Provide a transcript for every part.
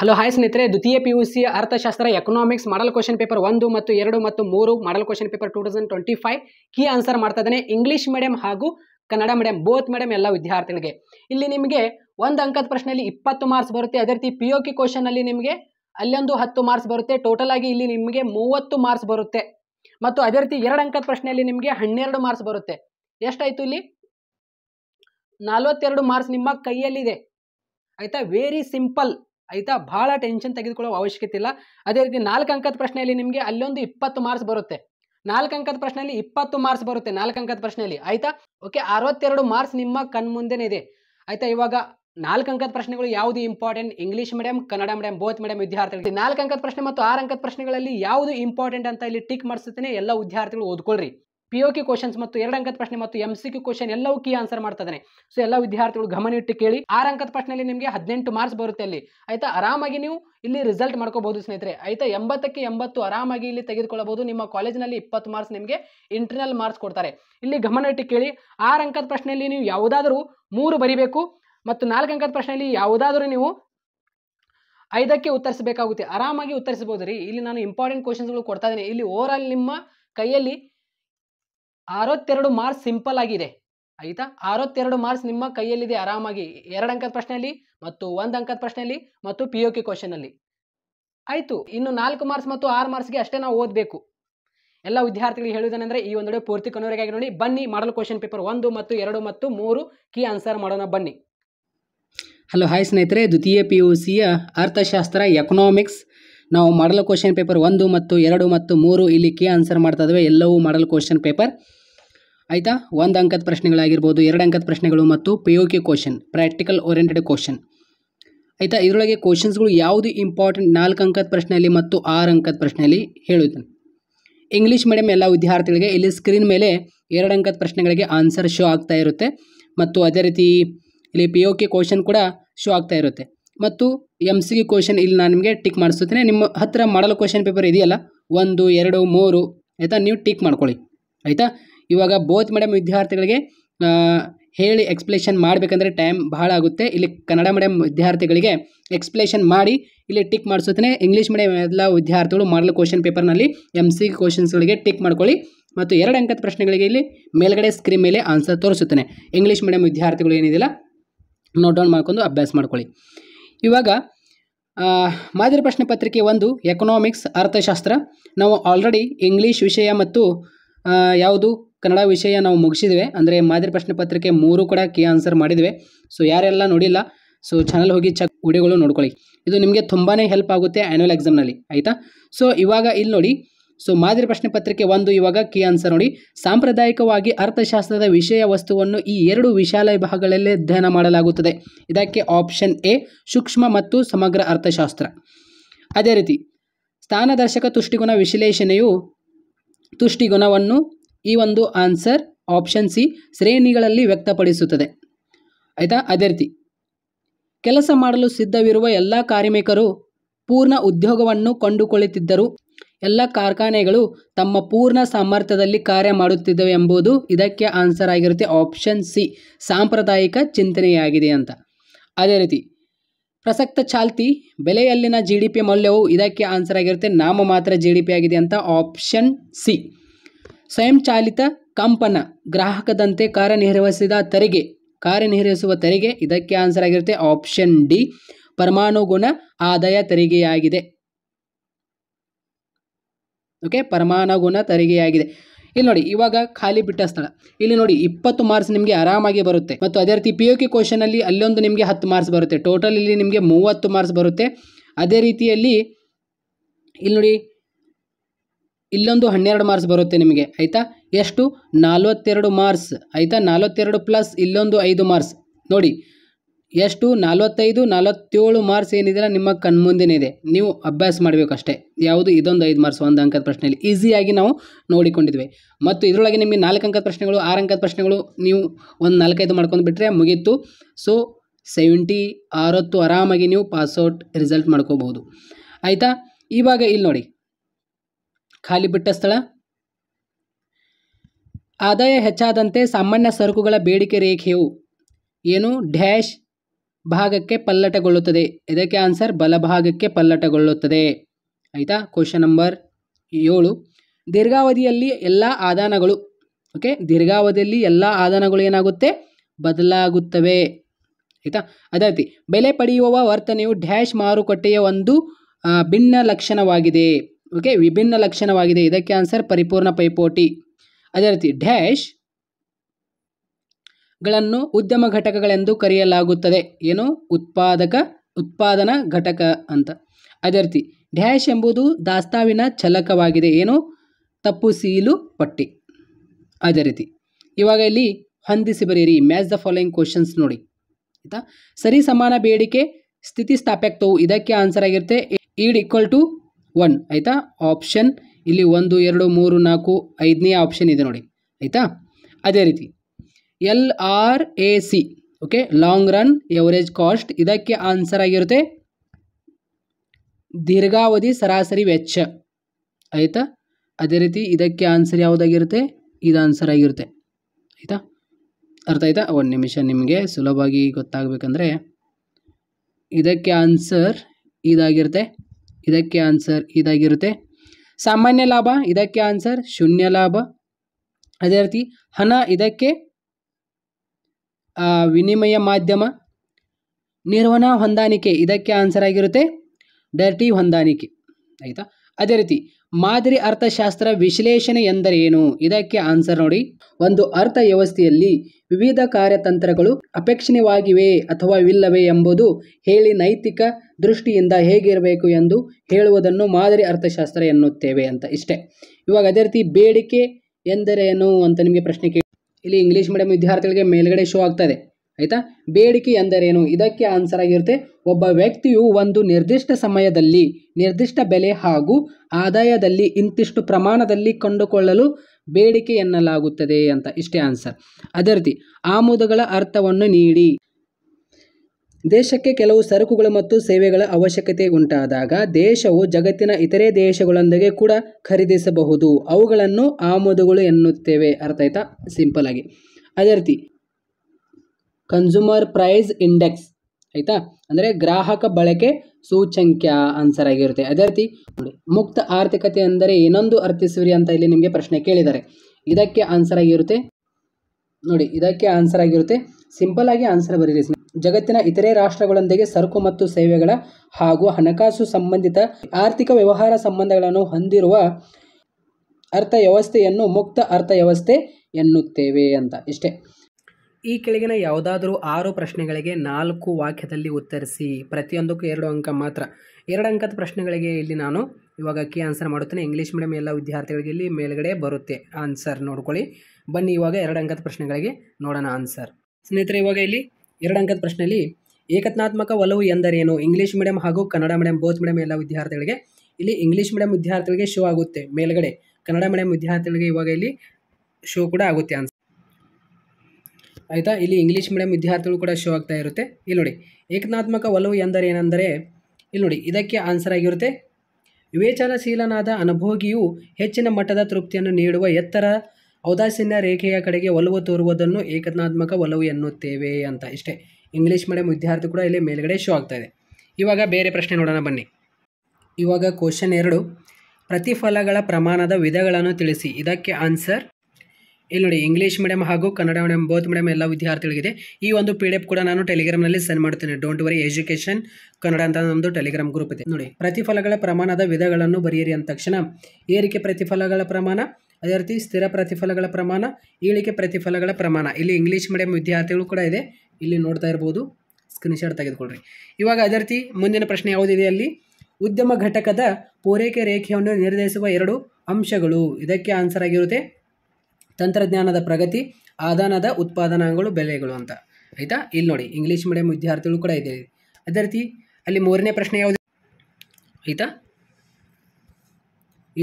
hello hi ಸ್ನೇಹಿತರೆ ದ್ವಿತೀಯ P U C ಅರ್ಥಶಾಸ್ತ್ರ ಎಕನಾಮಿಕ್ಸ್ ಮಾಡಲ್ ಕ್ವಶನ್ ಪೇಪರ್ ಒಂದು ಮತ್ತು ಎರಡು ಮತ್ತು ಮೂರು model question paper two thousand twenty five key answer ಮಾಡ್ತಾ ಇದ್ದಾನೆ ಇಂಗ್ಲೀಷ್ ಮೀಡಿಯಂ ಹಾಗೂ ಕನ್ನಡ ಮೀಡಿಯಂ ಬೋತ್ ಮೀಡಿಯಂ ಎಲ್ಲ ವಿದ್ಯಾರ್ಥಿಗಳಿಗೆ ಇಲ್ಲಿ ನಿಮಗೆ ಒಂದು ಅಂಕದ ಪ್ರಶ್ನೆಯಲ್ಲಿ ಇಪ್ಪತ್ತು ಮಾರ್ಕ್ಸ್ ಬರುತ್ತೆ ಅದೇ ರೀತಿ ಪಿ ಯು ಕಿ ಕ್ವಶನಲ್ಲಿ ನಿಮಗೆ ಅಲ್ಲೊಂದು ಹತ್ತು ಮಾರ್ಕ್ಸ್ ಬರುತ್ತೆ ಟೋಟಲ್ ಆಗಿ ಇಲ್ಲಿ ನಿಮಗೆ ಮೂವತ್ತು ಮಾರ್ಕ್ಸ್ ಬರುತ್ತೆ ಮತ್ತು ಅದೇ ರೀತಿ ಎರಡು ಅಂಕದ ಪ್ರಶ್ನೆಯಲ್ಲಿ ನಿಮಗೆ ಹನ್ನೆರಡು ಮಾರ್ಕ್ಸ್ ಬರುತ್ತೆ ಎಷ್ಟಾಯಿತು ಇಲ್ಲಿ ನಲವತ್ತೆರಡು ಮಾರ್ಕ್ಸ್ ನಿಮ್ಮ ಕೈಯಲ್ಲಿದೆ ಆಯಿತಾ ವೆರಿ ಸಿಂಪಲ್ ಆಯಿತಾ ಭಾಳ ಟೆನ್ಷನ್ ತೆಗೆದುಕೊಳ್ಳೋ ಅವಶ್ಯಕತೆ ಇಲ್ಲ ಅದೇ ರೀತಿ ನಾಲ್ಕು ಅಂಕದ ಪ್ರಶ್ನೆಯಲ್ಲಿ ನಿಮಗೆ ಅಲ್ಲೊಂದು ಇಪ್ಪತ್ತು ಮಾರ್ಕ್ಸ್ ಬರುತ್ತೆ ನಾಲ್ಕು ಅಂಕದ ಪ್ರಶ್ನೆಯಲ್ಲಿ ಇಪ್ಪತ್ತು ಮಾರ್ಕ್ಸ್ ಬರುತ್ತೆ ನಾಲ್ಕು ಅಂಕದ ಪ್ರಶ್ನೆಯಲ್ಲಿ ಆಯ್ತಾ ಓಕೆ ಅರವತ್ತೆರಡು ಮಾರ್ಕ್ಸ್ ನಿಮ್ಮ ಮುಂದೆ ಇದೆ ಆಯ್ತಾ ಇವಾಗ ನಾಲ್ಕು ಅಂಕದ ಪ್ರಶ್ನೆಗಳು ಯಾವುದು important English medium Kannada medium both medium ವಿದ್ಯಾರ್ಥಿಗಳಿಗೆ ನಾಲ್ಕು ಅಂಕದ ಪ್ರಶ್ನೆ ಮತ್ತು ಆರು ಅಂಕದ ಪ್ರಶ್ನೆಗಳಲ್ಲಿ ಯಾವುದು ಇಂಪಾರ್ಟೆಂಟ್ ಅಂತ ಇಲ್ಲಿ ಟಿಕ್ ಮಾಡಿಸುತ್ತೇನೆ ಎಲ್ಲ ವಿದ್ಯಾರ್ಥಿಗಳು ಓದ್ಕೊಳ್ರಿ ಪಿ ಒ ಕ್ವಶನ್ಸ್ ಮತ್ತು ಎರಡು ಅಂಕದ ಪ್ರಶ್ನೆ ಮತ್ತು ಎಂ ಸಿ ಕ್ಯೂ ಕ್ವಶನ್ ಎಲ್ಲವೂ ಕೀ ಆನ್ಸರ್ ಮಾಡ್ತದೆ ಸೊ ಎಲ್ಲ ವಿದ್ಯಾರ್ಥಿಗಳು ಗಮನ ಇಟ್ಟು ಕೇಳಿ ಆರು ಅಂಕದ ಪ್ರಶ್ನೆಯಲ್ಲಿ ನಿಮಗೆ ಹದಿನೆಂಟು ಮಾರ್ಕ್ಸ್ ಬರುತ್ತೆ ಅಲ್ಲಿ ಆಯ್ತಾ ಆರಾಮಾಗಿ ನೀವು ಇಲ್ಲಿ ರಿಸಲ್ಟ್ ಮಾಡ್ಕೋಬಹುದು ಸ್ನೇಹಿತರೆ ಆಯ್ತಾ ಎಂಬತ್ತಕ್ಕೆ ಎಂಬತ್ತು ಆರಾಮಾಗಿ ಇಲ್ಲಿ ತೆಗೆದುಕೊಳ್ಳಬಹುದು ನಿಮ್ಮ ಕಾಲೇಜಿನಲ್ಲಿ ಇಪ್ಪತ್ತು ಮಾರ್ಕ್ಸ್ ನಿಮಗೆ ಇಂಟರ್ನಲ್ ಮಾರ್ಕ್ಸ್ ಕೊಡ್ತಾರೆ ಇಲ್ಲಿ ಗಮನ ಇಟ್ಟು ಕೇಳಿ ಆರು ಅಂಕದ ಪ್ರಶ್ನೆಯಲ್ಲಿ ನೀವು ಯಾವುದಾದರೂ ಮೂರು ಬರಿಬೇಕು ಮತ್ತು ನಾಲ್ಕು ಅಂಕದ ಪ್ರಶ್ನೆಯಲ್ಲಿ ಯಾವುದಾದರೂ ನೀವು ಐದಕ್ಕೆ ಉತ್ತರಿಸಬೇಕಾಗುತ್ತೆ ಆರಾಮಾಗಿ ಉತ್ತರಿಸಬಹುದು ರೀ ಇಲ್ಲಿ ನಾನು ಇಂಪಾರ್ಟೆಂಟ್ ಕ್ವಶನ್ಸ್ಗಳು ಕೊಡ್ತಾ ಇದ್ದೀನಿ ಇಲ್ಲಿ ಓವರ್ ಆಲ್ ನಿಮ್ಮ ಕೈಯಲ್ಲಿ ಅರವತ್ತೆರಡು ಮಾರ್ಕ್ಸ್ ಸಿಂಪಲ್ ಆಗಿದೆ ಆಯಿತಾ ಅರವತ್ತೆರಡು ಮಾರ್ಕ್ಸ್ ನಿಮ್ಮ ಕೈಯಲ್ಲಿದೆ ಆರಾಮಾಗಿ ಎರಡು ಅಂಕದ ಪ್ರಶ್ನೆಯಲ್ಲಿ ಮತ್ತು ಒಂದು ಅಂಕದ ಪ್ರಶ್ನೆಯಲ್ಲಿ ಮತ್ತು ಪಿ ಯು ಕೆ ಕ್ವಶನಲ್ಲಿ ಆಯಿತು ಇನ್ನು ನಾಲ್ಕು ಮಾರ್ಕ್ಸ್ ಮತ್ತು ಆರು ಮಾರ್ಕ್ಸ್ಗೆ ಅಷ್ಟೇ ನಾವು ಓದಬೇಕು ಎಲ್ಲ ವಿದ್ಯಾರ್ಥಿಗಳಿಗೆ ಹೇಳುವುದೇನೆಂದರೆ ಈ ಒಂದೆಡೆ ಪೂರ್ತಿ ಕನ್ನೋರಿಗಾಗಿ ನೋಡಿ ಬನ್ನಿ ಮಾಡಲ್ ಕ್ವಶನ್ ಪೇಪರ್ ಒಂದು ಮತ್ತು ಎರಡು ಮತ್ತು ಮೂರು ಕೀ ಆನ್ಸರ್ ಮಾಡೋಣ ಬನ್ನಿ ಹಲೋ ಹಾಯ್ ಸ್ನೇಹಿತರೆ ದ್ವಿತೀಯ ಪಿ ಯು ಸಿಯ ಅರ್ಥಶಾಸ್ತ್ರ ಎಕನಾಮಿಕ್ಸ್ ನಾವು ಮಾಡಲ್ ಕ್ವಶನ್ ಪೇಪರ್ ಒಂದು ಮತ್ತು ಎರಡು ಮತ್ತು ಮೂರು ಇಲ್ಲಿ ಕೆ ಆನ್ಸರ್ ಮಾಡ್ತಾ ಇದ್ದಾವೆ ಎಲ್ಲವೂ ಮಾಡಲ್ ಕ್ವಶನ್ ಪೇಪರ್ ಆಯಿತಾ ಒಂದು ಅಂಕದ ಪ್ರಶ್ನೆಗಳಾಗಿರ್ಬೋದು ಎರಡು ಅಂಕದ ಪ್ರಶ್ನೆಗಳು ಮತ್ತು P U K question practical oriented question ಆಯಿತಾ ಇದರೊಳಗೆ ಕ್ವಶನ್ಸ್ಗಳು ಯಾವುದು ಇಂಪಾರ್ಟೆಂಟ್ ನಾಲ್ಕು ಅಂಕದ ಪ್ರಶ್ನೆಯಲ್ಲಿ ಮತ್ತು ಆರು ಅಂಕದ ಪ್ರಶ್ನೆಯಲ್ಲಿ ಹೇಳುತ್ತೇನೆ ಇಂಗ್ಲೀಷ್ ಮೀಡಿಯಂ ಎಲ್ಲ ವಿದ್ಯಾರ್ಥಿಗಳಿಗೆ ಇಲ್ಲಿ ಸ್ಕ್ರೀನ್ ಮೇಲೆ ಎರಡು ಅಂಕದ ಪ್ರಶ್ನೆಗಳಿಗೆ ಆನ್ಸರ್ ಶೋ ಆಗ್ತಾ ಇರುತ್ತೆ ಮತ್ತು ಅದೇ ರೀತಿ ಇಲ್ಲಿ ಪಿ ಯು ಕೆ ಕ್ವಶನ್ ಕೂಡ ಶೋ ಆಗ್ತಾ ಇರುತ್ತೆ ಮತ್ತು ಎಮ್ ಸಿ ಕ್ವಶನ್ ಇಲ್ಲಿ ನಾನು ನಿಮಗೆ ಟಿಕ್ ಮಾಡಿಸುತ್ತೇನೆ ನಿಮ್ಮ ಹತ್ತಿರ ಮಾಡಲು ಕ್ವಶನ್ ಪೇಪರ್ ಇದೆಯಲ್ಲ ಒಂದು ಎರಡು ಮೂರು ಆಯಿತಾ ನೀವು ಟಿಕ್ ಮಾಡ್ಕೊಳ್ಳಿ ಆಯಿತಾ ಇವಾಗ ಬೋತ್ ಮೀಡಿಯಮ್ ವಿದ್ಯಾರ್ಥಿಗಳಿಗೆ ಹೇಳಿ ಎಕ್ಸ್ಪ್ಲೇಷನ್ ಮಾಡಬೇಕಂದ್ರೆ ಟೈಮ್ ಭಾಳ ಆಗುತ್ತೆ ಇಲ್ಲಿ ಕನ್ನಡ ಮೀಡಿಯಂ ವಿದ್ಯಾರ್ಥಿಗಳಿಗೆ ಎಕ್ಸ್ಪ್ಲೇಷನ್ ಮಾಡಿ ಇಲ್ಲಿ ಟಿಕ್ ಮಾಡಿಸುತ್ತೇನೆ ಇಂಗ್ಲೀಷ್ ಮೀಡಿಯಂ ಎಲ್ಲ ವಿದ್ಯಾರ್ಥಿಗಳು ಮಾಡಲು ಕ್ವಶನ್ ಪೇಪರ್ನಲ್ಲಿ ಎಮ್ ಸಿ ಕ್ವಶನ್ಸ್ಗಳಿಗೆ ಟಿಕ್ ಮಾಡ್ಕೊಳ್ಳಿ ಮತ್ತು ಎರಡು ಅಂಕದ ಪ್ರಶ್ನೆಗಳಿಗೆ ಇಲ್ಲಿ ಮೇಲ್ಗಡೆ ಸ್ಕ್ರೀನ್ ಮೇಲೆ ಆನ್ಸರ್ ತೋರಿಸುತ್ತೇನೆ ಇಂಗ್ಲೀಷ್ ಮೀಡಿಯಂ ವಿದ್ಯಾರ್ಥಿಗಳು ಏನಿದೆಯಲ್ಲ ನೋಟ್ ಡೌನ್ ಮಾಡ್ಕೊಂಡು ಅಭ್ಯಾಸ ಮಾಡ್ಕೊಳ್ಳಿ ಇವಾಗ ಮಾದರಿ ಪ್ರಶ್ನೆ ಪತ್ರಿಕೆ ಒಂದು ಎಕನಾಮಿಕ್ಸ್ ಅರ್ಥಶಾಸ್ತ್ರ ನಾವು ಆಲ್ರೆಡಿ ಇಂಗ್ಲೀಷ್ ವಿಷಯ ಮತ್ತು ಯಾವುದು ಕನ್ನಡ ವಿಷಯ ನಾವು ಮುಗಿಸಿದ್ವಿ ಅಂದರೆ ಮಾದರಿ ಪ್ರಶ್ನೆ ಪತ್ರಿಕೆ ಮೂರು ಕೂಡ ಕೀ ಆನ್ಸರ್ ಮಾಡಿದ್ವಿ ಸೊ ಯಾರೆಲ್ಲ ನೋಡಿಲ್ಲ ಸೊ ಚಾನಲ್ ಹೋಗಿ ಚೆಕ್ ವಿಡಿಯೋಗಳು ನೋಡ್ಕೊಳ್ಳಿ ಇದು ನಿಮಗೆ ತುಂಬಾ ಹೆಲ್ಪ್ ಆಗುತ್ತೆ ಆ್ಯನ್ಯುವಲ್ ಎಕ್ಸಾಮ್ನಲ್ಲಿ ಆಯಿತಾ ಸೊ ಇವಾಗ ಇಲ್ಲಿ ನೋಡಿ ಸೊ ಮಾದರಿ ಪ್ರಶ್ನೆ ಪತ್ರಿಕೆ ಒಂದು ಇವಾಗ ಕೀ ಆನ್ಸರ್ ನೋಡಿ ಸಾಂಪ್ರದಾಯಿಕವಾಗಿ ಅರ್ಥಶಾಸ್ತ್ರದ ವಿಷಯ ವಸ್ತುವನ್ನು ಈ ಎರಡು ವಿಶಾಲ ವಿಭಾಗಗಳಲ್ಲಿ ಅಧ್ಯಯನ ಮಾಡಲಾಗುತ್ತದೆ ಇದಕ್ಕೆ ಆಪ್ಷನ್ ಎ ಸೂಕ್ಷ್ಮ ಮತ್ತು ಸಮಗ್ರ ಅರ್ಥಶಾಸ್ತ್ರ ಅದೇ ರೀತಿ ಸ್ಥಾನದರ್ಶಕ ತುಷ್ಟಿಗುಣ ವಿಶ್ಲೇಷಣೆಯು ತುಷ್ಟಿಗುಣವನ್ನು ಈ ಒಂದು ಆನ್ಸರ್ ಆಪ್ಷನ್ ಸಿ ಶ್ರೇಣಿಗಳಲ್ಲಿ ವ್ಯಕ್ತಪಡಿಸುತ್ತದೆ ಆಯಿತಾ ಅದೇ ರೀತಿ ಕೆಲಸ ಮಾಡಲು ಸಿದ್ಧವಿರುವ ಎಲ್ಲ ಕಾರ್ಮಿಕರು ಪೂರ್ಣ ಉದ್ಯೋಗವನ್ನು ಕಂಡುಕೊಳ್ಳುತ್ತಿದ್ದರು ಎಲ್ಲ ಕಾರ್ಖಾನೆಗಳು ತಮ್ಮ ಪೂರ್ಣ ಸಾಮರ್ಥ್ಯದಲ್ಲಿ ಕಾರ್ಯ ಮಾಡುತ್ತಿದ್ದವೆ ಎಂಬುದು ಇದಕ್ಕೆ ಆನ್ಸರ್ ಆಗಿರುತ್ತೆ ಆಪ್ಷನ್ ಸಿ ಸಾಂಪ್ರದಾಯಿಕ ಚಿಂತನೆಯಾಗಿದೆ ಅಂತ ಅದೇ ರೀತಿ ಪ್ರಸಕ್ತ ಚಾಲ್ತಿ ಬೆಲೆಯಲ್ಲಿನ ಜಿ ಡಿ ಪಿ ಮೌಲ್ಯವು ಇದಕ್ಕೆ ಆನ್ಸರ್ ಆಗಿರುತ್ತೆ ಮಾತ್ರ ಜಿ ಡಿ ಪಿ ಆಗಿದೆ ಅಂತ ಆಪ್ಷನ್ ಸಿ ಸ್ವಯಂಚಾಲಿತ ಕಂಪನ ಗ್ರಾಹಕದಂತೆ ಕಾರ್ಯನಿರ್ವಹಿಸಿದ ತೆರಿಗೆ ಕಾರ್ಯನಿರ್ವಹಿಸುವ ತೆರಿಗೆ ಇದಕ್ಕೆ ಆನ್ಸರ್ ಆಗಿರುತ್ತೆ ಆಪ್ಷನ್ ಡಿ ಪರಮಾಣುಗುಣ ಆದಾಯ ತೆರಿಗೆಯಾಗಿದೆ ಓಕೆ ಪರಮಾನುಗುಣ ತೆರಿಗೆಯಾಗಿದೆ ಇಲ್ಲಿ ನೋಡಿ ಇವಾಗ ಖಾಲಿ ಬಿಟ್ಟ ಸ್ಥಳ ಇಲ್ಲಿ ನೋಡಿ ಇಪ್ಪತ್ತು ಮಾರ್ಕ್ಸ್ ನಿಮಗೆ ಆರಾಮಾಗಿ ಬರುತ್ತೆ ಮತ್ತು ಅದೇ ರೀತಿ ಪಿ ಯು ಕೆ ಕ್ವಶನಲ್ಲಿ ಅಲ್ಲೊಂದು ನಿಮಗೆ ಹತ್ತು ಮಾರ್ಕ್ಸ್ ಬರುತ್ತೆ ಟೋಟಲ್ ಇಲ್ಲಿ ನಿಮಗೆ ಮೂವತ್ತು ಮಾರ್ಕ್ಸ್ ಬರುತ್ತೆ ಅದೇ ರೀತಿಯಲ್ಲಿ ಇಲ್ಲಿ ನೋಡಿ ಇಲ್ಲೊಂದು ಹನ್ನೆರಡು ಮಾರ್ಕ್ಸ್ ಬರುತ್ತೆ ನಿಮಗೆ ಆಯಿತಾ ಎಷ್ಟು ನಲ್ವತ್ತೆರಡು ಮಾರ್ಕ್ಸ್ ಆಯಿತಾ ನಲ್ವತ್ತೆರಡು ಪ್ಲಸ್ ಇಲ್ಲೊಂದು ಐದು ಮಾರ್ಕ್ಸ್ ನೋಡಿ ಎಷ್ಟು ನಲವತ್ತೈದು ನಲವತ್ತೇಳು ಮಾರ್ಕ್ಸ್ ಏನಿದೆ ನಿಮ್ಮ ಕಣ್ಮುಂದೆನೇ ಇದೆ ನೀವು ಅಭ್ಯಾಸ ಮಾಡಬೇಕಷ್ಟೇ ಯಾವುದು ಇದೊಂದು ಐದು ಮಾರ್ಕ್ಸ್ ಒಂದು ಅಂಕದ ಪ್ರಶ್ನೆಯಲ್ಲಿ ಈಸಿಯಾಗಿ ನಾವು ನೋಡಿಕೊಂಡಿದ್ವಿ ಮತ್ತು ಇದರೊಳಗೆ ನಿಮಗೆ ನಾಲ್ಕು ಅಂಕದ ಪ್ರಶ್ನೆಗಳು ಆರು ಅಂಕದ ಪ್ರಶ್ನೆಗಳು ನೀವು ಒಂದು ನಾಲ್ಕೈದು ಮಾಡ್ಕೊಂಡು ಬಿಟ್ಟರೆ ಮುಗೀತು ಸೊ ಸೆವೆಂಟಿ ಅರವತ್ತು ಆರಾಮಾಗಿ ನೀವು ಪಾಸ್ಔಟ್ ರಿಸಲ್ಟ್ ಮಾಡ್ಕೋಬಹುದು ಆಯಿತಾ ಇವಾಗ ಇಲ್ಲಿ ನೋಡಿ ಖಾಲಿ ಬಿಟ್ಟ ಸ್ಥಳ ಆದಾಯ ಹೆಚ್ಚಾದಂತೆ ಸಾಮಾನ್ಯ ಸರಕುಗಳ ಬೇಡಿಕೆ ರೇಖೆಯು ಏನು ಡ್ಯಾಶ್ ಭಾಗಕ್ಕೆ ಪಲ್ಲಟಗೊಳ್ಳುತ್ತದೆ ಇದಕ್ಕೆ ಆನ್ಸರ್ ಬಲಭಾಗಕ್ಕೆ ಪಲ್ಲಟಗೊಳ್ಳುತ್ತದೆ ಆಯಿತಾ ಕ್ವಶನ್ ನಂಬರ್ ಏಳು ದೀರ್ಘಾವಧಿಯಲ್ಲಿ ಎಲ್ಲ ಆದಾನಗಳು ಓಕೆ ದೀರ್ಘಾವಧಿಯಲ್ಲಿ ಎಲ್ಲ ಆದಾನಗಳು ಏನಾಗುತ್ತೆ ಬದಲಾಗುತ್ತವೆ ಆಯಿತಾ ಅದೇ ರೀತಿ ಬೆಲೆ ಪಡೆಯುವ ವರ್ತನೆಯು ಡ್ಯಾಶ್ ಮಾರುಕಟ್ಟೆಯ ಒಂದು ಭಿನ್ನ ಲಕ್ಷಣವಾಗಿದೆ ಓಕೆ ವಿಭಿನ್ನ ಲಕ್ಷಣವಾಗಿದೆ ಇದಕ್ಕೆ ಆನ್ಸರ್ ಪರಿಪೂರ್ಣ ಪೈಪೋಟಿ ಅದೇ ರೀತಿ ಡ್ಯಾಶ್ ಗಳನ್ನು ಉದ್ಯಮ ಘಟಕಗಳೆಂದು ಕರೆಯಲಾಗುತ್ತದೆ ಏನು ಉತ್ಪಾದಕ ಉತ್ಪಾದನಾ ಘಟಕ ಅಂತ ಅದೇ ರೀತಿ ಡ್ಯಾಶ್ ಎಂಬುದು ದಾಸ್ತಾವಿನ ಚಲಕವಾಗಿದೆ ಏನು ತಪ್ಪು ಸೀಲು ಪಟ್ಟಿ ಅದೇ ರೀತಿ ಇವಾಗ ಇಲ್ಲಿ ಹೊಂದಿಸಿ ಬರೀರಿ ಮ್ಯಾಚ್ ದ ಫಾಲೋಯಿಂಗ್ ಕ್ವಶನ್ಸ್ ನೋಡಿ ಆಯಿತಾ ಸರಿ ಸಮಾನ ಬೇಡಿಕೆ ಸ್ಥಿತಿ ಸ್ಥಾಪ್ಯಕ್ತವು ಇದಕ್ಕೆ ಆನ್ಸರ್ ಆಗಿರುತ್ತೆ ಈಡ್ ಈಕ್ವಲ್ ಟು ಒನ್ ಆಯಿತಾ ಆಪ್ಷನ್ ಇಲ್ಲಿ ಒಂದು ಎರಡು ಮೂರು ನಾಲ್ಕು ಐದನೇ ಆಪ್ಷನ್ ಇದೆ ನೋಡಿ ಆಯಿತಾ ಅದೇ ರೀತಿ L R A C okay long run average cost ಇದಕ್ಕೆ ಆನ್ಸರ್ ಆಗಿರುತ್ತೆ ದೀರ್ಘಾವಧಿ ಸರಾಸರಿ ವೆಚ್ಚ ಆಯಿತಾ ಅದೇ ರೀತಿ ಇದಕ್ಕೆ ಆನ್ಸರ್ ಯಾವುದಾಗಿರುತ್ತೆ ಇದು ಆನ್ಸರ್ ಆಗಿರುತ್ತೆ ಆಯಿತಾ ಅರ್ಥ ಆಯಿತಾ ಒಂದು ನಿಮಿಷ ನಿಮಗೆ ಸುಲಭವಾಗಿ ಗೊತ್ತಾಗಬೇಕಂದ್ರೆ ಇದಕ್ಕೆ ಆನ್ಸರ್ ಇದಾಗಿರುತ್ತೆ ಇದಕ್ಕೆ ಆನ್ಸರ್ ಇದಾಗಿರುತ್ತೆ ಸಾಮಾನ್ಯ ಲಾಭ ಇದಕ್ಕೆ ಆನ್ಸರ್ ಶೂನ್ಯ ಲಾಭ ಅದೇ ರೀತಿ ಹಣ ಇದಕ್ಕೆ ವಿನಿಮಯ ಮಾಧ್ಯಮ ನಿರ್ವಹಣಾ ಹೊಂದಾಣಿಕೆ ಇದಕ್ಕೆ ಆನ್ಸರ್ ಆಗಿರುತ್ತೆ ಡರ್ಟಿ ಹೊಂದಾಣಿಕೆ ಆಯಿತಾ ಅದೇ ರೀತಿ ಮಾದರಿ ಅರ್ಥಶಾಸ್ತ್ರ ವಿಶ್ಲೇಷಣೆ ಎಂದರೇನು ಇದಕ್ಕೆ ಆನ್ಸರ್ ನೋಡಿ ಒಂದು ಅರ್ಥ ವ್ಯವಸ್ಥೆಯಲ್ಲಿ ವಿವಿಧ ಕಾರ್ಯತಂತ್ರಗಳು ಅಪೇಕ್ಷಣೀಯವಾಗಿವೆ ಅಥವಾ ಇಲ್ಲವೇ ಎಂಬುದು ಹೇಳಿ ನೈತಿಕ ದೃಷ್ಟಿಯಿಂದ ಹೇಗಿರಬೇಕು ಎಂದು ಹೇಳುವುದನ್ನು ಮಾದರಿ ಅರ್ಥಶಾಸ್ತ್ರ ಎನ್ನುತ್ತೇವೆ ಅಂತ ಇಷ್ಟೇ ಇವಾಗ ಅದೇ ರೀತಿ ಬೇಡಿಕೆ ಎಂದರೇನು ಅಂತ ನಿಮಗೆ ಪ್ರಶ್ನೆ ಕೇಳಿ ಇಲ್ಲಿ ಇಂಗ್ಲೀಷ್ ಮೀಡಿಯಂ ವಿದ್ಯಾರ್ಥಿಗಳಿಗೆ ಮೇಲ್ಗಡೆ ಶೋ ಆಗ್ತದೆ ಆಯಿತಾ ಬೇಡಿಕೆ ಎಂದರೇನು ಇದಕ್ಕೆ ಆನ್ಸರ್ ಆಗಿರುತ್ತೆ ಒಬ್ಬ ವ್ಯಕ್ತಿಯು ಒಂದು ನಿರ್ದಿಷ್ಟ ಸಮಯದಲ್ಲಿ ನಿರ್ದಿಷ್ಟ ಬೆಲೆ ಹಾಗೂ ಆದಾಯದಲ್ಲಿ ಇಂತಿಷ್ಟು ಪ್ರಮಾಣದಲ್ಲಿ ಕಂಡುಕೊಳ್ಳಲು ಬೇಡಿಕೆ ಎನ್ನಲಾಗುತ್ತದೆ ಅಂತ ಇಷ್ಟೇ ಆನ್ಸರ್ ಅದೇ ರೀತಿ ಆಮದುಗಳ ಅರ್ಥವನ್ನು ನೀಡಿ ದೇಶಕ್ಕೆ ಕೆಲವು ಸರಕುಗಳು ಮತ್ತು ಸೇವೆಗಳ ಅವಶ್ಯಕತೆ ಉಂಟಾದಾಗ ದೇಶವು ಜಗತ್ತಿನ ಇತರೆ ದೇಶಗಳೊಂದಿಗೆ ಕೂಡ ಖರೀದಿಸಬಹುದು ಅವುಗಳನ್ನು ಆಮದುಗಳು ಎನ್ನುತ್ತೇವೆ ಅರ್ಥ ಆಯ್ತಾ ಸಿಂಪಲ್ ಆಗಿ ಅದೇ ರೀತಿ ಕನ್ಸ್ಯೂಮರ್ ಪ್ರೈಸ್ ಇಂಡೆಕ್ಸ್ ಆಯಿತಾ ಅಂದರೆ ಗ್ರಾಹಕ ಬಳಕೆ ಸೂಚ್ಯಂಕ ಆನ್ಸರ್ ಆಗಿರುತ್ತೆ ಅದೇ ರೀತಿ ನೋಡಿ ಮುಕ್ತ ಆರ್ಥಿಕತೆ ಅಂದರೆ ಏನೊಂದು ಅರ್ಥಿಸುವಿರಿ ಅಂತ ಇಲ್ಲಿ ನಿಮಗೆ ಪ್ರಶ್ನೆ ಕೇಳಿದ್ದಾರೆ ಇದಕ್ಕೆ ಆನ್ಸರ್ ಆಗಿರುತ್ತೆ ನೋಡಿ ಇದಕ್ಕೆ ಆನ್ಸರ್ ಆಗಿರುತ್ತೆ ಸಿಂಪಲ್ ಆಗಿ ಆನ್ಸರ್ ಬರೀರಿ ಜಗತ್ತಿನ ಇತರೆ ರಾಷ್ಟ್ರಗಳೊಂದಿಗೆ ಸರಕು ಮತ್ತು ಸೇವೆಗಳ ಹಾಗೂ ಹಣಕಾಸು ಸಂಬಂಧಿತ ಆರ್ಥಿಕ ವ್ಯವಹಾರ ಸಂಬಂಧಗಳನ್ನು ಹೊಂದಿರುವ ಅರ್ಥವ್ಯವಸ್ಥೆಯನ್ನು ಮುಕ್ತ ಅರ್ಥವ್ಯವಸ್ಥೆ ಎನ್ನುತ್ತೇವೆ ಅಂತ ಇಷ್ಟೇ ಈ ಕೆಳಗಿನ ಯಾವುದಾದರೂ ಆರು ಪ್ರಶ್ನೆಗಳಿಗೆ ನಾಲ್ಕು ವಾಕ್ಯದಲ್ಲಿ ಉತ್ತರಿಸಿ ಪ್ರತಿಯೊಂದಕ್ಕೂ ಎರಡು ಅಂಕ ಮಾತ್ರ ಎರಡು ಅಂಕದ ಪ್ರಶ್ನೆಗಳಿಗೆ ಇಲ್ಲಿ ನಾನು ಇವಾಗ ಕೀ ಆನ್ಸರ್ ಮಾಡುತ್ತೇನೆ ಇಂಗ್ಲೀಷ್ ಮೀಡಿಯಂ ಎಲ್ಲ ವಿದ್ಯಾರ್ಥಿಗಳಿಗೆ ಇಲ್ಲಿ ಮೇಲ್ಗಡೆ ಬರುತ್ತೆ ಆನ್ಸರ್ ನೋಡ್ಕೊಳ್ಳಿ ಬನ್ನಿ ಇವಾಗ ಎರಡು ಅಂಕದ ಪ್ರಶ್ನೆಗಳಿಗೆ ನೋಡೋಣ ಆನ್ಸರ್ ಸ್ನೇಹಿತರೆ ಇವಾಗ ಇಲ್ಲಿ ಎರಡು ಅಂಕದ ಪ್ರಶ್ನೆಯಲ್ಲಿ ಏಕತ್ನಾತ್ಮಕ ಒಲವು ಎಂದರೇನು ಇಂಗ್ಲೀಷ್ ಮೀಡಿಯಂ ಹಾಗೂ ಕನ್ನಡ ಮೀಡಿಯಂ ಬೋತ್ ಮೀಡಿಯಂ ಎಲ್ಲ ವಿದ್ಯಾರ್ಥಿಗಳಿಗೆ ಇಲ್ಲಿ ಇಂಗ್ಲೀಷ್ ಮೀಡಿಯಂ ವಿದ್ಯಾರ್ಥಿಗಳಿಗೆ ಶೋ ಆಗುತ್ತೆ ಮೇಲ್ಗಡೆ ಕನ್ನಡ ಮೀಡಿಯಂ ವಿದ್ಯಾರ್ಥಿಗಳಿಗೆ ಇವಾಗ ಇಲ್ಲಿ ಶೋ ಕೂಡ ಆಗುತ್ತೆ ಆನ್ಸರ್ ಆಯಿತಾ ಇಲ್ಲಿ ಇಂಗ್ಲೀಷ್ ಮೀಡಿಯಂ ವಿದ್ಯಾರ್ಥಿಗಳು ಕೂಡ ಶೋ ಆಗ್ತಾ ಇರುತ್ತೆ ಇಲ್ಲಿ ನೋಡಿ ಏಕನಾತ್ಮಕ ಒಲವು ಎಂದರೇನೆಂದರೆ ಇಲ್ಲಿ ನೋಡಿ ಇದಕ್ಕೆ ಆನ್ಸರ್ ಆಗಿರುತ್ತೆ ವಿವೇಚನಾಶೀಲನಾದ ಅನುಭೋಗಿಯು ಹೆಚ್ಚಿನ ಮಟ್ಟದ ತೃಪ್ತಿಯನ್ನು ನೀಡುವ ಎತ್ತರ ಔದಾಸೀನ್ಯ ರೇಖೆಯ ಕಡೆಗೆ ಒಲವು ತೋರುವುದನ್ನು ಏಕತ್ನಾತ್ಮಕ ಒಲವು ಎನ್ನುತ್ತೇವೆ ಅಂತ ಇಷ್ಟೇ ಇಂಗ್ಲೀಷ್ ಮೀಡಿಯಂ ವಿದ್ಯಾರ್ಥಿ ಕೂಡ ಇಲ್ಲಿ ಮೇಲ್ಗಡೆ ಶೋ ಆಗ್ತಾ ಇದೆ ಇವಾಗ ಬೇರೆ ಪ್ರಶ್ನೆ ನೋಡೋಣ ಬನ್ನಿ ಇವಾಗ ಕ್ವಶನ್ ಎರಡು ಪ್ರತಿಫಲಗಳ ಪ್ರಮಾಣದ ವಿಧಗಳನ್ನು ತಿಳಿಸಿ ಇದಕ್ಕೆ ಆನ್ಸರ್ ಇಲ್ಲಿ ನೋಡಿ ಇಂಗ್ಲೀಷ್ ಮೀಡಿಯಂ ಹಾಗೂ ಕನ್ನಡ ಮೀಡಿಯಂ ಬೋತ್ ಮೀಡಿಯಂ ಎಲ್ಲ ವಿದ್ಯಾರ್ಥಿಗಳಿಗಿದೆ ಈ ಒಂದು ಪಿ ಡಿ ಎಫ್ ಕೂಡ ನಾನು ಟೆಲಿಗ್ರಾಮ್ನಲ್ಲಿ ಸೆಂಡ್ ಮಾಡ್ತೇನೆ ಡೋಂಟ್ ವರಿ ಎಜುಕೇಷನ್ ಕನ್ನಡ ಅಂತ ನಮ್ಮದು ಟೆಲಿಗ್ರಾಮ್ ಗ್ರೂಪ್ ಇದೆ ನೋಡಿ ಪ್ರತಿಫಲಗಳ ಪ್ರಮಾಣದ ವಿಧಗಳನ್ನು ಬರೆಯಿರಿ ಅಂದ ತಕ್ಷಣ ಏರಿಕೆ ಪ್ರತಿಫಲಗಳ ಪ್ರಮಾಣ ಅದೇ ರೀತಿ ಸ್ಥಿರ ಪ್ರತಿಫಲಗಳ ಪ್ರಮಾಣ ಇಳಿಕೆ ಪ್ರತಿಫಲಗಳ ಪ್ರಮಾಣ ಇಲ್ಲಿ ಇಂಗ್ಲೀಷ್ ಮೀಡಿಯಂ ವಿದ್ಯಾರ್ಥಿಗಳು ಕೂಡ ಇದೆ ಇಲ್ಲಿ ನೋಡ್ತಾ ಇರ್ಬೋದು ಸ್ಕ್ರೀನ್ಶಾಟ್ ತೆಗೆದುಕೊಳ್ಳ್ರಿ ಇವಾಗ ಅದೇ ರೀತಿ ಮುಂದಿನ ಪ್ರಶ್ನೆ ಯಾವುದಿದೆ ಅಲ್ಲಿ ಉದ್ಯಮ ಘಟಕದ ಪೂರೈಕೆ ರೇಖೆಯನ್ನು ನಿರ್ಧರಿಸುವ ಎರಡು ಅಂಶಗಳು ಇದಕ್ಕೆ ಆನ್ಸರ್ ಆಗಿರುತ್ತೆ ತಂತ್ರಜ್ಞಾನದ ಪ್ರಗತಿ ಆದಾನದ ಉತ್ಪಾದನಾಂಗಗಳು ಬೆಲೆಗಳು ಅಂತ ಆಯಿತಾ ಇಲ್ಲಿ ನೋಡಿ ಇಂಗ್ಲೀಷ್ ಮೀಡಿಯಂ ವಿದ್ಯಾರ್ಥಿಗಳು ಕೂಡ ಇದೆ ಅದೇ ರೀತಿ ಅಲ್ಲಿ ಮೂರನೇ ಪ್ರಶ್ನೆ ಯಾವುದು ಆಯಿತಾ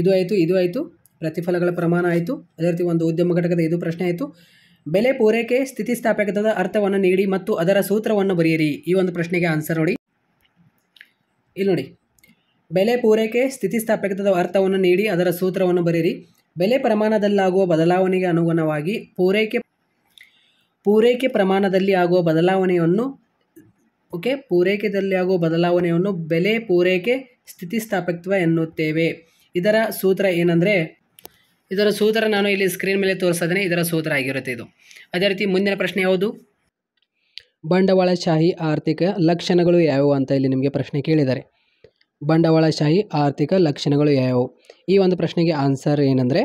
ಇದು ಆಯಿತು ಇದು ಆಯಿತು ಪ್ರತಿಫಲಗಳ ಪ್ರಮಾಣ ಆಯಿತು ಅದೇ ರೀತಿ ಒಂದು ಉದ್ಯಮ ಘಟಕದ ಇದು ಪ್ರಶ್ನೆ ಆಯಿತು ಬೆಲೆ ಪೂರೈಕೆ ಸ್ಥಿತಿಸ್ಥಾಪಕದ ಅರ್ಥವನ್ನು ನೀಡಿ ಮತ್ತು ಅದರ ಸೂತ್ರವನ್ನು ಬರೆಯಿರಿ ಈ ಒಂದು ಪ್ರಶ್ನೆಗೆ ಆನ್ಸರ್ ನೋಡಿ ಇಲ್ಲಿ ನೋಡಿ ಬೆಲೆ ಪೂರೈಕೆ ಸ್ಥಿತಿಸ್ಥಾಪಕದ ಅರ್ಥವನ್ನು ನೀಡಿ ಅದರ ಸೂತ್ರವನ್ನು ಬರೆಯಿರಿ ಬೆಲೆ ಪ್ರಮಾಣದಲ್ಲಾಗುವ ಬದಲಾವಣೆಗೆ ಅನುಗುಣವಾಗಿ ಪೂರೈಕೆ ಪೂರೈಕೆ ಪ್ರಮಾಣದಲ್ಲಿ ಆಗುವ ಬದಲಾವಣೆಯನ್ನು ಓಕೆ ಪೂರೈಕೆದಲ್ಲಿ ಆಗುವ ಬದಲಾವಣೆಯನ್ನು ಬೆಲೆ ಪೂರೈಕೆ ಸ್ಥಿತಿಸ್ಥಾಪಕತ್ವ ಎನ್ನುತ್ತೇವೆ ಇದರ ಸೂತ್ರ ಏನಂದರೆ ಇದರ ಸೂತ್ರ ನಾನು ಇಲ್ಲಿ ಸ್ಕ್ರೀನ್ ಮೇಲೆ ತೋರಿಸೋದೇ ಇದರ ಸೂತ್ರ ಆಗಿರುತ್ತೆ ಇದು ಅದೇ ರೀತಿ ಮುಂದಿನ ಪ್ರಶ್ನೆ ಯಾವುದು ಬಂಡವಾಳಶಾಹಿ ಆರ್ಥಿಕ ಲಕ್ಷಣಗಳು ಯಾವುವು ಅಂತ ಇಲ್ಲಿ ನಿಮಗೆ ಪ್ರಶ್ನೆ ಕೇಳಿದ್ದಾರೆ ಬಂಡವಾಳಶಾಹಿ ಆರ್ಥಿಕ ಲಕ್ಷಣಗಳು ಯಾವುವು ಈ ಒಂದು ಪ್ರಶ್ನೆಗೆ ಆನ್ಸರ್ ಏನಂದರೆ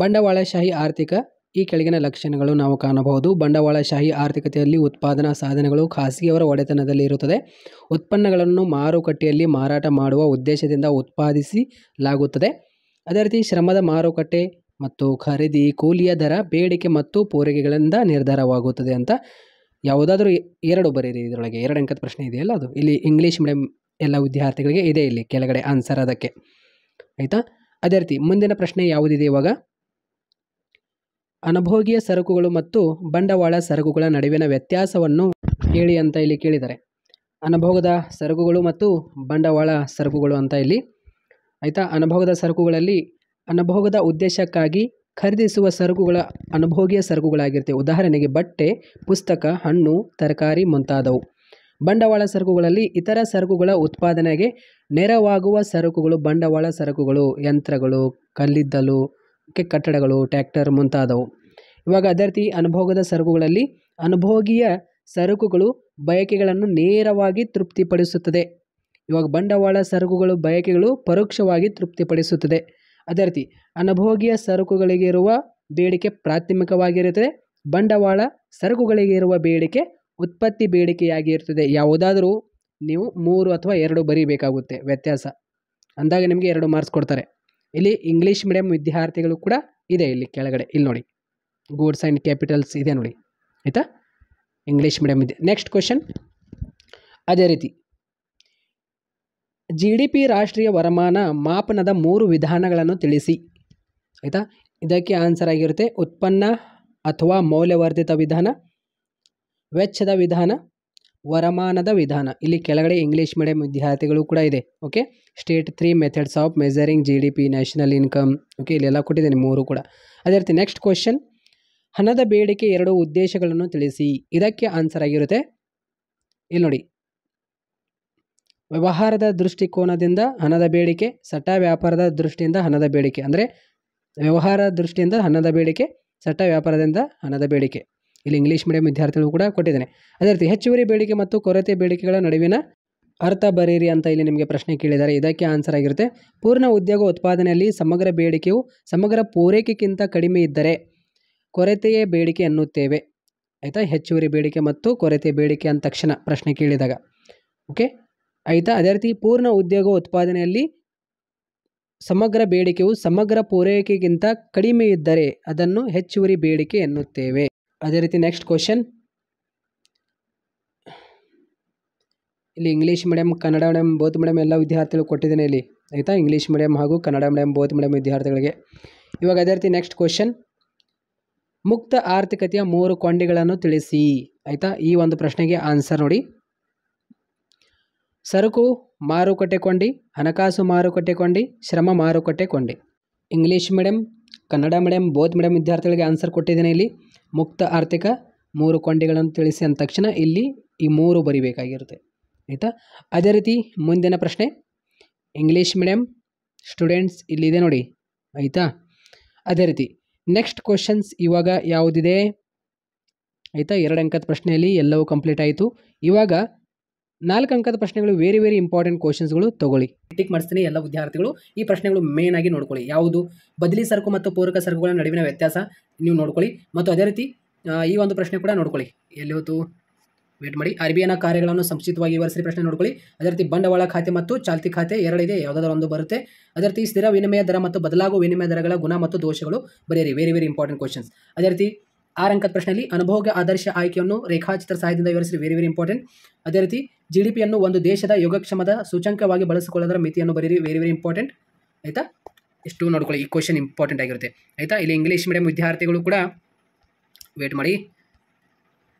ಬಂಡವಾಳಶಾಹಿ ಆರ್ಥಿಕ ಈ ಕೆಳಗಿನ ಲಕ್ಷಣಗಳು ನಾವು ಕಾಣಬಹುದು ಬಂಡವಾಳಶಾಹಿ ಆರ್ಥಿಕತೆಯಲ್ಲಿ ಉತ್ಪಾದನಾ ಸಾಧನಗಳು ಖಾಸಗಿಯವರ ಒಡೆತನದಲ್ಲಿ ಇರುತ್ತದೆ ಉತ್ಪನ್ನಗಳನ್ನು ಮಾರುಕಟ್ಟೆಯಲ್ಲಿ ಮಾರಾಟ ಮಾಡುವ ಉದ್ದೇಶದಿಂದ ಉತ್ಪಾದಿಸಲಾಗುತ್ತದೆ ಅದೇ ರೀತಿ ಶ್ರಮದ ಮಾರುಕಟ್ಟೆ ಮತ್ತು ಖರೀದಿ ಕೂಲಿಯ ದರ ಬೇಡಿಕೆ ಮತ್ತು ಪೂರೈಕೆಗಳಿಂದ ನಿರ್ಧಾರವಾಗುತ್ತದೆ ಅಂತ ಯಾವುದಾದರೂ ಎರಡು ಬರೀರಿ ಇದರೊಳಗೆ ಎರಡು ಅಂಕದ ಪ್ರಶ್ನೆ ಇದೆಯಲ್ಲ ಅದು ಇಲ್ಲಿ ಇಂಗ್ಲೀಷ್ ಮೀಡಿಯಂ ಎಲ್ಲ ವಿದ್ಯಾರ್ಥಿಗಳಿಗೆ ಇದೆ ಇಲ್ಲಿ ಕೆಳಗಡೆ ಆನ್ಸರ್ ಅದಕ್ಕೆ ಆಯಿತಾ ಅದೇ ರೀತಿ ಮುಂದಿನ ಪ್ರಶ್ನೆ ಯಾವುದಿದೆ ಇವಾಗ ಅನುಭೋಗಿಯ ಸರಕುಗಳು ಮತ್ತು ಬಂಡವಾಳ ಸರಕುಗಳ ನಡುವಿನ ವ್ಯತ್ಯಾಸವನ್ನು ಹೇಳಿ ಅಂತ ಇಲ್ಲಿ ಕೇಳಿದ್ದಾರೆ ಅನುಭೋಗದ ಸರಕುಗಳು ಮತ್ತು ಬಂಡವಾಳ ಸರಕುಗಳು ಅಂತ ಇಲ್ಲಿ ಆಯಿತಾ ಅನುಭೋಗದ ಸರಕುಗಳಲ್ಲಿ ಅನುಭೋಗದ ಉದ್ದೇಶಕ್ಕಾಗಿ ಖರೀದಿಸುವ ಸರಕುಗಳ ಅನುಭೋಗಿಯ ಸರಕುಗಳಾಗಿರ್ತವೆ ಉದಾಹರಣೆಗೆ ಬಟ್ಟೆ ಪುಸ್ತಕ ಹಣ್ಣು ತರಕಾರಿ ಮುಂತಾದವು ಬಂಡವಾಳ ಸರಕುಗಳಲ್ಲಿ ಇತರ ಸರಕುಗಳ ಉತ್ಪಾದನೆಗೆ ನೆರವಾಗುವ ಸರಕುಗಳು ಬಂಡವಾಳ ಸರಕುಗಳು ಯಂತ್ರಗಳು ಕಲ್ಲಿದ್ದಲು ಕಟ್ಟಡಗಳು ಟ್ಯಾಕ್ಟರ್ ಮುಂತಾದವು ಇವಾಗ ಅದೇ ರೀತಿ ಅನುಭೋಗದ ಸರಕುಗಳಲ್ಲಿ ಅನುಭೋಗಿಯ ಸರಕುಗಳು ಬಯಕೆಗಳನ್ನು ನೇರವಾಗಿ ತೃಪ್ತಿಪಡಿಸುತ್ತದೆ ಇವಾಗ ಬಂಡವಾಳ ಸರಕುಗಳು ಬಯಕೆಗಳು ಪರೋಕ್ಷವಾಗಿ ತೃಪ್ತಿಪಡಿಸುತ್ತದೆ ಅದೇ ರೀತಿ ಅನುಭೋಗಿಯ ಸರಕುಗಳಿಗೆ ಇರುವ ಬೇಡಿಕೆ ಪ್ರಾಥಮಿಕವಾಗಿರುತ್ತದೆ ಬಂಡವಾಳ ಸರಕುಗಳಿಗೆ ಇರುವ ಬೇಡಿಕೆ ಉತ್ಪತ್ತಿ ಬೇಡಿಕೆಯಾಗಿ ಯಾವುದಾದರೂ ನೀವು ಮೂರು ಅಥವಾ ಎರಡು ಬರೀಬೇಕಾಗುತ್ತೆ ವ್ಯತ್ಯಾಸ ಅಂದಾಗ ನಿಮಗೆ ಎರಡು ಮಾರ್ಕ್ಸ್ ಕೊಡ್ತಾರೆ ಇಲ್ಲಿ ಇಂಗ್ಲೀಷ್ ಮೀಡಿಯಂ ವಿದ್ಯಾರ್ಥಿಗಳು ಕೂಡ ಇದೆ ಇಲ್ಲಿ ಕೆಳಗಡೆ ಇಲ್ಲಿ ನೋಡಿ ಗೂಡ್ಸ್ ಆ್ಯಂಡ್ ಕ್ಯಾಪಿಟಲ್ಸ್ ಇದೆ ನೋಡಿ ಆಯಿತಾ ಇಂಗ್ಲೀಷ್ ಮೀಡಿಯಂ ಇದೆ ನೆಕ್ಸ್ಟ್ ಕ್ವಶನ್ ಅದೇ ರೀತಿ ಜಿ ಡಿ ಪಿ ರಾಷ್ಟ್ರೀಯ ವರಮಾನ ಮಾಪನದ ಮೂರು ವಿಧಾನಗಳನ್ನು ತಿಳಿಸಿ ಆಯಿತಾ ಇದಕ್ಕೆ ಆನ್ಸರ್ ಆಗಿರುತ್ತೆ ಉತ್ಪನ್ನ ಅಥವಾ ಮೌಲ್ಯವರ್ಧಿತ ವಿಧಾನ ವೆಚ್ಚದ ವಿಧಾನ ವರಮಾನದ ವಿಧಾನ ಇಲ್ಲಿ ಕೆಳಗಡೆ ಇಂಗ್ಲೀಷ್ ಮೀಡಿಯಂ ವಿದ್ಯಾರ್ಥಿಗಳು ಕೂಡ ಇದೆ okay state three methods of measuring G D P national income okay ಇಲ್ಲೆಲ್ಲ ಕೊಟ್ಟಿದ್ದೀನಿ ಮೂರು ಕೂಡ ಅದೇ ರೀತಿ ನೆಕ್ಸ್ಟ್ ಕ್ವಶನ್ ಹಣದ ಬೇಡಿಕೆ ಎರಡು ಉದ್ದೇಶಗಳನ್ನು ತಿಳಿಸಿ ಇದಕ್ಕೆ ಆನ್ಸರ್ ಆಗಿರುತ್ತೆ ಇಲ್ಲಿ ನೋಡಿ ವ್ಯವಹಾರದ ದೃಷ್ಟಿಕೋನದಿಂದ ಹಣದ ಬೇಡಿಕೆ ಸಟ್ಟ ವ್ಯಾಪಾರದ ದೃಷ್ಟಿಯಿಂದ ಹಣದ ಬೇಡಿಕೆ ಅಂದರೆ ವ್ಯವಹಾರ ದೃಷ್ಟಿಯಿಂದ ಹಣದ ಬೇಡಿಕೆ ಸಟ್ಟ ವ್ಯಾಪಾರದಿಂದ ಹಣದ ಬೇಡಿಕೆ ಇಲ್ಲಿ ಇಂಗ್ಲೀಷ್ ಮೀಡಿಯಂ ವಿದ್ಯಾರ್ಥಿಗಳು ಕೂಡ ಕೊಟ್ಟಿದ್ದೇನೆ ಅದೇ ರೀತಿ ಹೆಚ್ಚುವರಿ ಬೇಡಿಕೆ ಮತ್ತು ಕೊರತೆ ಬೇಡಿಕೆಗಳ ನಡುವಿನ ಅರ್ಥ ಬರೀರಿ ಅಂತ ಇಲ್ಲಿ ನಿಮಗೆ ಪ್ರಶ್ನೆ ಕೇಳಿದ್ದಾರೆ ಇದಕ್ಕೆ ಆನ್ಸರ್ ಆಗಿರುತ್ತೆ ಪೂರ್ಣ ಉದ್ಯೋಗ ಉತ್ಪಾದನೆಯಲ್ಲಿ ಸಮಗ್ರ ಬೇಡಿಕೆಯು ಸಮಗ್ರ ಪೂರೈಕೆಗಿಂತ ಕಡಿಮೆ ಇದ್ದರೆ ಕೊರತೆಯೇ ಬೇಡಿಕೆ ಎನ್ನುತ್ತೇವೆ ಆಯಿತಾ ಹೆಚ್ಚುವರಿ ಬೇಡಿಕೆ ಮತ್ತು ಕೊರತೆ ಬೇಡಿಕೆ ಅಂದ ತಕ್ಷಣ ಪ್ರಶ್ನೆ ಕೇಳಿದಾಗ ಓಕೆ ಆಯಿತಾ ಅದೇ ರೀತಿ ಪೂರ್ಣ ಉದ್ಯೋಗ ಉತ್ಪಾದನೆಯಲ್ಲಿ ಸಮಗ್ರ ಬೇಡಿಕೆಯು ಸಮಗ್ರ ಪೂರೈಕೆಗಿಂತ ಕಡಿಮೆ ಇದ್ದರೆ ಅದನ್ನು ಹೆಚ್ಚುವರಿ ಬೇಡಿಕೆ ಎನ್ನುತ್ತೇವೆ ಅದೇ ರೀತಿ ನೆಕ್ಸ್ಟ್ ಕ್ವಶನ್ ಇಲ್ಲಿ English medium Kannada medium both medium ಎಲ್ಲ ವಿದ್ಯಾರ್ಥಿಗಳು ಕೊಟ್ಟಿದ್ದೇನೆ ಇಲ್ಲಿ ಆಯಿತಾ ಇಂಗ್ಲೀಷ್ ಮೀಡಿಯಂ ಹಾಗೂ ಕನ್ನಡ ಮೀಡಿಯಂ ಬೋತ್ ಮೀಡಿಯಂ ವಿದ್ಯಾರ್ಥಿಗಳಿಗೆ ಇವಾಗ ಅದೇ ರೀತಿ ನೆಕ್ಸ್ಟ್ ಕ್ವಶನ್ ಮುಕ್ತ ಆರ್ಥಿಕತೆಯ ಮೂರು ಕೊಂಡಿಗಳನ್ನು ತಿಳಿಸಿ ಆಯಿತಾ ಈ ಒಂದು ಪ್ರಶ್ನೆಗೆ ಆನ್ಸರ್ ನೋಡಿ ಸರಕು ಮಾರುಕಟ್ಟೆ ಕೊಂಡಿ ಹಣಕಾಸು ಮಾರುಕಟ್ಟೆ ಕೊಂಡಿ ಶ್ರಮ ಮಾರುಕಟ್ಟೆ ಕೊಂಡಿ English medium Kannada medium both medium ವಿದ್ಯಾರ್ಥಿಗಳಿಗೆ ಆನ್ಸರ್ ಕೊಟ್ಟಿದ್ದೇನೆ ಇಲ್ಲಿ ಮುಕ್ತ ಆರ್ಥಿಕ ಮೂರು ಕೊಂಡಿಗಳನ್ನು ತಿಳಿಸಿ ಅಂದ ತಕ್ಷಣ ಇಲ್ಲಿ ಈ ಮೂರು ಬರಿಬೇಕಾಗಿರುತ್ತೆ ಆಯಿತಾ ಅದೇ ರೀತಿ ಮುಂದಿನ ಪ್ರಶ್ನೆ ಇಂಗ್ಲೀಷ್ ಮೀಡಿಯಂ ಸ್ಟೂಡೆಂಟ್ಸ್ ಇಲ್ಲಿದೆ ನೋಡಿ ಆಯಿತಾ ಅದೇ ರೀತಿ ನೆಕ್ಸ್ಟ್ ಕ್ವಶನ್ಸ್ ಇವಾಗ ಯಾವುದಿದೆ ಆಯಿತಾ ಎರಡು ಅಂಕದ ಪ್ರಶ್ನೆಯಲ್ಲಿ ಎಲ್ಲವೂ ಕಂಪ್ಲೀಟ್ ಆಯಿತು ಇವಾಗ ನಾಲ್ಕು ಅಂಕದ ಪ್ರಶ್ನೆಗಳು ವೆರಿ ವೆರಿ ಇಂಪಾರ್ಟೆಂಟ್ ಕ್ವಶನ್ಸ್ಗಳು ತಗೊಳ್ಳಿ ಟಿಕ್ ಮಾಡಿಸ್ತೀನಿ ಎಲ್ಲ ವಿದ್ಯಾರ್ಥಿಗಳು ಈ ಪ್ರಶ್ನೆಗಳು ಮೇನ್ ಆಗಿ ನೋಡ್ಕೊಳ್ಳಿ ಯಾವುದು ಬದಲಿ ಸರಕು ಮತ್ತು ಪೂರಕ ಸರಕುಗಳ ನಡುವಿನ ವ್ಯತ್ಯಾಸ ನೀವು ನೋಡ್ಕೊಳ್ಳಿ ಮತ್ತು ಅದೇ ರೀತಿ ಈ ಒಂದು ಪ್ರಶ್ನೆ ಕೂಡ ನೋಡ್ಕೊಳ್ಳಿ ಎಲ್ಲಿ ಹೊತ್ತು ವೇಟ್ ಮಾಡಿ ಅರಬಿಯನ ಕಾರ್ಯಗಳನ್ನು ಸಂಚಿತವಾಗಿ ವಿವರಿಸಿ ಪ್ರಶ್ನೆ ನೋಡ್ಕೊಳ್ಳಿ ಅದೇ ರೀತಿ ಬಂಡವಾಳ ಖಾತೆ ಮತ್ತು ಚಾಲ್ತಿ ಖಾತೆ ಎರಡಿದೆ ಯಾವುದಾದ್ರು ಒಂದು ಬರುತ್ತೆ ಅದೇ ರೀತಿ ಸ್ಥಿರ ವಿನಿಮಯ ದರ ಮತ್ತು ಬದಲಾಗುವ ವಿನಿಮಯ ದರಗಳ ಗುಣ ಮತ್ತು ದೋಷಗಳು ಬರೆಯಿರಿ ವೆರಿ ವೆರಿ ಇಂಪಾರ್ಟೆಂಟ್ ಕ್ವಶನ್ಸ್ ಅದೇ ರೀತಿ ಆರಂಕದ ಪ್ರಶ್ನೆಯಲ್ಲಿ ಅನುಭೋಗ ಆದರ್ಶ ಆಯ್ಕೆಯನ್ನು ರೇಖಾಚಿತ್ರ ಸಹಾಯದಿಂದ ವಿವರಿಸಿ ವೆರಿ ವೆರಿ ಇಂಪಾರ್ಟೆಂಟ್ ಅದೇ ರೀತಿ ಜಿ ಡಿ ಪಿಯನ್ನು ಒಂದು ದೇಶದ ಯೋಗಕ್ಷಮದ ಸೂಚಂಕವಾಗಿ ಬಳಸಿಕೊಳ್ಳೋದರ ಮಿತಿಯನ್ನು ಬರೀರಿ ವೆರಿ ವೆರಿ ಇಂಪಾರ್ಟೆಂಟ್ ಆಯಿತಾ ಇಷ್ಟು ನೋಡ್ಕೊಳ್ಳಿ ಈ ಕ್ವಶನ್ ಇಂಪಾರ್ಟೆಂಟ್ ಆಗಿರುತ್ತೆ ಆಯಿತಾ ಇಲ್ಲಿ ಇಂಗ್ಲೀಷ್ ಮೀಡಿಯಂ ವಿದ್ಯಾರ್ಥಿಗಳು ಕೂಡ ವೇಟ್ ಮಾಡಿ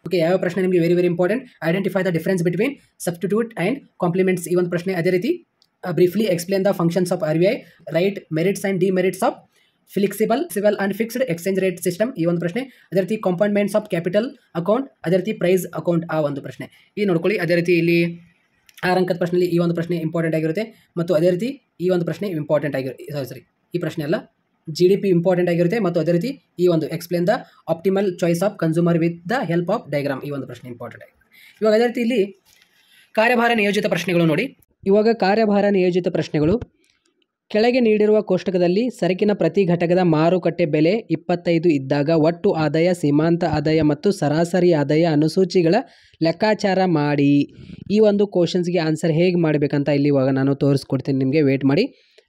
ಓಕೆ ಯಾವ ಪ್ರಶ್ನೆ ನಿಮಗೆ very very important identify the difference between substitute and complements ಈ ಒಂದು ಪ್ರಶ್ನೆ ಅದೇ ರೀತಿ briefly explain the functions of R B I write merits and demerits of flexible ಸಿಬಲ್ and fixed exchange rate system ಈ ಒಂದು ಪ್ರಶ್ನೆ ಅದೇ ರೀತಿ ಕಾಂಪೌಂಡ್ಮೆಂಟ್ಸ್ ಆಫ್ ಕ್ಯಾಪಿಟಲ್ ಅಕೌಂಟ್ ಅದೇ ರೀತಿ ಪ್ರೈಸ್ ಅಕೌಂಟ್ ಆ ಒಂದು ಪ್ರಶ್ನೆ ಈ ನೋಡ್ಕೊಳ್ಳಿ ಅದೇ ರೀತಿ ಇಲ್ಲಿ ಆರಂಕದ ಪ್ರಶ್ನೆಯಲ್ಲಿ ಈ ಒಂದು ಪ್ರಶ್ನೆ ಇಂಪಾರ್ಟೆಂಟ್ ಆಗಿರುತ್ತೆ ಮತ್ತು ಅದೇ ರೀತಿ ಈ ಒಂದು ಪ್ರಶ್ನೆ ಇಂಪಾರ್ಟೆಂಟ್ ಆಗಿರುತ್ತೆ ಸಾರಿ ಈ ಪ್ರಶ್ನೆ ಅಲ್ಲ ಜಿ ಡಿ ಪಿ ಇಂಪಾರ್ಟೆಂಟ್ ಆಗಿರುತ್ತೆ ಮತ್ತು ಅದೇ ರೀತಿ ಈ ಒಂದು explain the optimal choice of consumer with the help of diagram ಈ ಒಂದು ಪ್ರಶ್ನೆ ಇಂಪಾರ್ಟೆಂಟ್ ಆಗಿರುತ್ತೆ ಇವಾಗ ಅದೇ ರೀತಿ ಇಲ್ಲಿ ಕಾರ್ಯಭಾರ ನಿಯೋಜಿತ ಪ್ರಶ್ನೆಗಳು ನೋಡಿ ಇವಾಗ ಕಾರ್ಯಭಾರ ನಿಯೋಜಿತ ಪ್ರಶ್ನೆಗಳು ಕೆಳಗೆ ನೀಡಿರುವ ಕೋಷ್ಟಕದಲ್ಲಿ ಸರಕಿನ ಪ್ರತಿ ಘಟಕದ ಮಾರುಕಟ್ಟೆ ಬೆಲೆ ಇಪ್ಪತ್ತೈದು ಇದ್ದಾಗ ಒಟ್ಟು ಆದಾಯ ಸೀಮಾಂತ ಆದಾಯ ಮತ್ತು ಸರಾಸರಿ ಆದಾಯ ಅನುಸೂಚಿಗಳ ಲೆಕ್ಕಾಚಾರ ಮಾಡಿ ಈ ಒಂದು ಕ್ವಶನ್ಸ್ಗೆ ಆನ್ಸರ್ ಹೇಗೆ ಮಾಡಬೇಕಂತ ಇಲ್ಲಿ ಇವಾಗ ನಾನು ತೋರಿಸ್ಕೊಡ್ತೀನಿ ನಿಮಗೆ ವೇಟ್ ಮಾಡಿ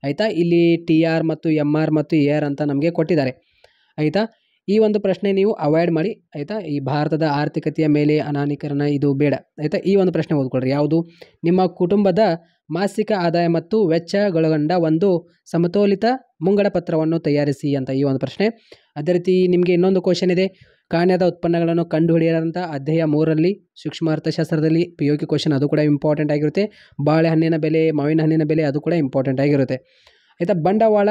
ಆಯಿತಾ ಇಲ್ಲಿ ಟಿ ಆರ್ ಮತ್ತು ಎಮ್ ಆರ್ ಮತ್ತು ಎ ಆರ್ ಅಂತ ನಮಗೆ ಕೊಟ್ಟಿದ್ದಾರೆ ಆಯಿತಾ ಈ ಒಂದು ಪ್ರಶ್ನೆ ನೀವು ಅವಾಯ್ಡ್ ಮಾಡಿ ಆಯಿತಾ ಈ ಭಾರತದ ಆರ್ಥಿಕತೆಯ ಮೇಲೆ ಅನಾನೀಕರಣ ಇದು ಬೇಡ ಆಯಿತಾ ಈ ಒಂದು ಪ್ರಶ್ನೆ ಓದ್ಕೊಳ್ರಿ ಯಾವುದು ನಿಮ್ಮ ಕುಟುಂಬದ ಮಾಸಿಕ ಆದಾಯ ಮತ್ತು ವೆಚ್ಚಗಳಗೊಂಡ ಒಂದು ಸಮತೋಲಿತ ಮುಂಗಡ ಪತ್ರವನ್ನು ತಯಾರಿಸಿ ಅಂತ ಈ ಒಂದು ಪ್ರಶ್ನೆ ಅದೇ ರೀತಿ ನಿಮಗೆ ಇನ್ನೊಂದು ಕ್ವಶನ್ ಇದೆ ಕಾಣ್ಯದ ಉತ್ಪನ್ನಗಳನ್ನು ಕಂಡುಹಿಡಿಯದಂಥ ಅಧ್ಯಾಯ ಮೂರರಲ್ಲಿ ಸೂಕ್ಷ್ಮ ಅರ್ಥಶಾಸ್ತ್ರದಲ್ಲಿ ಪಿ ಯು ಕೆ ಕ್ವಶನ್ ಅದು ಕೂಡ ಇಂಪಾರ್ಟೆಂಟ್ ಆಗಿರುತ್ತೆ ಬಾಳೆಹಣ್ಣಿನ ಬೆಲೆ ಮಾವಿನ ಹಣ್ಣಿನ ಬೆಲೆ ಅದು ಕೂಡ ಇಂಪಾರ್ಟೆಂಟ್ ಆಗಿರುತ್ತೆ ಆಯಿತಾ ಬಂಡವಾಳ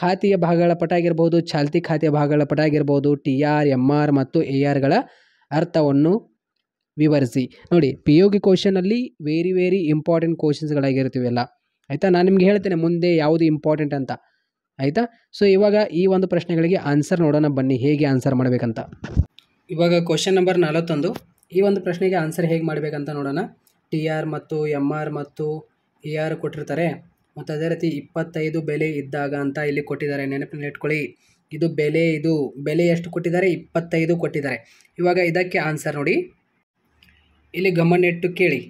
ಖಾತೆಯ ಭಾಗಗಳ ಪಟ ಆಗಿರ್ಬೋದು ಚಾಲ್ತಿ ಖಾತೆಯ ಭಾಗಗಳ ಪಟ ಆಗಿರ್ಬೋದು ಟಿ ಆರ್ ಎಮ್ ಆರ್ ಮತ್ತು ಎ ಆರ್ಗಳ ಅರ್ಥವನ್ನು ವಿವರಿಸಿ ನೋಡಿ ಪಿ ಯು ಗೆ ಕ್ವಶನಲ್ಲಿ ವೆರಿ ವೆರಿ ಇಂಪಾರ್ಟೆಂಟ್ ಕ್ವಶನ್ಸ್ಗಳಾಗಿರ್ತೀವಲ್ಲ ಆಯಿತಾ ನಾನು ನಿಮ್ಗೆ ಹೇಳ್ತೇನೆ ಮುಂದೆ ಯಾವುದು ಇಂಪಾರ್ಟೆಂಟ್ ಅಂತ ಆಯಿತಾ ಸೊ ಇವಾಗ ಈ ಒಂದು ಪ್ರಶ್ನೆಗಳಿಗೆ ಆನ್ಸರ್ ನೋಡೋಣ ಬನ್ನಿ ಹೇಗೆ ಆನ್ಸರ್ ಮಾಡಬೇಕಂತ ಇವಾಗ ಕ್ವಶನ್ ನಂಬರ್ ನಲವತ್ತೊಂದು ಈ ಒಂದು ಪ್ರಶ್ನೆಗೆ ಆನ್ಸರ್ ಹೇಗೆ ಮಾಡಬೇಕಂತ ನೋಡೋಣ ಟಿ ಆರ್ ಮತ್ತು ಎಮ್ ಆರ್ ಮತ್ತು ಎ ಆರ್ ಕೊಟ್ಟಿರ್ತಾರೆ ಮತ್ತು ಅದೇ ರೀತಿ ಇಪ್ಪತ್ತೈದು ಬೆಲೆ ಇದ್ದಾಗ ಅಂತ ಇಲ್ಲಿ ಕೊಟ್ಟಿದ್ದಾರೆ ನೆನಪಿನಲ್ಲಿ ಇಟ್ಕೊಳ್ಳಿ ಇದು ಬೆಲೆ ಇದು ಬೆಲೆ ಎಷ್ಟು ಕೊಟ್ಟಿದ್ದಾರೆ ಇಪ್ಪತ್ತೈದು ಕೊಟ್ಟಿದ್ದಾರೆ ಇವಾಗ ಇದಕ್ಕೆ ಆನ್ಸರ್ ನೋಡಿ ಇಲ್ಲಿ ಇಟ್ಟು ಕೇಳಿ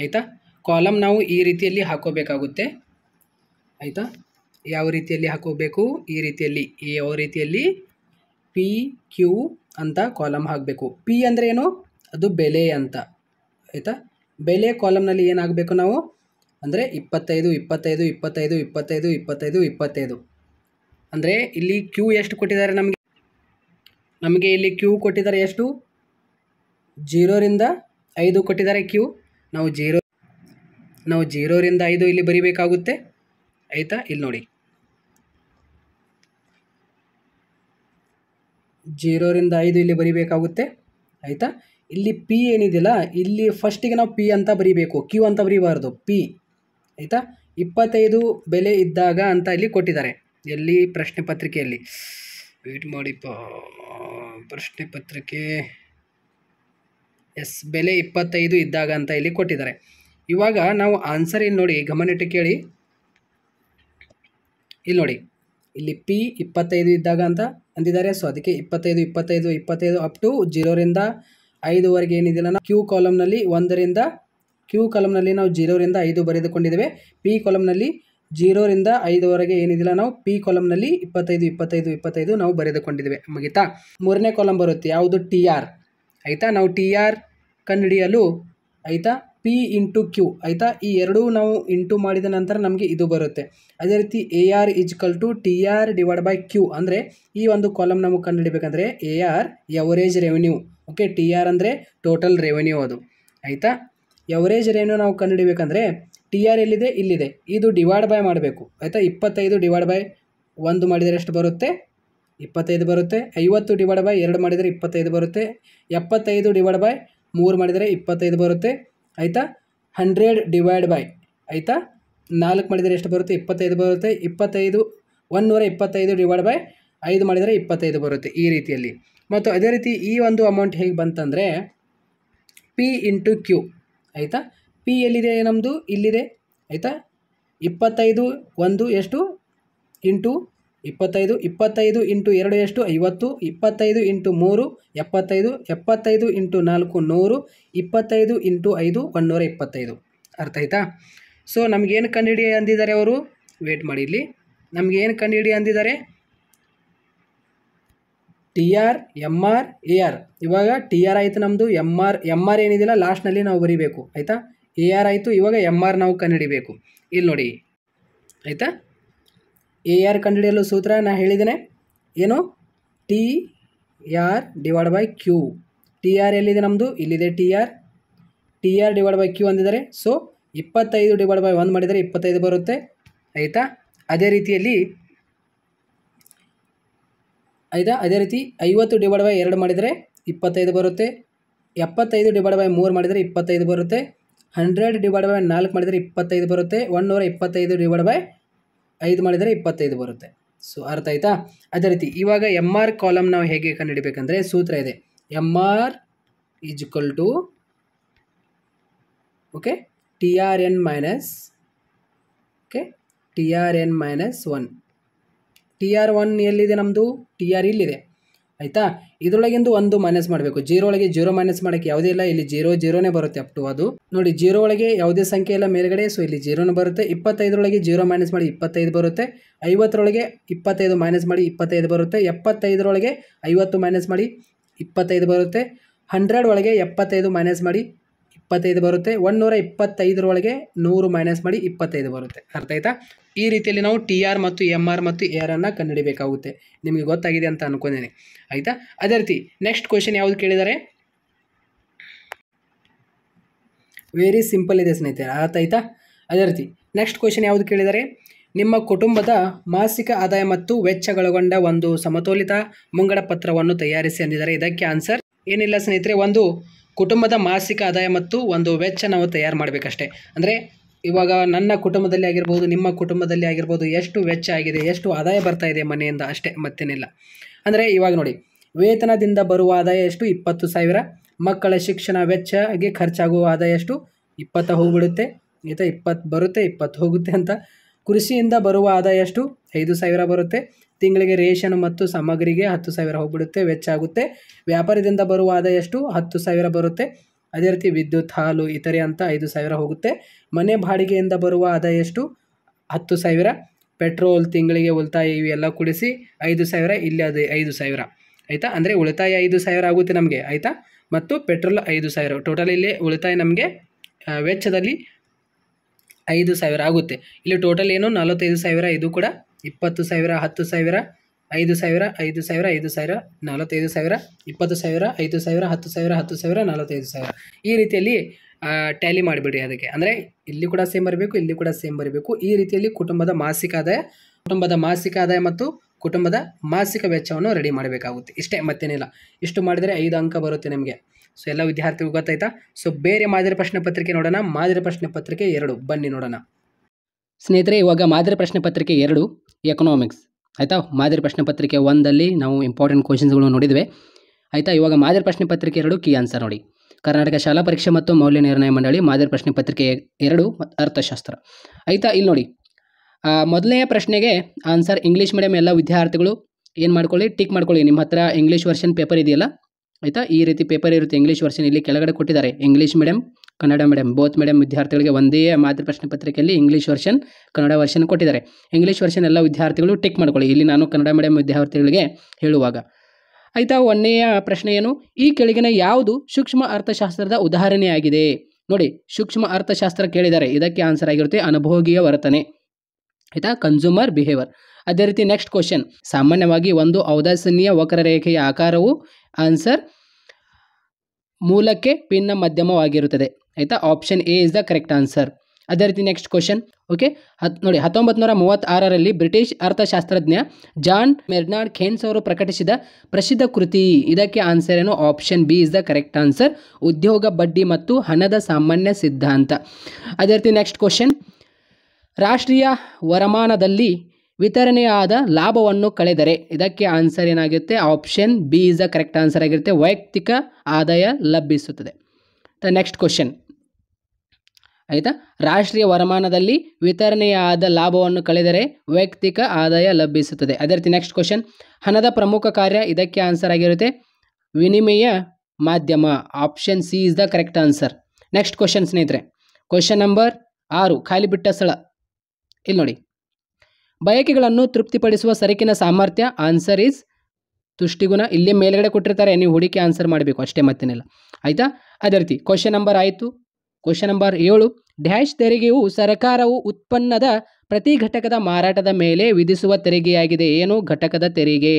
ಆಯಿತಾ ಕಾಲಮ್ ನಾವು ಈ ರೀತಿಯಲ್ಲಿ ಹಾಕೋಬೇಕಾಗುತ್ತೆ ಆಯಿತಾ ಯಾವ ರೀತಿಯಲ್ಲಿ ಹಾಕೋಬೇಕು ಈ ರೀತಿಯಲ್ಲಿ ಯಾವ ರೀತಿಯಲ್ಲಿ ಪಿ ಕ್ಯೂ ಅಂತ ಕಾಲಮ್ ಹಾಕಬೇಕು ಪಿ ಅಂದರೆ ಏನು ಅದು ಬೆಲೆ ಅಂತ ಆಯಿತಾ ಬೆಲೆ ಕಾಲಮ್ನಲ್ಲಿ ಏನಾಗಬೇಕು ನಾವು ಅಂದರೆ ಇಪ್ಪತ್ತೈದು ಇಪ್ಪತ್ತೈದು ಇಪ್ಪತ್ತೈದು ಇಪ್ಪತ್ತೈದು ಇಪ್ಪತ್ತೈದು ಇಪ್ಪತ್ತೈದು ಅಂದರೆ ಇಲ್ಲಿ ಕ್ಯೂ ಎಷ್ಟು ಕೊಟ್ಟಿದ್ದಾರೆ ನಮಗೆ ನಮಗೆ ಇಲ್ಲಿ ಕ್ಯೂ ಕೊಟ್ಟಿದ್ದಾರೆ ಎಷ್ಟು ಜೀರೋರಿಂದ ಐದು ಕೊಟ್ಟಿದ್ದಾರೆ ಕ್ಯೂ ನಾವು ಜೀರೋ ನಾವು ಜೀರೋರಿಂದ ಐದು ಇಲ್ಲಿ ಬರಿಬೇಕಾಗುತ್ತೆ ಆಯಿತಾ ಇಲ್ಲಿ ನೋಡಿ ಜೀರೋರಿಂದ ಐದು ಇಲ್ಲಿ ಬರಿಬೇಕಾಗುತ್ತೆ ಆಯಿತಾ ಇಲ್ಲಿ ಪಿ ಏನಿದೆಯಲ್ಲ ಇಲ್ಲಿ ಫಸ್ಟಿಗೆ ನಾವು ಪಿ ಅಂತ ಬರೀಬೇಕು ಕ್ಯೂ ಅಂತ ಬರೀಬಾರ್ದು ಪಿ ಆಯಿತಾ ಇಪ್ಪತ್ತೈದು ಬೆಲೆ ಇದ್ದಾಗ ಅಂತ ಇಲ್ಲಿ ಕೊಟ್ಟಿದ್ದಾರೆ ಎಲ್ಲಿ ಪ್ರಶ್ನೆ ಪತ್ರಿಕೆಯಲ್ಲಿ ವೇಟ್ ಮಾಡಿಪ್ಪ ಪ್ರಶ್ನೆ ಪತ್ರಿಕೆ ಎಸ್ ಬೆಲೆ ಇಪ್ಪತ್ತೈದು ಇದ್ದಾಗ ಅಂತ ಇಲ್ಲಿ ಕೊಟ್ಟಿದ್ದಾರೆ ಇವಾಗ ನಾವು ಆನ್ಸರ್ ಏನು ನೋಡಿ ಗಮನಿಟ್ಟು ಕೇಳಿ ಇಲ್ಲಿ ನೋಡಿ ಇಲ್ಲಿ ಪಿ ಇಪ್ಪತ್ತೈದು ಇದ್ದಾಗ ಅಂತ ಅಂದಿದ್ದಾರೆ ಸೊ ಅದಕ್ಕೆ ಇಪ್ಪತ್ತೈದು ಇಪ್ಪತ್ತೈದು ಇಪ್ಪತ್ತೈದು ಅಪ್ ಟು ಜೀರೋರಿಂದ ಐದುವರೆಗೆ ಏನಿದೆಯಲ್ಲ ನಾವು ಕ್ಯೂ ಕಾಲಮ್ನಲ್ಲಿ ಒಂದರಿಂದ ಕ್ಯೂ ಕಾಲಮ್ನಲ್ಲಿ ನಾವು ಜೀರೋರಿಂದ ಐದು ಬರೆದುಕೊಂಡಿದ್ದೇವೆ ಪಿ ಕಾಲಮ್ನಲ್ಲಿ ಜೀರೋರಿಂದ ಐದುವರೆಗೆ ಏನಿದೆಯಲ್ಲ ನಾವು ಪಿ ಕಾಲಮ್ನಲ್ಲಿ ಇಪ್ಪತ್ತೈದು ಇಪ್ಪತ್ತೈದು ಇಪ್ಪತ್ತೈದು ನಾವು ಬರೆದುಕೊಂಡಿದ್ದೇವೆ ಮುಗಿತಾ ಮೂರನೇ ಕಾಲಮ್ ಬರುತ್ತೆ ಯಾವುದು ಟಿ ಆರ್ ಆಯಿತಾ ನಾವು ಟಿ ಆರ್ ಕಂಡುಹಿಡಿಯಲು ಆಯಿತಾ ಪಿ ಇಂಟು ಕ್ಯೂ ಆಯಿತಾ ಈ ಎರಡೂ ನಾವು ಇಂಟು ಮಾಡಿದ ನಂತರ ನಮಗೆ ಇದು ಬರುತ್ತೆ ಅದೇ ರೀತಿ A R equal to T R divide by Q ಅಂದರೆ ಈ ಒಂದು ಕಾಲಮ್ ನಮಗೆ ಕಂಡುಹಿಡಿಬೇಕಂದ್ರೆ A R average revenue okay T R ಅಂದರೆ ಟೋಟಲ್ ರೆವೆನ್ಯೂ ಅದು ಆಯಿತಾ ಎವರೇಜ್ ರೆವೆನ್ಯೂ ನಾವು ಕಂಡುಹಿಡಿಬೇಕಂದ್ರೆ ಟಿ ಆರ್ ಎಲ್ಲಿದೆ ಇಲ್ಲಿದೆ ಇದು ಡಿವೈಡ್ ಬೈ ಮಾಡಬೇಕು ಆಯಿತಾ ಇಪ್ಪತ್ತೈದು ಡಿವೈಡ್ ಬೈ ಒಂದು ಮಾಡಿದರೆ ಎಷ್ಟು ಬರುತ್ತೆ ಇಪ್ಪತ್ತೈದು ಬರುತ್ತೆ ಐವತ್ತು ಡಿವೈಡ್ ಬೈ ಎರಡು ಮಾಡಿದರೆ ಇಪ್ಪತ್ತೈದು ಬರುತ್ತೆ ಎಪ್ಪತ್ತೈದು ಡಿವೈಡ್ ಬೈ ಮೂರು ಮಾಡಿದರೆ ಇಪ್ಪತ್ತೈದು ಬರುತ್ತೆ ಆಯಿತಾ ಹಂಡ್ರೆಡ್ ಡಿವೈಡ್ ಬೈ ಆಯಿತಾ ನಾಲ್ಕು ಮಾಡಿದರೆ ಎಷ್ಟು ಬರುತ್ತೆ ಇಪ್ಪತ್ತೈದು ಬರುತ್ತೆ ಇಪ್ಪತ್ತೈದು ನೂರ ಇಪ್ಪತ್ತೈದು ಡಿವೈಡ್ ಬೈ ಐದು ಮಾಡಿದರೆ ಇಪ್ಪತ್ತೈದು ಬರುತ್ತೆ ಈ ರೀತಿಯಲ್ಲಿ ಮತ್ತು ಅದೇ ರೀತಿ ಈ ಒಂದು ಅಮೌಂಟ್ ಹೇಗೆ ಬಂತಂದರೆ ಪಿ ಇಂಟು ಕ್ಯೂ ಆಯಿತಾ ಪಿ ಎಲ್ಲಿದೆ ನಮ್ಮದು ಇಲ್ಲಿದೆ ಆಯಿತಾ ಇಪ್ಪತ್ತೈದು ಒಂದು ಎಷ್ಟು ಇಂಟು ಇಪ್ಪತ್ತೈದು ಇಪ್ಪತ್ತೈದು ಇಂಟು ಎರಡು ಎಷ್ಟು ಐವತ್ತು ಇಪ್ಪತ್ತೈದು ಇಂಟು ಮೂರು ಎಪ್ಪತ್ತೈದು ಎಪ್ಪತ್ತೈದು ಇಂಟು ನಾಲ್ಕು ನೂರು ಇಪ್ಪತ್ತೈದು ಇಂಟು ಐದು ಒನ್ನೂರ ಇಪ್ಪತ್ತೈದು ಅರ್ಥ ಆಯಿತಾ ಸೊ ನಮಗೇನು ಕಂಡುಹಿಡಿ ಅಂದಿದ್ದಾರೆ ಅವರು ವೇಟ್ ಮಾಡಿ ಇಲ್ಲಿ ನಮಗೇನು ಕಂಡುಹಿಡಿ ಅಂದಿದ್ದಾರೆ T R M R A R ಇವಾಗ ಟಿ ಆರ್ ಆಯಿತು ನಮ್ಮದು ಎಮ್ ಆರ್ ಎಮ್ ಆರ್ ಏನಿದಿಲ್ಲ ಲಾಸ್ಟ್ನಲ್ಲಿ ನಾವು ಬರೀಬೇಕು ಆಯಿತಾ ಎ ಆರ್ ಆಯಿತು ಇವಾಗ ಎಮ್ ಆರ್ ನಾವು ಕಂಡುಹಿಡಿಬೇಕು ಇಲ್ಲಿ ನೋಡಿ ಆಯಿತಾ ಎ ಆರ್ ಕಂಡುಹಿಡಿಯಲು ಸೂತ್ರ ನಾನು ಹೇಳಿದ್ದೇನೆ ಏನು T R divide by Q T R ಎಲ್ಲಿದೆ ನಮ್ಮದು ಇಲ್ಲಿದೆ T R T R divide by Q ಅಂದಿದ್ದಾರೆ ಸೊ ಇಪ್ಪತ್ತೈದು ಡಿವೈಡ್ ಬೈ ಒಂದು ಮಾಡಿದರೆ ಇಪ್ಪತ್ತೈದು ಬರುತ್ತೆ ಆಯಿತಾ ಅದೇ ರೀತಿಯಲ್ಲಿ ಆಯಿತಾ ಅದೇ ರೀತಿ ಐವತ್ತು ಡಿವೈಡ್ ಬೈ ಎರಡು ಮಾಡಿದರೆ ಇಪ್ಪತ್ತೈದು ಬರುತ್ತೆ ಎಪ್ಪತ್ತೈದು ಡಿವೈಡ್ ಬೈ ಮೂರು ಮಾಡಿದರೆ ಇಪ್ಪತ್ತೈದು ಬರುತ್ತೆ ಹಂಡ್ರೆಡ್ ಡಿವೈಡ್ ಬೈ ನಾಲ್ಕು ಮಾಡಿದರೆ ಇಪ್ಪತ್ತೈದು ಬರುತ್ತೆ ಒನ್ ನೂರ ಇಪ್ಪತ್ತೈದು ಡಿವೈಡ್ ಬೈ ಐದು ಮಾಡಿದರೆ ಇಪ್ಪತ್ತೈದು ಬರುತ್ತೆ ಸೊ ಅರ್ಥ ಆಯಿತಾ ಅದೇ ರೀತಿ ಇವಾಗ ಎಮ್ ಆರ್ ಕಾಲಮ್ ನಾವು ಹೇಗೆ ಕಂಡುಹಿಡಬೇಕಂದ್ರೆ ಸೂತ್ರ ಇದೆ M R is to okay T R N minus okay T R N minus one T R one ಎಲ್ಲಿದೆ ನಮ್ಮದು ಟಿ ಆರ್ ಇಲ್ಲಿದೆ ಆಯಿತಾ ಇದರೊಳಗಿಂದು ಒಂದು ಮೈನಸ್ ಮಾಡಬೇಕು ಜೀರೋ ಒಳಗೆ ಜೀರೋ ಮೈನಸ್ ಮಾಡೋಕ್ಕೆ ಯಾವುದೇ ಇಲ್ಲ ಇಲ್ಲಿ ಜೀರೋ ಜೀರೋನೇ ಬರುತ್ತೆ ಅಪ್ ಟು ಅದು ನೋಡಿ ಜೀರೋ ಒಳಗೆ ಯಾವುದೇ ಸಂಖ್ಯೆ ಇಲ್ಲ ಮೇಲ್ಗಡೆ ಸೊ ಇಲ್ಲಿ ಜೀರೋನೇ ಬರುತ್ತೆ ಇಪ್ಪತ್ತೈದರೊಳಗೆ ಜೀರೋ ಮೈನಸ್ ಮಾಡಿ ಇಪ್ಪತ್ತೈದು ಬರುತ್ತೆ ಐವತ್ತರೊಳಗೆ ಇಪ್ಪತ್ತೈದು ಮೈನಸ್ ಮಾಡಿ ಇಪ್ಪತ್ತೈದು ಬರುತ್ತೆ ಎಪ್ಪತ್ತೈದರೊಳಗೆ ಐವತ್ತು ಮೈನಸ್ ಮಾಡಿ ಇಪ್ಪತ್ತೈದು ಬರುತ್ತೆ ಹಂಡ್ರೆಡ್ ಒಳಗೆ ಎಪ್ಪತ್ತೈದು ಮೈನಸ್ ಮಾಡಿ ಇಪ್ಪತ್ತೈದು ಬರುತ್ತೆ ನೂರ ಇಪ್ಪತ್ತೈದರೊಳಗೆ ನೂರು ಮೈನಸ್ ಮಾಡಿ ಇಪ್ಪತ್ತೈದು ಬರುತ್ತೆ ಅರ್ಥ ಆಯ್ತಾ ಈ ರೀತಿಯಲ್ಲಿ ನಾವು ಟಿ ಆರ್ ಮತ್ತು ಎಮ್ ಆರ್ ಮತ್ತು ಎ ಆರ್ ಅನ್ನು ಕಂಡುಹಿಡಿಯಬೇಕಾಗುತ್ತೆ ನಿಮಗೆ ಗೊತ್ತಾಗಿದೆ ಅಂತ ಅನ್ಕೊಂಡೇನೆ ಆಯಿತಾ ಅದೇ ರೀತಿ ನೆಕ್ಸ್ಟ್ ಕ್ವೆಶನ್ ಯಾವುದು ಕೇಳಿದರೆ ವೆರಿ ಸಿಂಪಲ್ ಇದೆ ಸ್ನೇಹಿತರೆ ಅರ್ಥ ಆಯಿತಾ ಅದೇ ರೀತಿ ನೆಕ್ಸ್ಟ್ ಕ್ವಶನ್ ಯಾವುದು ಕೇಳಿದರೆ ನಿಮ್ಮ ಕುಟುಂಬದ ಮಾಸಿಕ ಆದಾಯ ಮತ್ತು ವೆಚ್ಚಗಳಗೊಂಡ ಒಂದು ಸಮತೋಲಿತ ಮುಂಗಡ ಪತ್ರವನ್ನು ತಯಾರಿಸಿ ಅಂದಿದ್ದಾರೆ ಇದಕ್ಕೆ ಆನ್ಸರ್ ಏನಿಲ್ಲ ಸ್ನೇಹಿತರೆ ಒಂದು ಕುಟುಂಬದ ಮಾಸಿಕ ಆದಾಯ ಮತ್ತು ಒಂದು ವೆಚ್ಚ ನಾವು ತಯಾರು ಮಾಡಬೇಕಷ್ಟೇ ಅಂದರೆ ಇವಾಗ ನನ್ನ ಕುಟುಂಬದಲ್ಲಿ ಆಗಿರ್ಬೋದು ನಿಮ್ಮ ಕುಟುಂಬದಲ್ಲಿ ಆಗಿರ್ಬೋದು ಎಷ್ಟು ವೆಚ್ಚ ಆಗಿದೆ ಎಷ್ಟು ಆದಾಯ ಬರ್ತಾ ಇದೆ ಮನೆಯಿಂದ ಅಷ್ಟೇ ಮತ್ತೇನಿಲ್ಲ ಅಂದರೆ ಇವಾಗ ನೋಡಿ ವೇತನದಿಂದ ಬರುವ ಆದಾಯ ಎಷ್ಟು ಇಪ್ಪತ್ತು ಸಾವಿರ ಮಕ್ಕಳ ಶಿಕ್ಷಣ ವೆಚ್ಚಗೆ ಖರ್ಚಾಗುವ ಆದಾಯ ಎಷ್ಟು ಇಪ್ಪತ್ತ ಹೋಗ್ಬಿಡುತ್ತೆ ಆಯಿತಾ ಇಪ್ಪತ್ತು ಬರುತ್ತೆ ಇಪ್ಪತ್ತು ಹೋಗುತ್ತೆ ಅಂತ ಕೃಷಿಯಿಂದ ಬರುವ ಆದಾಯ ಎಷ್ಟು ಐದು ಸಾವಿರ ಬರುತ್ತೆ ತಿಂಗಳಿಗೆ ರೇಷನ್ ಮತ್ತು ಸಾಮಗ್ರಿಗೆ ಹತ್ತು ಸಾವಿರ ಹೋಗ್ಬಿಡುತ್ತೆ ವೆಚ್ಚ ಆಗುತ್ತೆ ವ್ಯಾಪಾರದಿಂದ ಬರುವ ಆದಾಯ ಎಷ್ಟು ಹತ್ತು ಸಾವಿರ ಬರುತ್ತೆ ಅದೇ ರೀತಿ ವಿದ್ಯುತ್ ಹಾಲು ಇತರೆ ಅಂತ ಐದು ಸಾವಿರ ಹೋಗುತ್ತೆ ಮನೆ ಬಾಡಿಗೆಯಿಂದ ಬರುವ ಆದಾಯ ಎಷ್ಟು ಹತ್ತು ಸಾವಿರ ಪೆಟ್ರೋಲ್ ತಿಂಗಳಿಗೆ ಉಳಿತಾಯ ಇವೆಲ್ಲ ಕೂಡಿಸಿ ಐದು ಸಾವಿರ ಇಲ್ಲಿ ಅದು ಐದು ಸಾವಿರ ಆಯಿತಾ ಅಂದರೆ ಉಳಿತಾಯ ಐದು ಸಾವಿರ ಆಗುತ್ತೆ ನಮಗೆ ಆಯಿತಾ ಮತ್ತು ಪೆಟ್ರೋಲ್ ಐದು ಸಾವಿರ ಟೋಟಲ್ ಇಲ್ಲಿ ಉಳಿತಾಯ ನಮಗೆ ವೆಚ್ಚದಲ್ಲಿ ಐದು ಸಾವಿರ ಆಗುತ್ತೆ ಇಲ್ಲಿ ಟೋಟಲ್ ಏನು ನಲವತ್ತೈದು ಸಾವಿರ ಇದು ಕೂಡ ಇಪ್ಪತ್ತು ಸಾವಿರ ಹತ್ತು ಸಾವಿರ ಐದು ಸಾವಿರ ಐದು ಸಾವಿರ ಐದು ಸಾವಿರ ನಲವತ್ತೈದು ಸಾವಿರ ಇಪ್ಪತ್ತು ಸಾವಿರ ಐದು ಸಾವಿರ ಹತ್ತು ಸಾವಿರ ಹತ್ತು ಸಾವಿರ ನಲವತ್ತೈದು ಸಾವಿರ ಈ ರೀತಿಯಲ್ಲಿ ಟ್ಯಾಲಿ ಮಾಡಿಬಿಡಿ ಅದಕ್ಕೆ ಅಂದರೆ ಇಲ್ಲಿ ಕೂಡ ಸೇಮ್ ಬರಬೇಕು ಇಲ್ಲಿ ಕೂಡ ಸೇಮ್ ಬರಬೇಕು ಈ ರೀತಿಯಲ್ಲಿ ಕುಟುಂಬದ ಮಾಸಿಕ ಆದಾಯ ಕುಟುಂಬದ ಮಾಸಿಕ ಆದಾಯ ಮತ್ತು ಕುಟುಂಬದ ಮಾಸಿಕ ವೆಚ್ಚವನ್ನು ರೆಡಿ ಮಾಡಬೇಕಾಗುತ್ತೆ ಇಷ್ಟೇ ಮತ್ತೇನಿಲ್ಲ ಇಷ್ಟು ಮಾಡಿದರೆ ಐದು ಅಂಕ ಬರುತ್ತೆ ನಿಮಗೆ ಸೊ ಎಲ್ಲ ವಿದ್ಯಾರ್ಥಿಗಳು ಗೊತ್ತಾಯ್ತಾ ಸೊ ಬೇರೆ ಮಾದರಿ ಪ್ರಶ್ನೆ ಪತ್ರಿಕೆ ನೋಡೋಣ ಮಾದರಿ ಪ್ರಶ್ನೆ ಪತ್ರಿಕೆ ಎರಡು ಬನ್ನಿ ನೋಡೋಣ ಸ್ನೇಹಿತರೆ ಇವಾಗ ಮಾದರಿ ಪ್ರಶ್ನೆ ಪತ್ರಿಕೆ ಎರಡು ಎಕನಾಮಿಕ್ಸ್ ಆಯಿತಾ ಮಾದರಿ ಪ್ರಶ್ನೆ ಪತ್ರಿಕೆ ಒಂದಲ್ಲಿ ನಾವು ಇಂಪಾರ್ಟೆಂಟ್ ಕ್ವಶನ್ಸ್ಗಳು ನೋಡಿದ್ವಿ ಆಯಿತಾ ಇವಾಗ ಮಾದರಿ ಪ್ರಶ್ನೆ ಪತ್ರಿಕೆ ಎರಡು ಕೀ ಆನ್ಸರ್ ನೋಡಿ ಕರ್ನಾಟಕ ಶಾಲಾ ಪರೀಕ್ಷೆ ಮತ್ತು ಮೌಲ್ಯ ನಿರ್ಣಯ ಮಂಡಳಿ ಮಾದರಿ ಪ್ರಶ್ನೆ ಪತ್ರಿಕೆ ಎರಡು ಅರ್ಥಶಾಸ್ತ್ರ ಆಯಿತಾ ಇಲ್ಲಿ ನೋಡಿ ಮೊದಲನೆಯ ಪ್ರಶ್ನೆಗೆ ಆನ್ಸರ್ ಇಂಗ್ಲೀಷ್ ಮೀಡಿಯಂ ಎಲ್ಲ ವಿದ್ಯಾರ್ಥಿಗಳು ಏನು ಮಾಡ್ಕೊಳ್ಳಿ ಟಿಕ್ ಮಾಡ್ಕೊಳ್ಳಿ ನಿಮ್ಮ ಹತ್ರ ಇಂಗ್ಲೀಷ್ ವರ್ಷನ್ ಪೇಪರ್ ಇದೆಯಲ್ಲ ಆಯಿತಾ ಈ ರೀತಿ ಪೇಪರ್ ಇರುತ್ತೆ ಇಂಗ್ಲೀಷ್ ವರ್ಷನ್ ಇಲ್ಲಿ ಕೆಳಗಡೆ ಕೊಟ್ಟಿದ್ದಾರೆ English medium Kannada medium both medium ವಿದ್ಯಾರ್ಥಿಗಳಿಗೆ ಒಂದೇ ಮಾದರಿ ಪ್ರಶ್ನೆ ಪತ್ರಿಕೆಯಲ್ಲಿ ಇಂಗ್ಲೀಷ್ ವರ್ಷನ್ ಕನ್ನಡ ವರ್ಷನ್ ಕೊಟ್ಟಿದ್ದಾರೆ ಇಂಗ್ಲೀಷ್ ವರ್ಷನ್ ಎಲ್ಲ ವಿದ್ಯಾರ್ಥಿಗಳು ಟಿಕ್ ಮಾಡ್ಕೊಳ್ಳಿ ಇಲ್ಲಿ ನಾನು ಕನ್ನಡ ಮೀಡಿಯಂ ವಿದ್ಯಾರ್ಥಿಗಳಿಗೆ ಹೇಳುವಾಗ ಆಯಿತಾ ಒಂದನೆಯ ಪ್ರಶ್ನೆ ಏನು ಈ ಕೆಳಗಿನ ಯಾವುದು ಸೂಕ್ಷ್ಮ ಅರ್ಥಶಾಸ್ತ್ರದ ಉದಾಹರಣೆಯಾಗಿದೆ ನೋಡಿ ಸೂಕ್ಷ್ಮ ಅರ್ಥಶಾಸ್ತ್ರ ಕೇಳಿದ್ದಾರೆ ಇದಕ್ಕೆ ಆನ್ಸರ್ ಆಗಿರುತ್ತೆ ಅನುಭೋಗಿಯ ವರ್ತನೆ ಆಯಿತಾ ಕನ್ಸ್ಯೂಮರ್ ಬಿಹೇವಿಯರ್ ಅದೇ ರೀತಿ ನೆಕ್ಸ್ಟ್ ಕ್ವಶನ್ ಸಾಮಾನ್ಯವಾಗಿ ಒಂದು ಔದಾಸನೀಯ ವಕ್ರರೇಖೆಯ ಆಕಾರವು ಆನ್ಸರ್ ಮೂಲಕ್ಕೆ ಭಿನ್ನ ಮಧ್ಯಮವಾಗಿರುತ್ತದೆ ಆಯಿತಾ option A is the correct answer ಅದೇ ರೀತಿ ನೆಕ್ಸ್ಟ್ ಕ್ವಶನ್ ಓಕೆ ಹತ್ ನೋಡಿ ಹತ್ತೊಂಬತ್ತು ನೂರ ಮೂವತ್ತಾರರಲ್ಲಿ ಬ್ರಿಟಿಷ್ ಅರ್ಥಶಾಸ್ತ್ರಜ್ಞ ಜಾನ್ ಮೆರ್ನಾಡ್ ಖೇನ್ಸ್ ಅವರು ಪ್ರಕಟಿಸಿದ ಪ್ರಸಿದ್ಧ ಕೃತಿ ಇದಕ್ಕೆ ಆನ್ಸರ್ ಏನು option B is the correct answer ಉದ್ಯೋಗ ಬಡ್ಡಿ ಮತ್ತು ಹಣದ ಸಾಮಾನ್ಯ ಸಿದ್ಧಾಂತ ಅದೇ ರೀತಿ ನೆಕ್ಸ್ಟ್ ಕ್ವಶನ್ ರಾಷ್ಟ್ರೀಯ ವರಮಾನದಲ್ಲಿ ವಿತರಣೆಯಾದ ಲಾಭವನ್ನು ಕಳೆದರೆ ಇದಕ್ಕೆ ಆನ್ಸರ್ ಏನಾಗಿರುತ್ತೆ option B is the correct answer ಆಗಿರುತ್ತೆ ವೈಯಕ್ತಿಕ ಆದಾಯ ಲಭಿಸುತ್ತದೆ ನೆಕ್ಸ್ಟ್ ಕ್ವಶನ್ ಆಯಿತಾ ರಾಷ್ಟ್ರೀಯ ವರಮಾನದಲ್ಲಿ ವಿತರಣೆಯಾದ ಲಾಭವನ್ನು ಕಳೆದರೆ ವೈಯಕ್ತಿಕ ಆದಾಯ ಲಭಿಸುತ್ತದೆ ಅದೇ ರೀತಿ ನೆಕ್ಸ್ಟ್ ಕ್ವಶನ್ ಹಣದ ಪ್ರಮುಖ ಕಾರ್ಯ ಇದಕ್ಕೆ ಆನ್ಸರ್ ಆಗಿರುತ್ತೆ ವಿನಿಮಯ ಮಾಧ್ಯಮ option C is the correct answer next question ಸ್ನೇಹಿತರೆ ಕ್ವಶನ್ ನಂಬರ್ ಆರು ಖಾಲಿ ಬಿಟ್ಟ ಸ್ಥಳ ಇಲ್ಲಿ ನೋಡಿ ಬಯಕೆಗಳನ್ನು ತೃಪ್ತಿಪಡಿಸುವ ಸರಕಿನ ಸಾಮರ್ಥ್ಯ ಆನ್ಸರ್ ಈಸ್ ತುಷ್ಟಿಗುಣ ಇಲ್ಲಿ ಮೇಲ್ಗಡೆ ಕೊಟ್ಟಿರ್ತಾರೆ ನೀವು ಹೂಡಿಕೆ ಆನ್ಸರ್ ಮಾಡಬೇಕು ಅಷ್ಟೇ ಮತ್ತೇನಿಲ್ಲ ಆಯಿತಾ ಅದೇ ರೀತಿ ಕ್ವಶನ್ ನಂಬರ್ ಆಯಿತು ಕ್ವೆಶನ್ ನಂಬರ್ ಏಳು ಡ್ಯಾಶ್ ತೆರಿಗೆಯು ಸರ್ಕಾರವು ಉತ್ಪನ್ನದ ಪ್ರತಿ ಘಟಕದ ಮಾರಾಟದ ಮೇಲೆ ವಿಧಿಸುವ ತೆರಿಗೆಯಾಗಿದೆ ಏನು ಘಟಕದ ತೆರಿಗೆ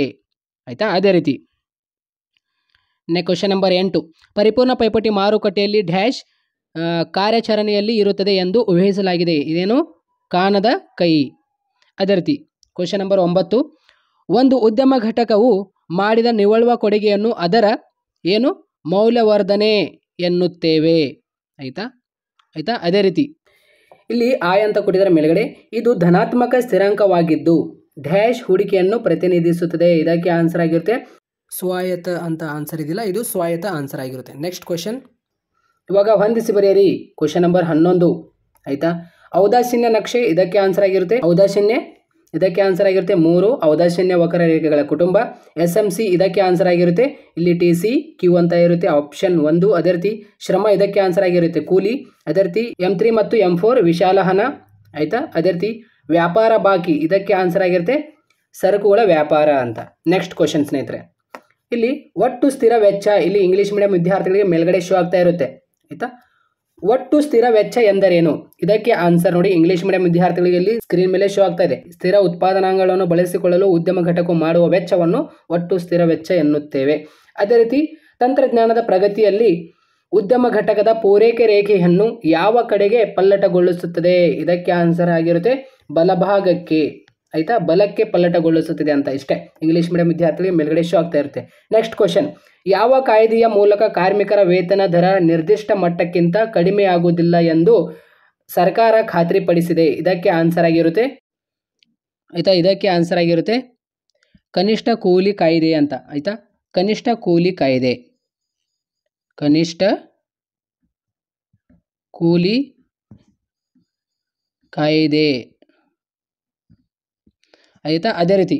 ಆಯಿತಾ ಅದೇ ರೀತಿ ನೆ ಕ್ವಶನ್ ನಂಬರ್ ಎಂಟು ಪರಿಪೂರ್ಣ ಪೈಪೋಟಿ ಮಾರುಕಟ್ಟೆಯಲ್ಲಿ ಡ್ಯಾಶ್ ಕಾರ್ಯಾಚರಣೆಯಲ್ಲಿ ಇರುತ್ತದೆ ಎಂದು ಊಹಿಸಲಾಗಿದೆ ಇದೇನು ಕಾಣದ ಕೈ ಅದೇ ರೀತಿ ಕ್ವಶನ್ ನಂಬರ್ ಒಂಬತ್ತು ಒಂದು ಉದ್ಯಮ ಘಟಕವು ಮಾಡಿದ ನಿವಳುವ ಕೊಡುಗೆಯನ್ನು ಅದರ ಏನು ಮೌಲ್ಯವರ್ಧನೆ ಎನ್ನುತ್ತೇವೆ ಆಯಿತಾ ಆಯಿತಾ ಅದೇ ರೀತಿ ಇಲ್ಲಿ ಆಯ್ ಅಂತ ಕೊಟ್ಟಿದ್ದಾರೆ ಮೇಲ್ಗಡೆ ಇದು ಧನಾತ್ಮಕ ಸ್ಥಿರಾಂಕವಾಗಿದ್ದು ಡ್ಯಾಶ್ ಹೂಡಿಕೆಯನ್ನು ಪ್ರತಿನಿಧಿಸುತ್ತದೆ ಇದಕ್ಕೆ ಆನ್ಸರ್ ಆಗಿರುತ್ತೆ ಸ್ವಾಯತ್ತ ಅಂತ ಆನ್ಸರ್ ಇದಿಲ್ಲ ಇದು ಸ್ವಾಯತ್ತ ಆನ್ಸರ್ ಆಗಿರುತ್ತೆ ನೆಕ್ಸ್ಟ್ ಕ್ವಶನ್ ಇವಾಗ ಹೊಂದಿಸಿ ಬರೆಯಿರಿ ಕ್ವಶನ್ ನಂಬರ್ ಹನ್ನೊಂದು ಆಯಿತಾ ಔದಾಸೀನ್ಯ ನಕ್ಷೆ ಇದಕ್ಕೆ ಆನ್ಸರ್ ಆಗಿರುತ್ತೆ ಔದಾಸೀನ್ಯ ಇದಕ್ಕೆ ಆನ್ಸರ್ ಆಗಿರುತ್ತೆ ಮೂರು ಔದಾಶನ್ಯ ವಕ್ರ ರೇಖೆಗಳ ಕುಟುಂಬ ಎಸ್ ಎಂ ಸಿ ಇದಕ್ಕೆ ಆನ್ಸರ್ ಆಗಿರುತ್ತೆ ಇಲ್ಲಿ ಟಿ ಸಿ ಕ್ಯೂ ಅಂತ ಇರುತ್ತೆ ಆಪ್ಷನ್ ಒಂದು ಅದೇ ರೀತಿ ಶ್ರಮ ಇದಕ್ಕೆ ಆನ್ಸರ್ ಆಗಿರುತ್ತೆ ಕೂಲಿ ಅದೇ ರೀತಿ ಎಂ ತ್ರೀ ಮತ್ತು ಎಂ ಫೋರ್ ವಿಶಾಲಹನ ಆಯಿತಾ ಅದೇ ರೀತಿ ವ್ಯಾಪಾರ ಬಾಕಿ ಇದಕ್ಕೆ ಆನ್ಸರ್ ಆಗಿರುತ್ತೆ ಸರಕುಗಳ ವ್ಯಾಪಾರ ಅಂತ ನೆಕ್ಸ್ಟ್ ಕ್ವಶನ್ ಸ್ನೇಹಿತರೆ ಇಲ್ಲಿ ಒಟ್ಟು ಸ್ಥಿರ ವೆಚ್ಚ ಇಲ್ಲಿ ಇಂಗ್ಲೀಷ್ ಮೀಡಿಯಂ ವಿದ್ಯಾರ್ಥಿಗಳಿಗೆ ಮೇಲ್ಗಡೆ ಶೋ ಆಗ್ತಾ ಇರುತ್ತೆ ಆಯಿತಾ ಒಟ್ಟು ಸ್ಥಿರ ವೆಚ್ಚ ಎಂದರೇನು ಇದಕ್ಕೆ ಆನ್ಸರ್ ನೋಡಿ ಇಂಗ್ಲಿಷ್ ಮೀಡಿಯಂ ವಿದ್ಯಾರ್ಥಿಗಳಿಗೆ ಸ್ಕ್ರೀನ್ ಮೇಲೆ ಶೋ ಆಗ್ತಾ ಇದೆ ಸ್ಥಿರ ಉತ್ಪಾದನಾಂಗಗಳನ್ನು ಬಳಸಿಕೊಳ್ಳಲು ಉದ್ಯಮ ಘಟಕ ಮಾಡುವ ವೆಚ್ಚವನ್ನು ಒಟ್ಟು ಸ್ಥಿರ ವೆಚ್ಚ ಎನ್ನುತ್ತೇವೆ ಅದೇ ರೀತಿ ತಂತ್ರಜ್ಞಾನದ ಪ್ರಗತಿಯಲ್ಲಿ ಉದ್ಯಮ ಘಟಕದ ಪೂರೈಕೆ ರೇಖೆಯನ್ನು ಯಾವ ಕಡೆಗೆ ಪಲ್ಲಟಗೊಳಿಸುತ್ತದೆ ಇದಕ್ಕೆ ಆನ್ಸರ್ ಆಗಿರುತ್ತೆ ಬಲಭಾಗಕ್ಕೆ ಆಯಿತಾ ಬಲಕ್ಕೆ ಪಲ್ಲಟಗೊಳಿಸುತ್ತದೆ ಅಂತ ಇಷ್ಟೇ ಇಂಗ್ಲೀಷ್ ಮೀಡಿಯಂ ವಿದ್ಯಾರ್ಥಿಗಳಿಗೆ ಮೇಲ್ಗಡೆ ಶೋ ಆಗ್ತಾ ಇರುತ್ತೆ ನೆಕ್ಸ್ಟ್ ಕ್ವಶನ್ ಯಾವ ಕಾಯ್ದೆಯ ಮೂಲಕ ಕಾರ್ಮಿಕರ ವೇತನ ದರ ನಿರ್ದಿಷ್ಟ ಮಟ್ಟಕ್ಕಿಂತ ಕಡಿಮೆಯಾಗುವುದಿಲ್ಲ ಎಂದು ಸರ್ಕಾರ ಖಾತ್ರಿಪಡಿಸಿದೆ ಇದಕ್ಕೆ ಆನ್ಸರ್ ಆಗಿರುತ್ತೆ ಆಯಿತಾ ಇದಕ್ಕೆ ಆನ್ಸರ್ ಆಗಿರುತ್ತೆ ಕನಿಷ್ಠ ಕೂಲಿ ಕಾಯ್ದೆ ಅಂತ ಆಯ್ತಾ ಕನಿಷ್ಠ ಕೂಲಿ ಕಾಯ್ದೆ ಕನಿಷ್ಠ ಕೂಲಿ ಕಾಯ್ದೆ ಆಯಿತಾ ಅದೇ ರೀತಿ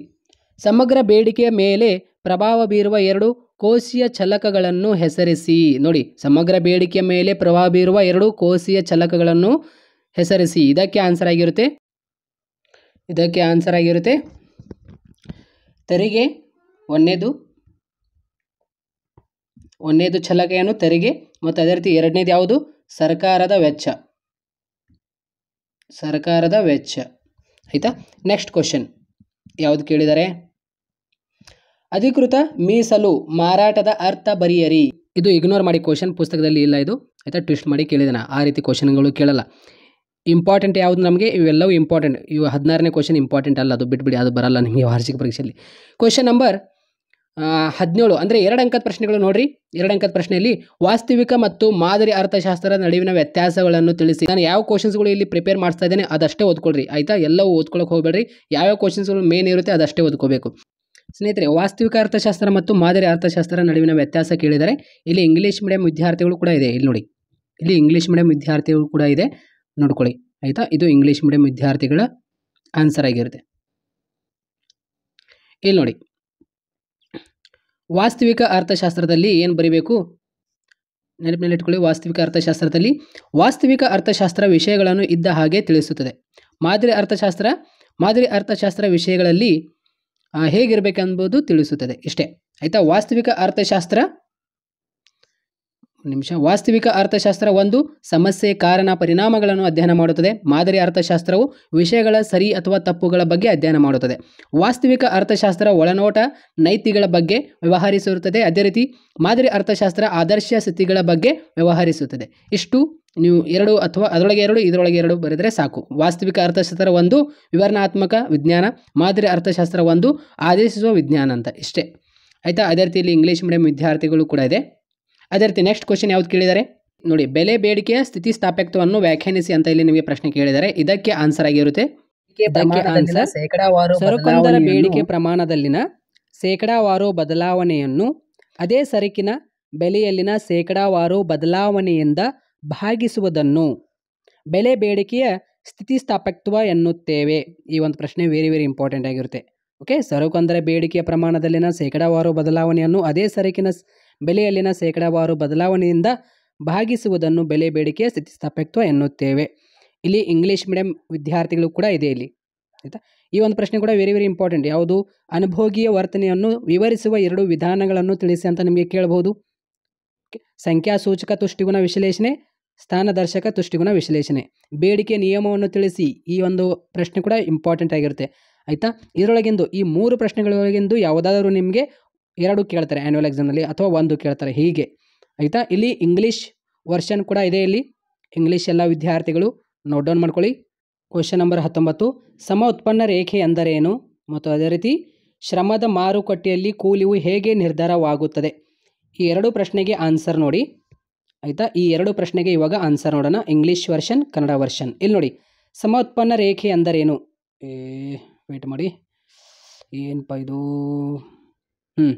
ಸಮಗ್ರ ಬೇಡಿಕೆಯ ಮೇಲೆ ಪ್ರಭಾವ ಬೀರುವ ಎರಡು ಕೋಶೀಯ ಚಲಕಗಳನ್ನು ಹೆಸರಿಸಿ ನೋಡಿ ಸಮಗ್ರ ಬೇಡಿಕೆಯ ಮೇಲೆ ಪ್ರಭಾವ ಬೀರುವ ಎರಡು ಕೋಶೀಯ ಚಲಕಗಳನ್ನು ಹೆಸರಿಸಿ ಇದಕ್ಕೆ ಆನ್ಸರ್ ಆಗಿರುತ್ತೆ ಇದಕ್ಕೆ ಆನ್ಸರ್ ಆಗಿರುತ್ತೆ ತೆರಿಗೆ ಒಂದೇದು ಒಂದೇದು ಚಲಕೆಯನ್ನು ತೆರಿಗೆ ಮತ್ತು ಅದೇ ರೀತಿ ಎರಡನೇದು ಯಾವುದು ಸರ್ಕಾರದ ವೆಚ್ಚ ಸರ್ಕಾರದ ವೆಚ್ಚ ಆಯಿತಾ ನೆಕ್ಸ್ಟ್ ಕ್ವಶನ್ ಯಾವುದು ಕೇಳಿದ್ದಾರೆ ಅಧಿಕೃತ ಮೀಸಲು ಮಾರಾಟದ ಅರ್ಥ ಬರೆಯರಿ ಇದು ಇಗ್ನೋರ್ ಮಾಡಿ ಕ್ವಶನ್ ಪುಸ್ತಕದಲ್ಲಿ ಇಲ್ಲ ಇದು ಆಯಿತಾ ಟ್ವಿಸ್ಟ್ ಮಾಡಿ ಕೇಳಿದೆ ಆ ರೀತಿ ಕ್ವಶನ್ಗಳು ಕೇಳಲ್ಲ ಇಂಪಾರ್ಟೆಂಟ್ ಯಾವುದು ನಮಗೆ ಇವೆಲ್ಲವೂ ಇಂಪಾರ್ಟೆಂಟ್ ಇವು ಹದಿನಾರನೇ ಕ್ವಶನ್ ಇಂಪಾರ್ಟೆಂಟ್ ಅಲ್ಲ ಅದು ಬಿಟ್ಬಿಡಿ ಅದು ಬರಲ್ಲ ನಿಮಗೆ ವಾರ್ಷಿಕ ಪರೀಕ್ಷೆಯಲ್ಲಿ ಕ್ವಶನ್ ನಂಬರ್ ಹದಿನೇಳು ಅಂದರೆ ಎರಡು ಅಂಕದ ಪ್ರಶ್ನೆಗಳು ನೋಡಿರಿ ಎರಡು ಅಂಕದ ಪ್ರಶ್ನೆಯಲ್ಲಿ ವಾಸ್ತವಿಕ ಮತ್ತು ಮಾದರಿ ಅರ್ಥಶಾಸ್ತ್ರದ ನಡುವಿನ ವ್ಯತ್ಯಾಸಗಳನ್ನು ತಿಳಿಸಿ ನಾನು ಯಾವ ಕ್ವಶನ್ಸ್ಗಳು ಇಲ್ಲಿ ಪ್ರಿಪೇರ್ ಮಾಡ್ತಾ ಇದ್ದೇನೆ ಅದಷ್ಟೇ ಓದ್ಕೊಳ್ರಿ ಆಯಿತಾ ಎಲ್ಲವೂ ಓದ್ಕೊಳ್ಳೋಕೆ ಹೋಗಬೇಡ್ರಿ ಯಾವ್ಯಾವ ಕ್ವಶನ್ಸ್ಗಳು ಮೇನ್ ಇರುತ್ತೆ ಅದಷ್ಟೇ ಓದ್ಕೋಬೇಕು ಸ್ನೇಹಿತರೆ ವಾಸ್ತವಿಕ ಅರ್ಥಶಾಸ್ತ್ರ ಮತ್ತು ಮಾದರಿ ಅರ್ಥಶಾಸ್ತ್ರ ನಡುವಿನ ವ್ಯತ್ಯಾಸ ಕೇಳಿದರೆ ಇಲ್ಲಿ ಇಂಗ್ಲೀಷ್ ಮೀಡಿಯಂ ವಿದ್ಯಾರ್ಥಿಗಳು ಕೂಡ ಇದೆ ಇಲ್ಲಿ ನೋಡಿ ಇಲ್ಲಿ ಇಂಗ್ಲೀಷ್ ಮೀಡಿಯಂ ವಿದ್ಯಾರ್ಥಿಗಳು ಕೂಡ ಇದೆ ನೋಡ್ಕೊಳ್ಳಿ ಆಯಿತಾ ಇದು ಇಂಗ್ಲೀಷ್ ಮೀಡಿಯಂ ವಿದ್ಯಾರ್ಥಿಗಳ ಆನ್ಸರ್ ಆಗಿರುತ್ತೆ ಇಲ್ಲಿ ನೋಡಿ ವಾಸ್ತವಿಕ ಅರ್ಥಶಾಸ್ತ್ರದಲ್ಲಿ ಏನು ಬರೀಬೇಕು ನೆನಪಿನಲ್ಲಿಟ್ಕೊಳ್ಳಿ ವಾಸ್ತವಿಕ ಅರ್ಥಶಾಸ್ತ್ರದಲ್ಲಿ ವಾಸ್ತವಿಕ ಅರ್ಥಶಾಸ್ತ್ರ ವಿಷಯಗಳನ್ನು ಇದ್ದ ಹಾಗೆ ತಿಳಿಸುತ್ತದೆ ಮಾದರಿ ಅರ್ಥಶಾಸ್ತ್ರ ಮಾದರಿ ಅರ್ಥಶಾಸ್ತ್ರ ವಿಷಯಗಳಲ್ಲಿ ಹೇಗಿರಬೇಕೆಂಬುದು ತಿಳಿಸುತ್ತದೆ ಇಷ್ಟೇ ಆಯಿತಾ ವಾಸ್ತವಿಕ ಅರ್ಥಶಾಸ್ತ್ರ ನಿಮಿಷ ವಾಸ್ತವಿಕ ಅರ್ಥಶಾಸ್ತ್ರ ಒಂದು ಸಮಸ್ಯೆ ಕಾರಣ ಪರಿಣಾಮಗಳನ್ನು ಅಧ್ಯಯನ ಮಾಡುತ್ತದೆ ಮಾದರಿ ಅರ್ಥಶಾಸ್ತ್ರವು ವಿಷಯಗಳ ಸರಿ ಅಥವಾ ತಪ್ಪುಗಳ ಬಗ್ಗೆ ಅಧ್ಯಯನ ಮಾಡುತ್ತದೆ ವಾಸ್ತವಿಕ ಅರ್ಥಶಾಸ್ತ್ರ ಒಳನೋಟ ನೈತಿಗಳ ಬಗ್ಗೆ ವ್ಯವಹರಿಸಿರುತ್ತದೆ ಅದೇ ರೀತಿ ಮಾದರಿ ಅರ್ಥಶಾಸ್ತ್ರ ಆದರ್ಶ ಸ್ಥಿತಿಗಳ ಬಗ್ಗೆ ವ್ಯವಹರಿಸುತ್ತದೆ ಇಷ್ಟು ನೀವು ಎರಡು ಅಥವಾ ಅದರೊಳಗೆ ಎರಡು ಇದರೊಳಗೆ ಎರಡು ಬರೆದರೆ ಸಾಕು ವಾಸ್ತವಿಕ ಅರ್ಥಶಾಸ್ತ್ರ ಒಂದು ವಿವರಣಾತ್ಮಕ ವಿಜ್ಞಾನ ಮಾದರಿ ಅರ್ಥಶಾಸ್ತ್ರ ಒಂದು ಆದೇಶಿಸುವ ವಿಜ್ಞಾನ ಅಂತ ಇಷ್ಟೇ ಆಯಿತಾ ಅದೇ ರೀತಿಯಲ್ಲಿ ಇಂಗ್ಲೀಷ್ ಮೀಡಿಯಂ ವಿದ್ಯಾರ್ಥಿಗಳು ಕೂಡ ಇದೆ ಅದೇ ರೀತಿ ನೆಕ್ಸ್ಟ್ ಕ್ವಶನ್ ಯಾವ್ದು ಕೇಳಿದರೆ ನೋಡಿ ಬೆಲೆ ಬೇಡಿಕೆಯ ಸ್ಥಿತಿಸ್ಥಾಪಕತ್ವವನ್ನು ವ್ಯಾಖ್ಯಾನಿಸಿ ಅಂತ ಇಲ್ಲಿ ನಿಮಗೆ ಪ್ರಶ್ನೆ ಕೇಳಿದ್ದಾರೆ ಇದಕ್ಕೆ ಆನ್ಸರ್ ಆಗಿರುತ್ತೆ ಸರಕೊಂದರ ಬೇಡಿಕೆ ಪ್ರಮಾಣದಲ್ಲಿನ ಶೇಕಡಾವಾರು ಬದಲಾವಣೆಯನ್ನು ಅದೇ ಸರಕಿನ ಬೆಲೆಯಲ್ಲಿನ ಶೇಕಡಾವಾರು ಬದಲಾವಣೆಯಿಂದ ಭಾಗಿಸುವುದನ್ನು ಬೆಲೆ ಬೇಡಿಕೆಯ ಸ್ಥಿತಿಸ್ಥಾಪಕತ್ವ ಎನ್ನುತ್ತೇವೆ ಈ ಒಂದು ಪ್ರಶ್ನೆ ವೆರಿ ವೆರಿ ಇಂಪಾರ್ಟೆಂಟ್ ಆಗಿರುತ್ತೆ ಓಕೆ ಸರಕು ಬೇಡಿಕೆಯ ಪ್ರಮಾಣದಲ್ಲಿನ ಶೇಕಡಾವಾರು ಬದಲಾವಣೆಯನ್ನು ಅದೇ ಸರಕಿನ ಬೆಲೆಯಲ್ಲಿನ ಶೇಕಡಾವಾರು ಬದಲಾವಣೆಯಿಂದ ಭಾಗಿಸುವುದನ್ನು ಬೆಲೆ ಬೇಡಿಕೆಯ ಸ್ಥಿತಿಸ್ಥಾಪಕತ್ವ ಎನ್ನುತ್ತೇವೆ ಇಲ್ಲಿ ಇಂಗ್ಲೀಷ್ ಮೀಡಿಯಂ ವಿದ್ಯಾರ್ಥಿಗಳು ಕೂಡ ಇದೆ ಇಲ್ಲಿ ಆಯಿತಾ ಈ ಒಂದು ಪ್ರಶ್ನೆ ಕೂಡ ವೆರಿ ವೆರಿ ಇಂಪಾರ್ಟೆಂಟ್ ಯಾವುದು ಅನುಭೋಗೀಯ ವರ್ತನೆಯನ್ನು ವಿವರಿಸುವ ಎರಡು ವಿಧಾನಗಳನ್ನು ತಿಳಿಸಿ ಅಂತ ನಿಮಗೆ ಕೇಳಬಹುದು ಸಂಖ್ಯಾಸೂಚಕ ತುಷ್ಟಿಗುಣ ವಿಶ್ಲೇಷಣೆ ಸ್ಥಾನದರ್ಶಕ ತುಷ್ಟಿಗುಣ ವಿಶ್ಲೇಷಣೆ ಬೇಡಿಕೆ ನಿಯಮವನ್ನು ತಿಳಿಸಿ ಈ ಒಂದು ಪ್ರಶ್ನೆ ಕೂಡ ಇಂಪಾರ್ಟೆಂಟ್ ಆಗಿರುತ್ತೆ ಆಯಿತಾ ಇದರೊಳಗಿಂದು ಈ ಮೂರು ಪ್ರಶ್ನೆಗಳೊಳಗಿಂದು ಯಾವುದಾದರೂ ನಿಮಗೆ ಎರಡು ಕೇಳ್ತಾರೆ ಆ್ಯನ್ಯುವಲ್ ಎಕ್ಸಾಮ್ನಲ್ಲಿ ಅಥವಾ ಒಂದು ಕೇಳ್ತಾರೆ ಹೀಗೆ ಆಯಿತಾ ಇಲ್ಲಿ ಇಂಗ್ಲೀಷ್ ವರ್ಷನ್ ಕೂಡ ಇದೆ ಇಲ್ಲಿ ಇಂಗ್ಲೀಷ್ ಎಲ್ಲ ವಿದ್ಯಾರ್ಥಿಗಳು ನೋಟ್ ಡೌನ್ ಮಾಡ್ಕೊಳ್ಳಿ ಕ್ವಶನ್ ನಂಬರ್ ಹತ್ತೊಂಬತ್ತು ಸಮ ಉತ್ಪನ್ನ ರೇಖೆ ಎಂದರೇನು ಮತ್ತು ಅದೇ ರೀತಿ ಶ್ರಮದ ಮಾರುಕಟ್ಟೆಯಲ್ಲಿ ಕೂಲಿವು ಹೇಗೆ ನಿರ್ಧಾರವಾಗುತ್ತದೆ ಈ ಎರಡು ಪ್ರಶ್ನೆಗೆ ಆನ್ಸರ್ ನೋಡಿ ಆಯಿತಾ ಈ ಎರಡು ಪ್ರಶ್ನೆಗೆ ಇವಾಗ ಆನ್ಸರ್ ನೋಡೋಣ ಇಂಗ್ಲೀಷ್ ವರ್ಷನ್ ಕನ್ನಡ ವರ್ಷನ್ ಇಲ್ಲಿ ನೋಡಿ ಸಮ ಉತ್ಪನ್ನ ರೇಖೆ ಎಂದರೇನು ಏ ವೇಟ್ ಮಾಡಿ ಏನಪ್ಪ ಇದು ಹ್ಞೂ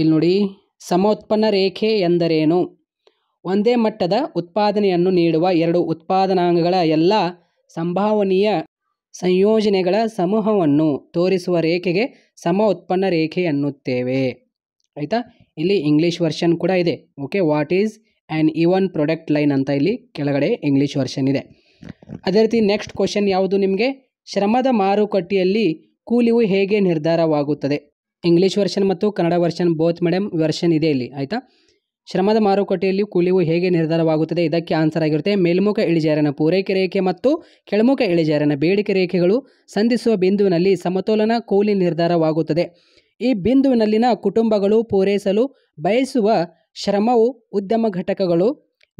ಇಲ್ಲಿ ನೋಡಿ ಉತ್ಪನ್ನ ರೇಖೆ ಎಂದರೇನು ಒಂದೇ ಮಟ್ಟದ ಉತ್ಪಾದನೆಯನ್ನು ನೀಡುವ ಎರಡು ಉತ್ಪಾದನಾಂಗಗಳ ಎಲ್ಲ ಸಂಭಾವನೀಯ ಸಂಯೋಜನೆಗಳ ಸಮೂಹವನ್ನು ತೋರಿಸುವ ರೇಖೆಗೆ ಸಮ ಉತ್ಪನ್ನ ರೇಖೆ ಎನ್ನುತ್ತೇವೆ ಆಯಿತಾ ಇಲ್ಲಿ ಇಂಗ್ಲೀಷ್ ವರ್ಷನ್ ಕೂಡ ಇದೆ okay what is and even product line ಅಂತ ಇಲ್ಲಿ ಕೆಳಗಡೆ ಇಂಗ್ಲೀಷ್ ವರ್ಷನ್ ಇದೆ ಅದೇ ರೀತಿ ನೆಕ್ಸ್ಟ್ ಕ್ವಶನ್ ಯಾವುದು ನಿಮಗೆ ಶ್ರಮದ ಮಾರುಕಟ್ಟೆಯಲ್ಲಿ ಕೂಲಿವು ಹೇಗೆ ನಿರ್ಧಾರವಾಗುತ್ತದೆ ಇಂಗ್ಲೀಷ್ ವರ್ಷನ್ ಮತ್ತು Kannada version both madam version ಇದೆ ಇಲ್ಲಿ ಆಯಿತಾ ಶ್ರಮದ ಮಾರುಕಟ್ಟೆಯಲ್ಲಿ ಕೂಲಿವು ಹೇಗೆ ನಿರ್ಧಾರವಾಗುತ್ತದೆ ಇದಕ್ಕೆ ಆನ್ಸರ್ ಆಗಿರುತ್ತೆ ಮೇಲ್ಮುಖ ಇಳಿಜಾರನ ಪೂರೈಕೆ ರೇಖೆ ಮತ್ತು ಕೆಳಮುಖ ಇಳಿಜಾರನ ಬೇಡಿಕೆ ರೇಖೆಗಳು ಸಂಧಿಸುವ ಬಿಂದುವಿನಲ್ಲಿ ಸಮತೋಲನ ಕೂಲಿ ನಿರ್ಧಾರವಾಗುತ್ತದೆ ಈ ಬಿಂದುವಿನಲ್ಲಿನ ಕುಟುಂಬಗಳು ಪೂರೈಸಲು ಬಯಸುವ ಶ್ರಮವು ಉದ್ಯಮ ಘಟಕಗಳು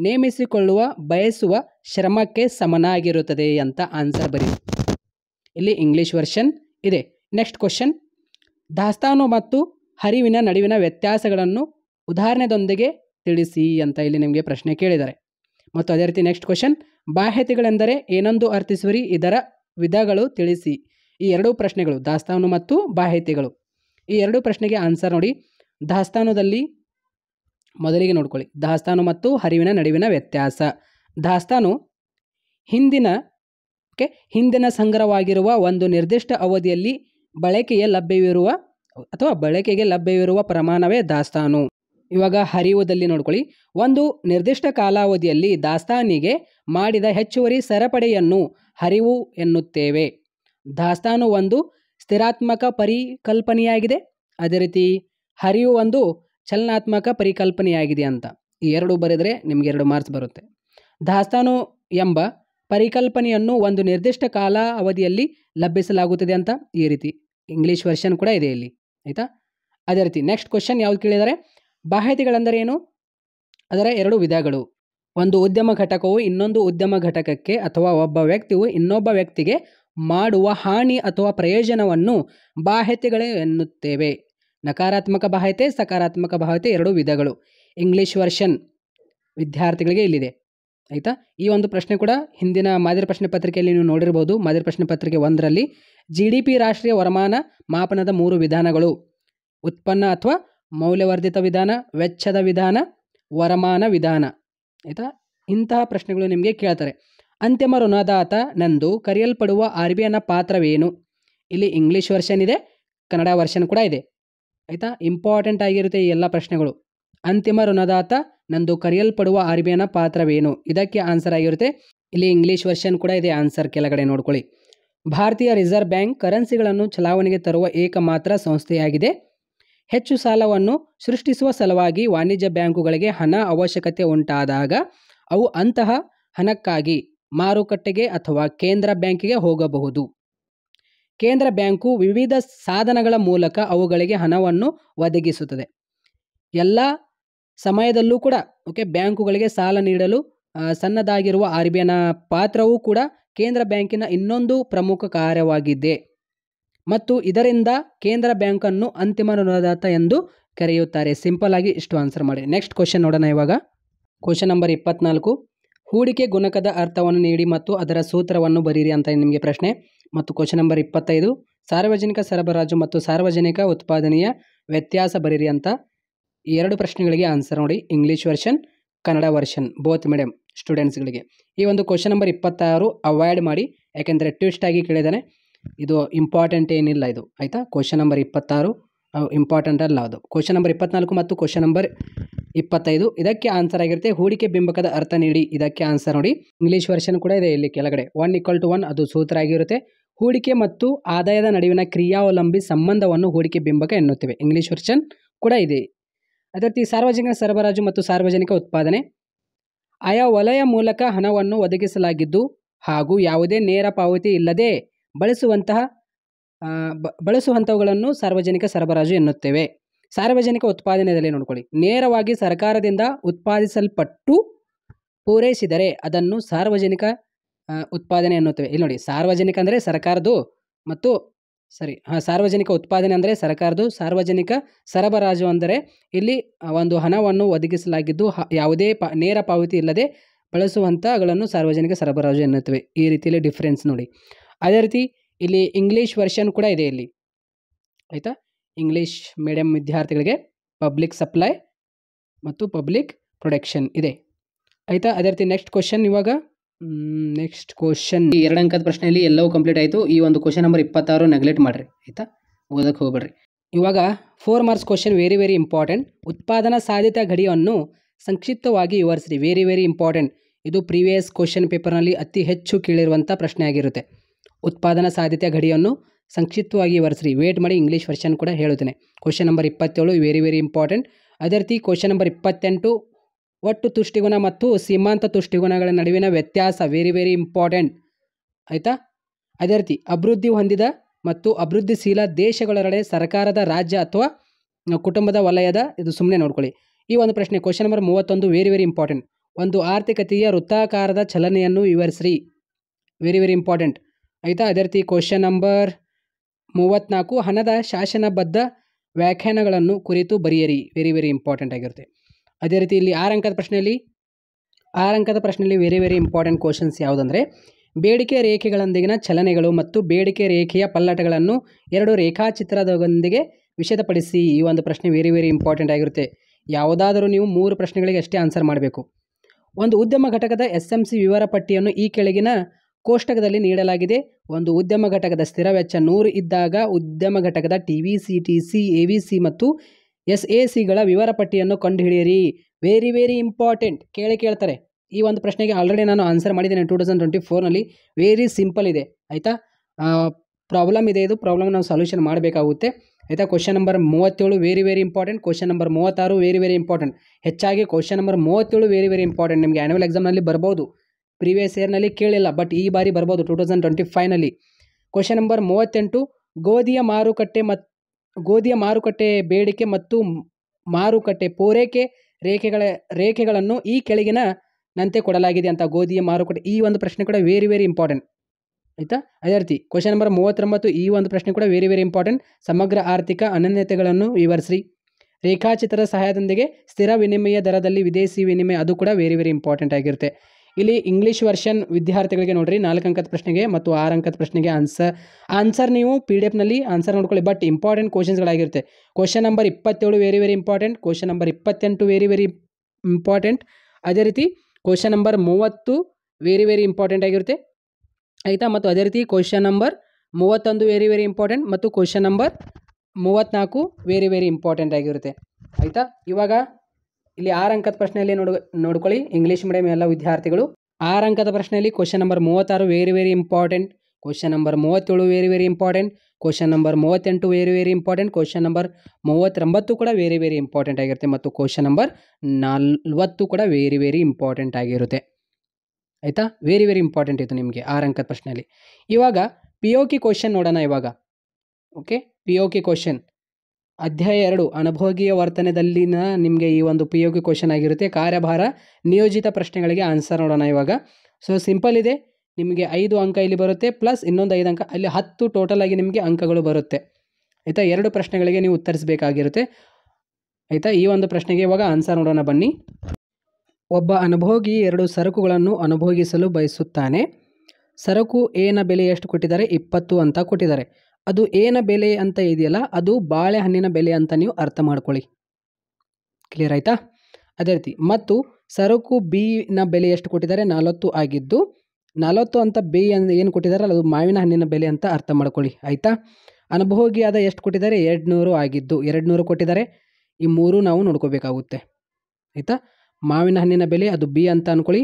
ನೇಮಿಸಿಕೊಳ್ಳುವ ಬಯಸುವ ಶ್ರಮಕ್ಕೆ ಸಮನಾಗಿರುತ್ತದೆ ಅಂತ ಆನ್ಸರ್ ಬರೀ ಇಲ್ಲಿ ಇಂಗ್ಲೀಷ್ ವರ್ಷನ್ ಇದೆ ನೆಕ್ಸ್ಟ್ ಕ್ವಶನ್ ದಾಸ್ತಾನು ಮತ್ತು ಹರಿವಿನ ನಡುವಿನ ವ್ಯತ್ಯಾಸಗಳನ್ನು ಉದಾಹರಣೆದೊಂದಿಗೆ ತಿಳಿಸಿ ಅಂತ ಇಲ್ಲಿ ನಿಮಗೆ ಪ್ರಶ್ನೆ ಕೇಳಿದ್ದಾರೆ ಮತ್ತು ಅದೇ ರೀತಿ ನೆಕ್ಸ್ಟ್ ಕ್ವಶನ್ ಬಾಹ್ಯತೆಗಳೆಂದರೆ ಏನೊಂದು ಅರ್ಥಿಸುವರಿ ಇದರ ವಿಧಗಳು ತಿಳಿಸಿ ಈ ಎರಡೂ ಪ್ರಶ್ನೆಗಳು ದಾಸ್ತಾನು ಮತ್ತು ಬಾಹ್ಯತೆಗಳು ಈ ಎರಡೂ ಪ್ರಶ್ನೆಗೆ ಆನ್ಸರ್ ನೋಡಿ ದಾಸ್ತಾನುದಲ್ಲಿ ಮೊದಲಿಗೆ ನೋಡ್ಕೊಳ್ಳಿ ದಾಸ್ತಾನು ಮತ್ತು ಹರಿವಿನ ನಡುವಿನ ವ್ಯತ್ಯಾಸ ದಾಸ್ತಾನು ಹಿಂದಿನ ಹಿಂದಿನ ಸಂಗ್ರಹವಾಗಿರುವ ಒಂದು ನಿರ್ದಿಷ್ಟ ಅವಧಿಯಲ್ಲಿ ಬಳಕೆಯ ಲಭ್ಯವಿರುವ ಅಥವಾ ಬಳಕೆಗೆ ಲಭ್ಯವಿರುವ ಪ್ರಮಾಣವೇ ದಾಸ್ತಾನು ಇವಾಗ ಹರಿಯುವುದಲ್ಲಿ ನೋಡ್ಕೊಳ್ಳಿ ಒಂದು ನಿರ್ದಿಷ್ಟ ಕಾಲಾವಧಿಯಲ್ಲಿ ದಾಸ್ತಾನಿಗೆ ಮಾಡಿದ ಹೆಚ್ಚುವರಿ ಸರಪಡೆಯನ್ನು ಹರಿವು ಎನ್ನುತ್ತೇವೆ ದಾಸ್ತಾನು ಒಂದು ಸ್ಥಿರಾತ್ಮಕ ಪರಿಕಲ್ಪನೆಯಾಗಿದೆ ಅದೇ ರೀತಿ ಹರಿವು ಒಂದು ಚಲನಾತ್ಮಕ ಪರಿಕಲ್ಪನೆಯಾಗಿದೆ ಅಂತ ಈ ಎರಡು ಬರೆದರೆ ನಿಮಗೆ ಎರಡು ಮಾರ್ಕ್ಸ್ ಬರುತ್ತೆ ದಾಸ್ತಾನು ಎಂಬ ಪರಿಕಲ್ಪನೆಯನ್ನು ಒಂದು ನಿರ್ದಿಷ್ಟ ಕಾಲ ಅವಧಿಯಲ್ಲಿ ಲಭ್ಯಿಸಲಾಗುತ್ತದೆ ಅಂತ ಈ ರೀತಿ ಇಂಗ್ಲೀಷ್ ವರ್ಷನ್ ಕೂಡ ಇದೆ ಇಲ್ಲಿ ಆಯಿತಾ ಅದೇ ರೀತಿ ನೆಕ್ಸ್ಟ್ ಕ್ವಶನ್ ಯಾವ್ದು ಕೇಳಿದರೆ ಬಾಹ್ಯತೆಗಳೆಂದರೆ ಏನು ಅದರ ಎರಡು ವಿಧಗಳು ಒಂದು ಉದ್ಯಮ ಘಟಕವು ಇನ್ನೊಂದು ಉದ್ಯಮ ಘಟಕಕ್ಕೆ ಅಥವಾ ಒಬ್ಬ ವ್ಯಕ್ತಿಯು ಇನ್ನೊಬ್ಬ ವ್ಯಕ್ತಿಗೆ ಮಾಡುವ ಹಾನಿ ಅಥವಾ ಪ್ರಯೋಜನವನ್ನು ಬಾಹ್ಯತೆಗಳೇ ಎನ್ನುತ್ತೇವೆ ನಕಾರಾತ್ಮಕ ಬಾಹ್ಯತೆ ಸಕಾರಾತ್ಮಕ ಬಾಹ್ಯತೆ ಎರಡು ವಿಧಗಳು ಇಂಗ್ಲಿಷ್ ವರ್ಷನ್ ವಿದ್ಯಾರ್ಥಿಗಳಿಗೆ ಇಲ್ಲಿದೆ ಆಯಿತಾ ಈ ಒಂದು ಪ್ರಶ್ನೆ ಕೂಡ ಹಿಂದಿನ ಮಾದರಿ ಪ್ರಶ್ನೆ ಪತ್ರಿಕೆಯಲ್ಲಿ ನೀವು ನೋಡಿರ್ಬೋದು ಮಾದರಿ ಪ್ರಶ್ನೆ ಪತ್ರಿಕೆ ಒಂದರಲ್ಲಿ ಜಿ ಡಿ ಪಿ ರಾಷ್ಟ್ರೀಯ ವರಮಾನ ಮಾಪನದ ಮೂರು ವಿಧಾನಗಳು ಉತ್ಪನ್ನ ಅಥವಾ ಮೌಲ್ಯವರ್ಧಿತ ವಿಧಾನ ವೆಚ್ಚದ ವಿಧಾನ ವರಮಾನ ವಿಧಾನ ಆಯಿತಾ ಇಂತಹ ಪ್ರಶ್ನೆಗಳು ನಿಮಗೆ ಕೇಳ್ತಾರೆ ಅಂತಿಮ ಋಣದಾತ ನಂದು ಕರೆಯಲ್ಪಡುವ ಆರ್ ಬಿ ಐನ ಪಾತ್ರವೇನು ಇಲ್ಲಿ ಇಂಗ್ಲೀಷ್ ವರ್ಷನ್ ಇದೆ ಕನ್ನಡ ವರ್ಷನ್ ಕೂಡ ಇದೆ ಆಯಿತಾ ಇಂಪಾರ್ಟೆಂಟ್ ಆಗಿರುತ್ತೆ ಈ ಎಲ್ಲ ಪ್ರಶ್ನೆಗಳು ಅಂತಿಮ ಋಣದಾತ ನಂದು ಕರೆಯಲ್ಪಡುವ ಐನ ಪಾತ್ರವೇನು ಇದಕ್ಕೆ ಆನ್ಸರ್ ಆಗಿರುತ್ತೆ ಇಲ್ಲಿ ಇಂಗ್ಲೀಷ್ ವರ್ಷನ್ ಕೂಡ ಇದೆ ಆನ್ಸರ್ ಕೆಳಗಡೆ ನೋಡ್ಕೊಳ್ಳಿ ಭಾರತೀಯ ರಿಸರ್ವ್ ಬ್ಯಾಂಕ್ ಕರೆನ್ಸಿಗಳನ್ನು ಚಲಾವಣೆಗೆ ತರುವ ಏಕಮಾತ್ರ ಸಂಸ್ಥೆಯಾಗಿದೆ ಹೆಚ್ಚು ಸಾಲವನ್ನು ಸೃಷ್ಟಿಸುವ ಸಲುವಾಗಿ ವಾಣಿಜ್ಯ ಬ್ಯಾಂಕುಗಳಿಗೆ ಹಣ ಅವಶ್ಯಕತೆ ಉಂಟಾದಾಗ ಅವು ಅಂತಹ ಹಣಕ್ಕಾಗಿ ಮಾರುಕಟ್ಟೆಗೆ ಅಥವಾ ಕೇಂದ್ರ ಬ್ಯಾಂಕಿಗೆ ಹೋಗಬಹುದು ಕೇಂದ್ರ ಬ್ಯಾಂಕು ವಿವಿಧ ಸಾಧನಗಳ ಮೂಲಕ ಅವುಗಳಿಗೆ ಹಣವನ್ನು ಒದಗಿಸುತ್ತದೆ ಎಲ್ಲ ಸಮಯದಲ್ಲೂ ಕೂಡ ಓಕೆ ಬ್ಯಾಂಕುಗಳಿಗೆ ಸಾಲ ನೀಡಲು ಸನ್ನದಾಗಿರುವ ಆರ್ ಬಿ ಐನ ಪಾತ್ರವೂ ಕೂಡ ಕೇಂದ್ರ ಬ್ಯಾಂಕಿನ ಇನ್ನೊಂದು ಪ್ರಮುಖ ಕಾರ್ಯವಾಗಿದೆ ಮತ್ತು ಇದರಿಂದ ಕೇಂದ್ರ ಬ್ಯಾಂಕನ್ನು ಅಂತಿಮ ಋಣದಾತ ಎಂದು ಕರೆಯುತ್ತಾರೆ ಸಿಂಪಲ್ ಆಗಿ ಇಷ್ಟು ಆನ್ಸರ್ ಮಾಡಿ ನೆಕ್ಸ್ಟ್ ಕ್ವಶನ್ ನೋಡೋಣ ಇವಾಗ ಕ್ವಶನ್ ನಂಬರ್ ಇಪ್ಪತ್ನಾಲ್ಕು ಹೂಡಿಕೆ ಗುಣಕದ ಅರ್ಥವನ್ನು ನೀಡಿ ಮತ್ತು ಅದರ ಸೂತ್ರವನ್ನು ಬರೀರಿ ಅಂತ ನಿಮಗೆ ಪ್ರಶ್ನೆ ಮತ್ತು ಕ್ವಶನ್ ನಂಬರ್ ಇಪ್ಪತ್ತೈದು ಸಾರ್ವಜನಿಕ ಸರಬರಾಜು ಮತ್ತು ಸಾರ್ವಜನಿಕ ಉತ್ಪಾದನೆಯ ವ್ಯತ್ಯಾಸ ಬರೀರಿ ಅಂತ ಎರಡು ಪ್ರಶ್ನೆಗಳಿಗೆ ಆನ್ಸರ್ ನೋಡಿ English version Kannada version both medium ಸ್ಟೂಡೆಂಟ್ಸ್ಗಳಿಗೆ ಈ ಒಂದು ಕ್ವಶನ್ ನಂಬರ್ ಇಪ್ಪತ್ತಾರು ಅವಾಯ್ಡ್ ಮಾಡಿ ಯಾಕೆಂದರೆ ಟ್ವಿಸ್ಟ್ ಆಗಿ ಕೇಳಿದಾನೆ ಇದು ಇಂಪಾರ್ಟೆಂಟ್ ಏನಿಲ್ಲ ಇದು ಆಯಿತಾ ಕ್ವಶನ್ ನಂಬರ್ ಇಪ್ಪತ್ತಾರು ಇಂಪಾರ್ಟೆಂಟ್ ಅಲ್ಲ ಅದು ಕ್ವಶನ್ ನಂಬರ್ ಇಪ್ಪತ್ನಾಲ್ಕು ಮತ್ತು ಕ್ವಶನ್ ನಂಬರ್ ಇಪ್ಪತ್ತೈದು ಇದಕ್ಕೆ ಆನ್ಸರ್ ಆಗಿರುತ್ತೆ ಹೂಡಿಕೆ ಬಿಂಬಕದ ಅರ್ಥ ನೀಡಿ ಇದಕ್ಕೆ ಆನ್ಸರ್ ನೋಡಿ ಇಂಗ್ಲೀಷ್ ವರ್ಷನ್ ಕೂಡ ಇದೆ ಇಲ್ಲಿ ಕೆಳಗಡೆ ಒನ್ ಈಕ್ವಲ್ ಟು ಒನ್ ಅದು ಸೂತ್ರ ಆಗಿರುತ್ತೆ ಹೂಡಿಕೆ ಮತ್ತು ಆದಾಯದ ನಡುವಿನ ಕ್ರಿಯಾವಲಂಬಿ ಸಂಬಂಧವನ್ನು ಹೂಡಿಕೆ ಬಿಂಬಕ ಎನ್ನುತ್ತೇವೆ ಇಂಗ್ಲೀಷ್ ವರ್ಷನ್ ಕೂಡ ಇದೆ ಅದರತಿ ಸಾರ್ವಜನಿಕ ಸರಬರಾಜು ಮತ್ತು ಸಾರ್ವಜನಿಕ ಉತ್ಪಾದನೆ ಆಯಾ ವಲಯ ಮೂಲಕ ಹಣವನ್ನು ಒದಗಿಸಲಾಗಿದ್ದು ಹಾಗೂ ಯಾವುದೇ ನೇರ ಪಾವತಿ ಇಲ್ಲದೆ ಬಳಸುವಂತಹ ಬಳಸುವಂಥವುಗಳನ್ನು ಸಾರ್ವಜನಿಕ ಸರಬರಾಜು ಎನ್ನುತ್ತೇವೆ ಸಾರ್ವಜನಿಕ ಉತ್ಪಾದನೆಯಲ್ಲಿ ನೋಡ್ಕೊಳ್ಳಿ ನೇರವಾಗಿ ಸರ್ಕಾರದಿಂದ ಉತ್ಪಾದಿಸಲ್ಪಟ್ಟು ಪೂರೈಸಿದರೆ ಅದನ್ನು ಸಾರ್ವಜನಿಕ ಉತ್ಪಾದನೆ ಎನ್ನುತ್ತೇವೆ ಇಲ್ಲಿ ನೋಡಿ ಸಾರ್ವಜನಿಕ ಅಂದರೆ ಸರ್ಕಾರದ್ದು ಮತ್ತು ಸರಿ ಹಾಂ ಸಾರ್ವಜನಿಕ ಉತ್ಪಾದನೆ ಅಂದರೆ ಸರ್ಕಾರದ್ದು ಸಾರ್ವಜನಿಕ ಸರಬರಾಜು ಅಂದರೆ ಇಲ್ಲಿ ಒಂದು ಹಣವನ್ನು ಒದಗಿಸಲಾಗಿದ್ದು ಯಾವುದೇ ಪ ನೇರ ಪಾವತಿ ಇಲ್ಲದೆ ಬಳಸುವಂಥಗಳನ್ನು ಸಾರ್ವಜನಿಕ ಸರಬರಾಜು ಎನ್ನುತ್ತವೆ ಈ ರೀತಿಯಲ್ಲಿ ಡಿಫ್ರೆನ್ಸ್ ನೋಡಿ ಅದೇ ರೀತಿ ಇಲ್ಲಿ ಇಂಗ್ಲೀಷ್ ವರ್ಷನ್ ಕೂಡ ಇದೆ ಇಲ್ಲಿ ಆಯಿತಾ ಇಂಗ್ಲೀಷ್ ಮೀಡಿಯಂ ವಿದ್ಯಾರ್ಥಿಗಳಿಗೆ ಪಬ್ಲಿಕ್ ಸಪ್ಲೈ ಮತ್ತು ಪಬ್ಲಿಕ್ ಪ್ರೊಡಕ್ಷನ್ ಇದೆ ಆಯಿತಾ ಅದೇ ರೀತಿ ನೆಕ್ಸ್ಟ್ ಕ್ವಶನ್ ಇವಾಗ ನೆಕ್ಸ್ಟ್ ಕ್ವಶನ್ ಈ ಎರಡು ಅಂಕದ ಪ್ರಶ್ನೆಯಲ್ಲಿ ಎಲ್ಲವೂ ಕಂಪ್ಲೀಟ್ ಆಯಿತು ಈ ಒಂದು ಕ್ವಶನ್ ನಂಬರ್ ಇಪ್ಪತ್ತಾರು ನೆಗ್ಲೆಕ್ಟ್ ಮಾಡಿರಿ ಆಯಿತಾ ಓದಕ್ಕೆ ಹೋಗ್ಬೇಡ್ರಿ ಇವಾಗ four marks question very very important ಉತ್ಪಾದನಾ ಸಾಧ್ಯತೆ ಗಡಿಯನ್ನು ಸಂಕ್ಷಿಪ್ತವಾಗಿ ವಿವರಿಸಿರಿ ವೆರಿ ವೆರಿ ಇಂಪಾರ್ಟೆಂಟ್ ಇದು ಪ್ರೀವಿಯಸ್ ಕ್ವಶನ್ ಪೇಪರ್ನಲ್ಲಿ ಅತಿ ಹೆಚ್ಚು ಕೇಳಿರುವಂಥ ಪ್ರಶ್ನೆ ಆಗಿರುತ್ತೆ ಉತ್ಪಾದನಾ ಸಾಧ್ಯತೆ ಗಡಿಯನ್ನು ಸಂಕ್ಷಿಪ್ತವಾಗಿ ವಿವರಿಸಿ ವೇಟ್ ಮಾಡಿ ಇಂಗ್ಲೀಷ್ ವರ್ಷನ್ ಕೂಡ ಹೇಳುತ್ತೇನೆ ಕ್ವಶನ್ ನಂಬರ್ ಇಪ್ಪತ್ತೇಳು ವೆರಿ ವೆರಿ ಇಂಪಾರ್ಟೆಂಟ್ ಅದೇ ರೀತಿ ಕ್ವಶನ್ ನಂಬರ್ ಇಪ್ಪತ್ತೆಂಟು ಒಟ್ಟು ತುಷ್ಟಿಗುಣ ಮತ್ತು ಸೀಮಾಂತ ತುಷ್ಟಿಗುಣಗಳ ನಡುವಿನ ವ್ಯತ್ಯಾಸ ವೆರಿ ವೆರಿ ಇಂಪಾರ್ಟೆಂಟ್ ಆಯಿತಾ ಅದೇ ರೀತಿ ಅಭಿವೃದ್ಧಿ ಹೊಂದಿದ ಮತ್ತು ಅಭಿವೃದ್ಧಿಶೀಲ ದೇಶಗಳೊಳಗಡೆ ಸರ್ಕಾರದ ರಾಜ್ಯ ಅಥವಾ ಕುಟುಂಬದ ವಲಯದ ಇದು ಸುಮ್ಮನೆ ನೋಡ್ಕೊಳ್ಳಿ ಈ ಒಂದು ಪ್ರಶ್ನೆ ಕ್ವಶನ್ ನಂಬರ್ ಮೂವತ್ತೊಂದು ವೆರಿ ವೆರಿ ಇಂಪಾರ್ಟೆಂಟ್ ಒಂದು ಆರ್ಥಿಕತೆಯ ವೃತ್ತಾಕಾರದ ಚಲನೆಯನ್ನು ವಿವರಿಸ್ರಿ ವೆರಿ ವೆರಿ ಇಂಪಾರ್ಟೆಂಟ್ ಆಯಿತಾ ಅದೇ ರೀತಿ ಕ್ವಶನ್ ನಂಬರ್ ಮೂವತ್ತ್ನಾಲ್ಕು ಹಣದ ಶಾಸನಬದ್ಧ ವ್ಯಾಖ್ಯಾನಗಳನ್ನು ಕುರಿತು ಬರೆಯಿರಿ ವೆರಿ ವೆರಿ ಇಂಪಾರ್ಟೆಂಟ್ ಆಗಿರುತ್ತೆ ಅದೇ ರೀತಿ ಇಲ್ಲಿ ಆರಂಕದ ಅಂಕದ ಪ್ರಶ್ನೆಯಲ್ಲಿ ಆರಂಕದ ಅಂಕದ ಪ್ರಶ್ನೆಯಲ್ಲಿ ವೆರಿ ವೆರಿ ಇಂಪಾರ್ಟೆಂಟ್ ಕ್ವಶನ್ಸ್ ಯಾವುದಂದರೆ ಬೇಡಿಕೆ ರೇಖೆಗಳೊಂದಿಗಿನ ಚಲನೆಗಳು ಮತ್ತು ಬೇಡಿಕೆ ರೇಖೆಯ ಪಲ್ಲಟಗಳನ್ನು ಎರಡು ರೇಖಾಚಿತ್ರದೊಂದಿಗೆ ವಿಷದಪಡಿಸಿ ಈ ಒಂದು ಪ್ರಶ್ನೆ ವೆರಿ ವೆರಿ ಇಂಪಾರ್ಟೆಂಟ್ ಆಗಿರುತ್ತೆ ಯಾವುದಾದರೂ ನೀವು ಮೂರು ಪ್ರಶ್ನೆಗಳಿಗೆ ಅಷ್ಟೇ ಆನ್ಸರ್ ಮಾಡಬೇಕು ಒಂದು ಉದ್ಯಮ ಘಟಕದ ಎಸ್ ಎಂ ಸಿ ವಿವರ ಪಟ್ಟಿಯನ್ನು ಈ ಕೆಳಗಿನ ಕೋಷ್ಟಕದಲ್ಲಿ ನೀಡಲಾಗಿದೆ ಒಂದು ಉದ್ಯಮ ಘಟಕದ ಸ್ಥಿರ ವೆಚ್ಚ ನೂರು ಇದ್ದಾಗ ಉದ್ಯಮ ಘಟಕದ T V C T C A V C ಮತ್ತು ಎಸ್ ಎ ಸಿಗಳ ವಿವರ ಪಟ್ಟಿಯನ್ನು ಕಂಡುಹಿಡಿಯಿರಿ ವೆರಿ ವೆರಿ ಇಂಪಾರ್ಟೆಂಟ್ ಕೇಳಿ ಕೇಳ್ತಾರೆ ಈ ಒಂದು ಪ್ರಶ್ನೆಗೆ ಆಲ್ರೆಡಿ ನಾನು ಆನ್ಸರ್ ಮಾಡಿದ್ದೇನೆ ಟೂ ತೌಸಂಡ್ ಟ್ವೆಂಟಿ ಫೋರ್ನಲ್ಲಿ ವೆರಿ ಸಿಂಪಲ್ ಇದೆ ಆಯಿತಾ ಪ್ರಾಬ್ಲಮ್ ಇದೆ ಇದು ಪ್ರಾಬ್ಲಮ್ ನಾವು ಸೊಲ್ಯೂಷನ್ ಮಾಡಬೇಕಾಗುತ್ತೆ ಆಯಿತಾ ಕ್ವಶನ್ ನಂಬರ್ ಮೂವತ್ತೇಳು very very important question number ಮೂವತ್ತಾರು ವೆರಿ ವೆರಿ ಇಂಪಾರ್ಟೆಂಟ್ ಹೆಚ್ಚಾಗಿ ಕ್ವಶನ್ ನಂಬರ್ ಮೂವತ್ತೇಳು ವೆರಿ ವೆರಿ ಇಂಪಾರ್ಟೆಂಟ್ ನಿಮಗೆ ಆ್ಯನ್ಯುವಲ್ ಎಕ್ಸಾಮ್ನಲ್ಲಿ ಬರ್ಬೋದು ಪ್ರೀವಿಯಸ್ ಇಯರ್ನಲ್ಲಿ ಕೇಳಿಲ್ಲ ಬಟ್ ಈ ಬಾರಿ ಬರ್ಬೋದು ಟೂ ತೌಸಂಡ್ ಟ್ವೆಂಟಿ ಫೈವ್ನಲ್ಲಿ ಕ್ವಶನ್ ನಂಬರ್ ಮೂವತ್ತೆಂಟು ಗೋಧಿಯ ಮಾರುಕಟ್ಟೆ ಮತ್ತು ಗೋಧಿಯ ಮಾರುಕಟ್ಟೆ ಬೇಡಿಕೆ ಮತ್ತು ಮಾರುಕಟ್ಟೆ ಪೂರೈಕೆ ರೇಖೆಗಳ ರೇಖೆಗಳನ್ನು ಈ ಕೆಳಗಿನ ನಂತೆ ಕೊಡಲಾಗಿದೆ ಅಂತ ಗೋಧಿಯ ಮಾರುಕಟ್ಟೆ ಈ ಒಂದು ಪ್ರಶ್ನೆ ಕೂಡ ವೆರಿ ವೆರಿ ಇಂಪಾರ್ಟೆಂಟ್ ಆಯಿತಾ ಅದೇ ರೀತಿ ಕ್ವಶನ್ ನಂಬರ್ ಮೂವತ್ತೊಂಬತ್ತು ಈ ಒಂದು ಪ್ರಶ್ನೆ ಕೂಡ ವೆರಿ ವೆರಿ ಇಂಪಾರ್ಟೆಂಟ್ ಸಮಗ್ರ ಆರ್ಥಿಕ ಅನನ್ಯತೆಗಳನ್ನು ವಿವರಿಸಿ ರೇಖಾಚಿತ್ರದ ಸಹಾಯದೊಂದಿಗೆ ಸ್ಥಿರ ವಿನಿಮಯ ದರದಲ್ಲಿ ವಿದೇಶಿ ವಿನಿಮಯ ಅದು ಕೂಡ ವೆರಿ ವೆರಿ ಇಂಪಾರ್ಟೆಂಟ್ ಆಗಿರುತ್ತೆ ಇಲ್ಲಿ ಇಂಗ್ಲೀಷ್ ವರ್ಷನ್ ವಿದ್ಯಾರ್ಥಿಗಳಿಗೆ ನೋಡಿರಿ ನಾಲ್ಕು ಅಂಕದ ಪ್ರಶ್ನೆಗೆ ಮತ್ತು ಆರು ಅಂಕದ ಪ್ರಶ್ನೆಗೆ ಆನ್ಸರ್ ಆನ್ಸರ್ ನೀವು ಪಿ ಡಿ ಎಫ್ನಲ್ಲಿ ಆನ್ಸರ್ ನೋಡ್ಕೊಳ್ಳಿ ಬಟ್ ಇಂಪಾರ್ಟೆಂಟ್ ಕ್ವಶನ್ಸ್ಗಳಾಗಿರುತ್ತೆ ಕ್ವಶನ್ ನಂಬರ್ ಇಪ್ಪತ್ತೇಳು very very important question number ಇಪ್ಪತ್ತೆಂಟು ವೆರಿ ವೆರಿ ಇಂಪಾರ್ಟೆಂಟ್ ಅದೇ ರೀತಿ ಕ್ವಶನ್ ನಂಬರ್ ಮೂವತ್ತು ವೆರಿ ವೆರಿ ಇಂಪಾರ್ಟೆಂಟ್ ಆಗಿರುತ್ತೆ ಆಯಿತಾ ಮತ್ತು ಅದೇ ರೀತಿ ಕ್ವಶನ್ ನಂಬರ್ ಮೂವತ್ತೊಂದು ವೆರಿ ವೆರಿ ಇಂಪಾರ್ಟೆಂಟ್ ಮತ್ತು ಕ್ವಶನ್ ನಂಬರ್ ಮೂವತ್ತ್ನಾಲ್ಕು ವೆರಿ ವೆರಿ ಇಂಪಾರ್ಟೆಂಟ್ ಆಗಿರುತ್ತೆ ಆಯಿತಾ ಇವಾಗ ಇಲ್ಲಿ ಆರು ಅಂಕದ ಪ್ರಶ್ನೆಯಲ್ಲಿ ನೋಡ್ ನೋಡ್ಕೊಳ್ಳಿ ಇಂಗ್ಲೀಷ್ ಮೀಡಿಯಂ ಎಲ್ಲ ವಿದ್ಯಾರ್ಥಿಗಳು ಆರು ಅಂಕದ ಪ್ರಶ್ನೆಯಲ್ಲಿ ಕ್ವಶನ್ ನಂಬರ್ ಮೂವತ್ತಾರು very very important question number ಮೂವತ್ತೇಳು very very important question number ಮೂವತ್ತೆಂಟು very very important question number ಮೂವತ್ತೊಂಬತ್ತು ಕೂಡ ವೆರಿ ವೆರಿ ಇಂಪಾರ್ಟೆಂಟ್ ಆಗಿರುತ್ತೆ ಮತ್ತು ಕ್ವಶನ್ ನಂಬರ್ ನಲ್ವತ್ತು ಕೂಡ ವೆರಿ ವೆರಿ ಇಂಪಾರ್ಟೆಂಟ್ ಆಗಿರುತ್ತೆ ಆಯಿತಾ ವೆರಿ ವೆರಿ ಇಂಪಾರ್ಟೆಂಟ್ ಇತ್ತು ನಿಮಗೆ ಆರು ಅಂಕದ ಪ್ರಶ್ನೆಯಲ್ಲಿ ಇವಾಗ ಪಿ ಓ ಕಿ ಕ್ವಶನ್ ನೋಡೋಣ ಇವಾಗ okay P O key question ಅಧ್ಯಾಯ ಎರಡು ಅನುಭೋಗಿಯ ವರ್ತನೆದಲ್ಲಿನ ನಿಮಗೆ ಈ ಒಂದು ಪಿ ಯು ಕ್ವಶನ್ ಆಗಿರುತ್ತೆ ಕಾರ್ಯಭಾರ ನಿಯೋಜಿತ ಪ್ರಶ್ನೆಗಳಿಗೆ ಆನ್ಸರ್ ನೋಡೋಣ ಇವಾಗ ಸೊ ಸಿಂಪಲ್ ಇದೆ ನಿಮಗೆ ಐದು ಅಂಕ ಇಲ್ಲಿ ಬರುತ್ತೆ ಪ್ಲಸ್ ಇನ್ನೊಂದು ಐದು ಅಂಕ ಅಲ್ಲಿ ಹತ್ತು ಟೋಟಲ್ ಆಗಿ ನಿಮಗೆ ಅಂಕಗಳು ಬರುತ್ತೆ ಆಯಿತಾ ಎರಡು ಪ್ರಶ್ನೆಗಳಿಗೆ ನೀವು ಉತ್ತರಿಸಬೇಕಾಗಿರುತ್ತೆ ಆಯಿತಾ ಈ ಒಂದು ಪ್ರಶ್ನೆಗೆ ಇವಾಗ ಆನ್ಸರ್ ನೋಡೋಣ ಬನ್ನಿ ಒಬ್ಬ ಅನುಭೋಗಿ ಎರಡು ಸರಕುಗಳನ್ನು ಅನುಭೋಗಿಸಲು ಬಯಸುತ್ತಾನೆ ಸರಕು ಏನ ಬೆಲೆ ಎಷ್ಟು ಕೊಟ್ಟಿದ್ದಾರೆ ಇಪ್ಪತ್ತು ಅಂತ ಕೊಟ್ಟಿದ್ದಾರೆ ಅದು ಏನ ಬೆಲೆ ಅಂತ ಇದೆಯಲ್ಲ ಅದು ಬಾಳೆಹಣ್ಣಿನ ಬೆಲೆ ಅಂತ ನೀವು ಅರ್ಥ ಮಾಡ್ಕೊಳ್ಳಿ ಕ್ಲಿಯರ್ ಆಯಿತಾ ಅದೇ ರೀತಿ ಮತ್ತು ಸರಕು ಬಿ ನ ಬೆಲೆ ಎಷ್ಟು ಕೊಟ್ಟಿದ್ದಾರೆ ನಲವತ್ತು ಆಗಿದ್ದು ನಲವತ್ತು ಅಂತ ಬಿ ಏನು ಕೊಟ್ಟಿದ್ದಾರೆ ಅದು ಮಾವಿನ ಹಣ್ಣಿನ ಬೆಲೆ ಅಂತ ಅರ್ಥ ಮಾಡ್ಕೊಳ್ಳಿ ಆಯಿತಾ ಅನುಭೋಗಿಯಾದ ಎಷ್ಟು ಕೊಟ್ಟಿದ್ದಾರೆ ಎರಡು ಆಗಿದ್ದು ಎರಡು ನೂರು ಕೊಟ್ಟಿದ್ದಾರೆ ಈ ಮೂರು ನಾವು ನೋಡ್ಕೋಬೇಕಾಗುತ್ತೆ ಆಯಿತಾ ಮಾವಿನ ಹಣ್ಣಿನ ಬೆಲೆ ಅದು ಬಿ ಅಂತ ಅನ್ಕೊಳ್ಳಿ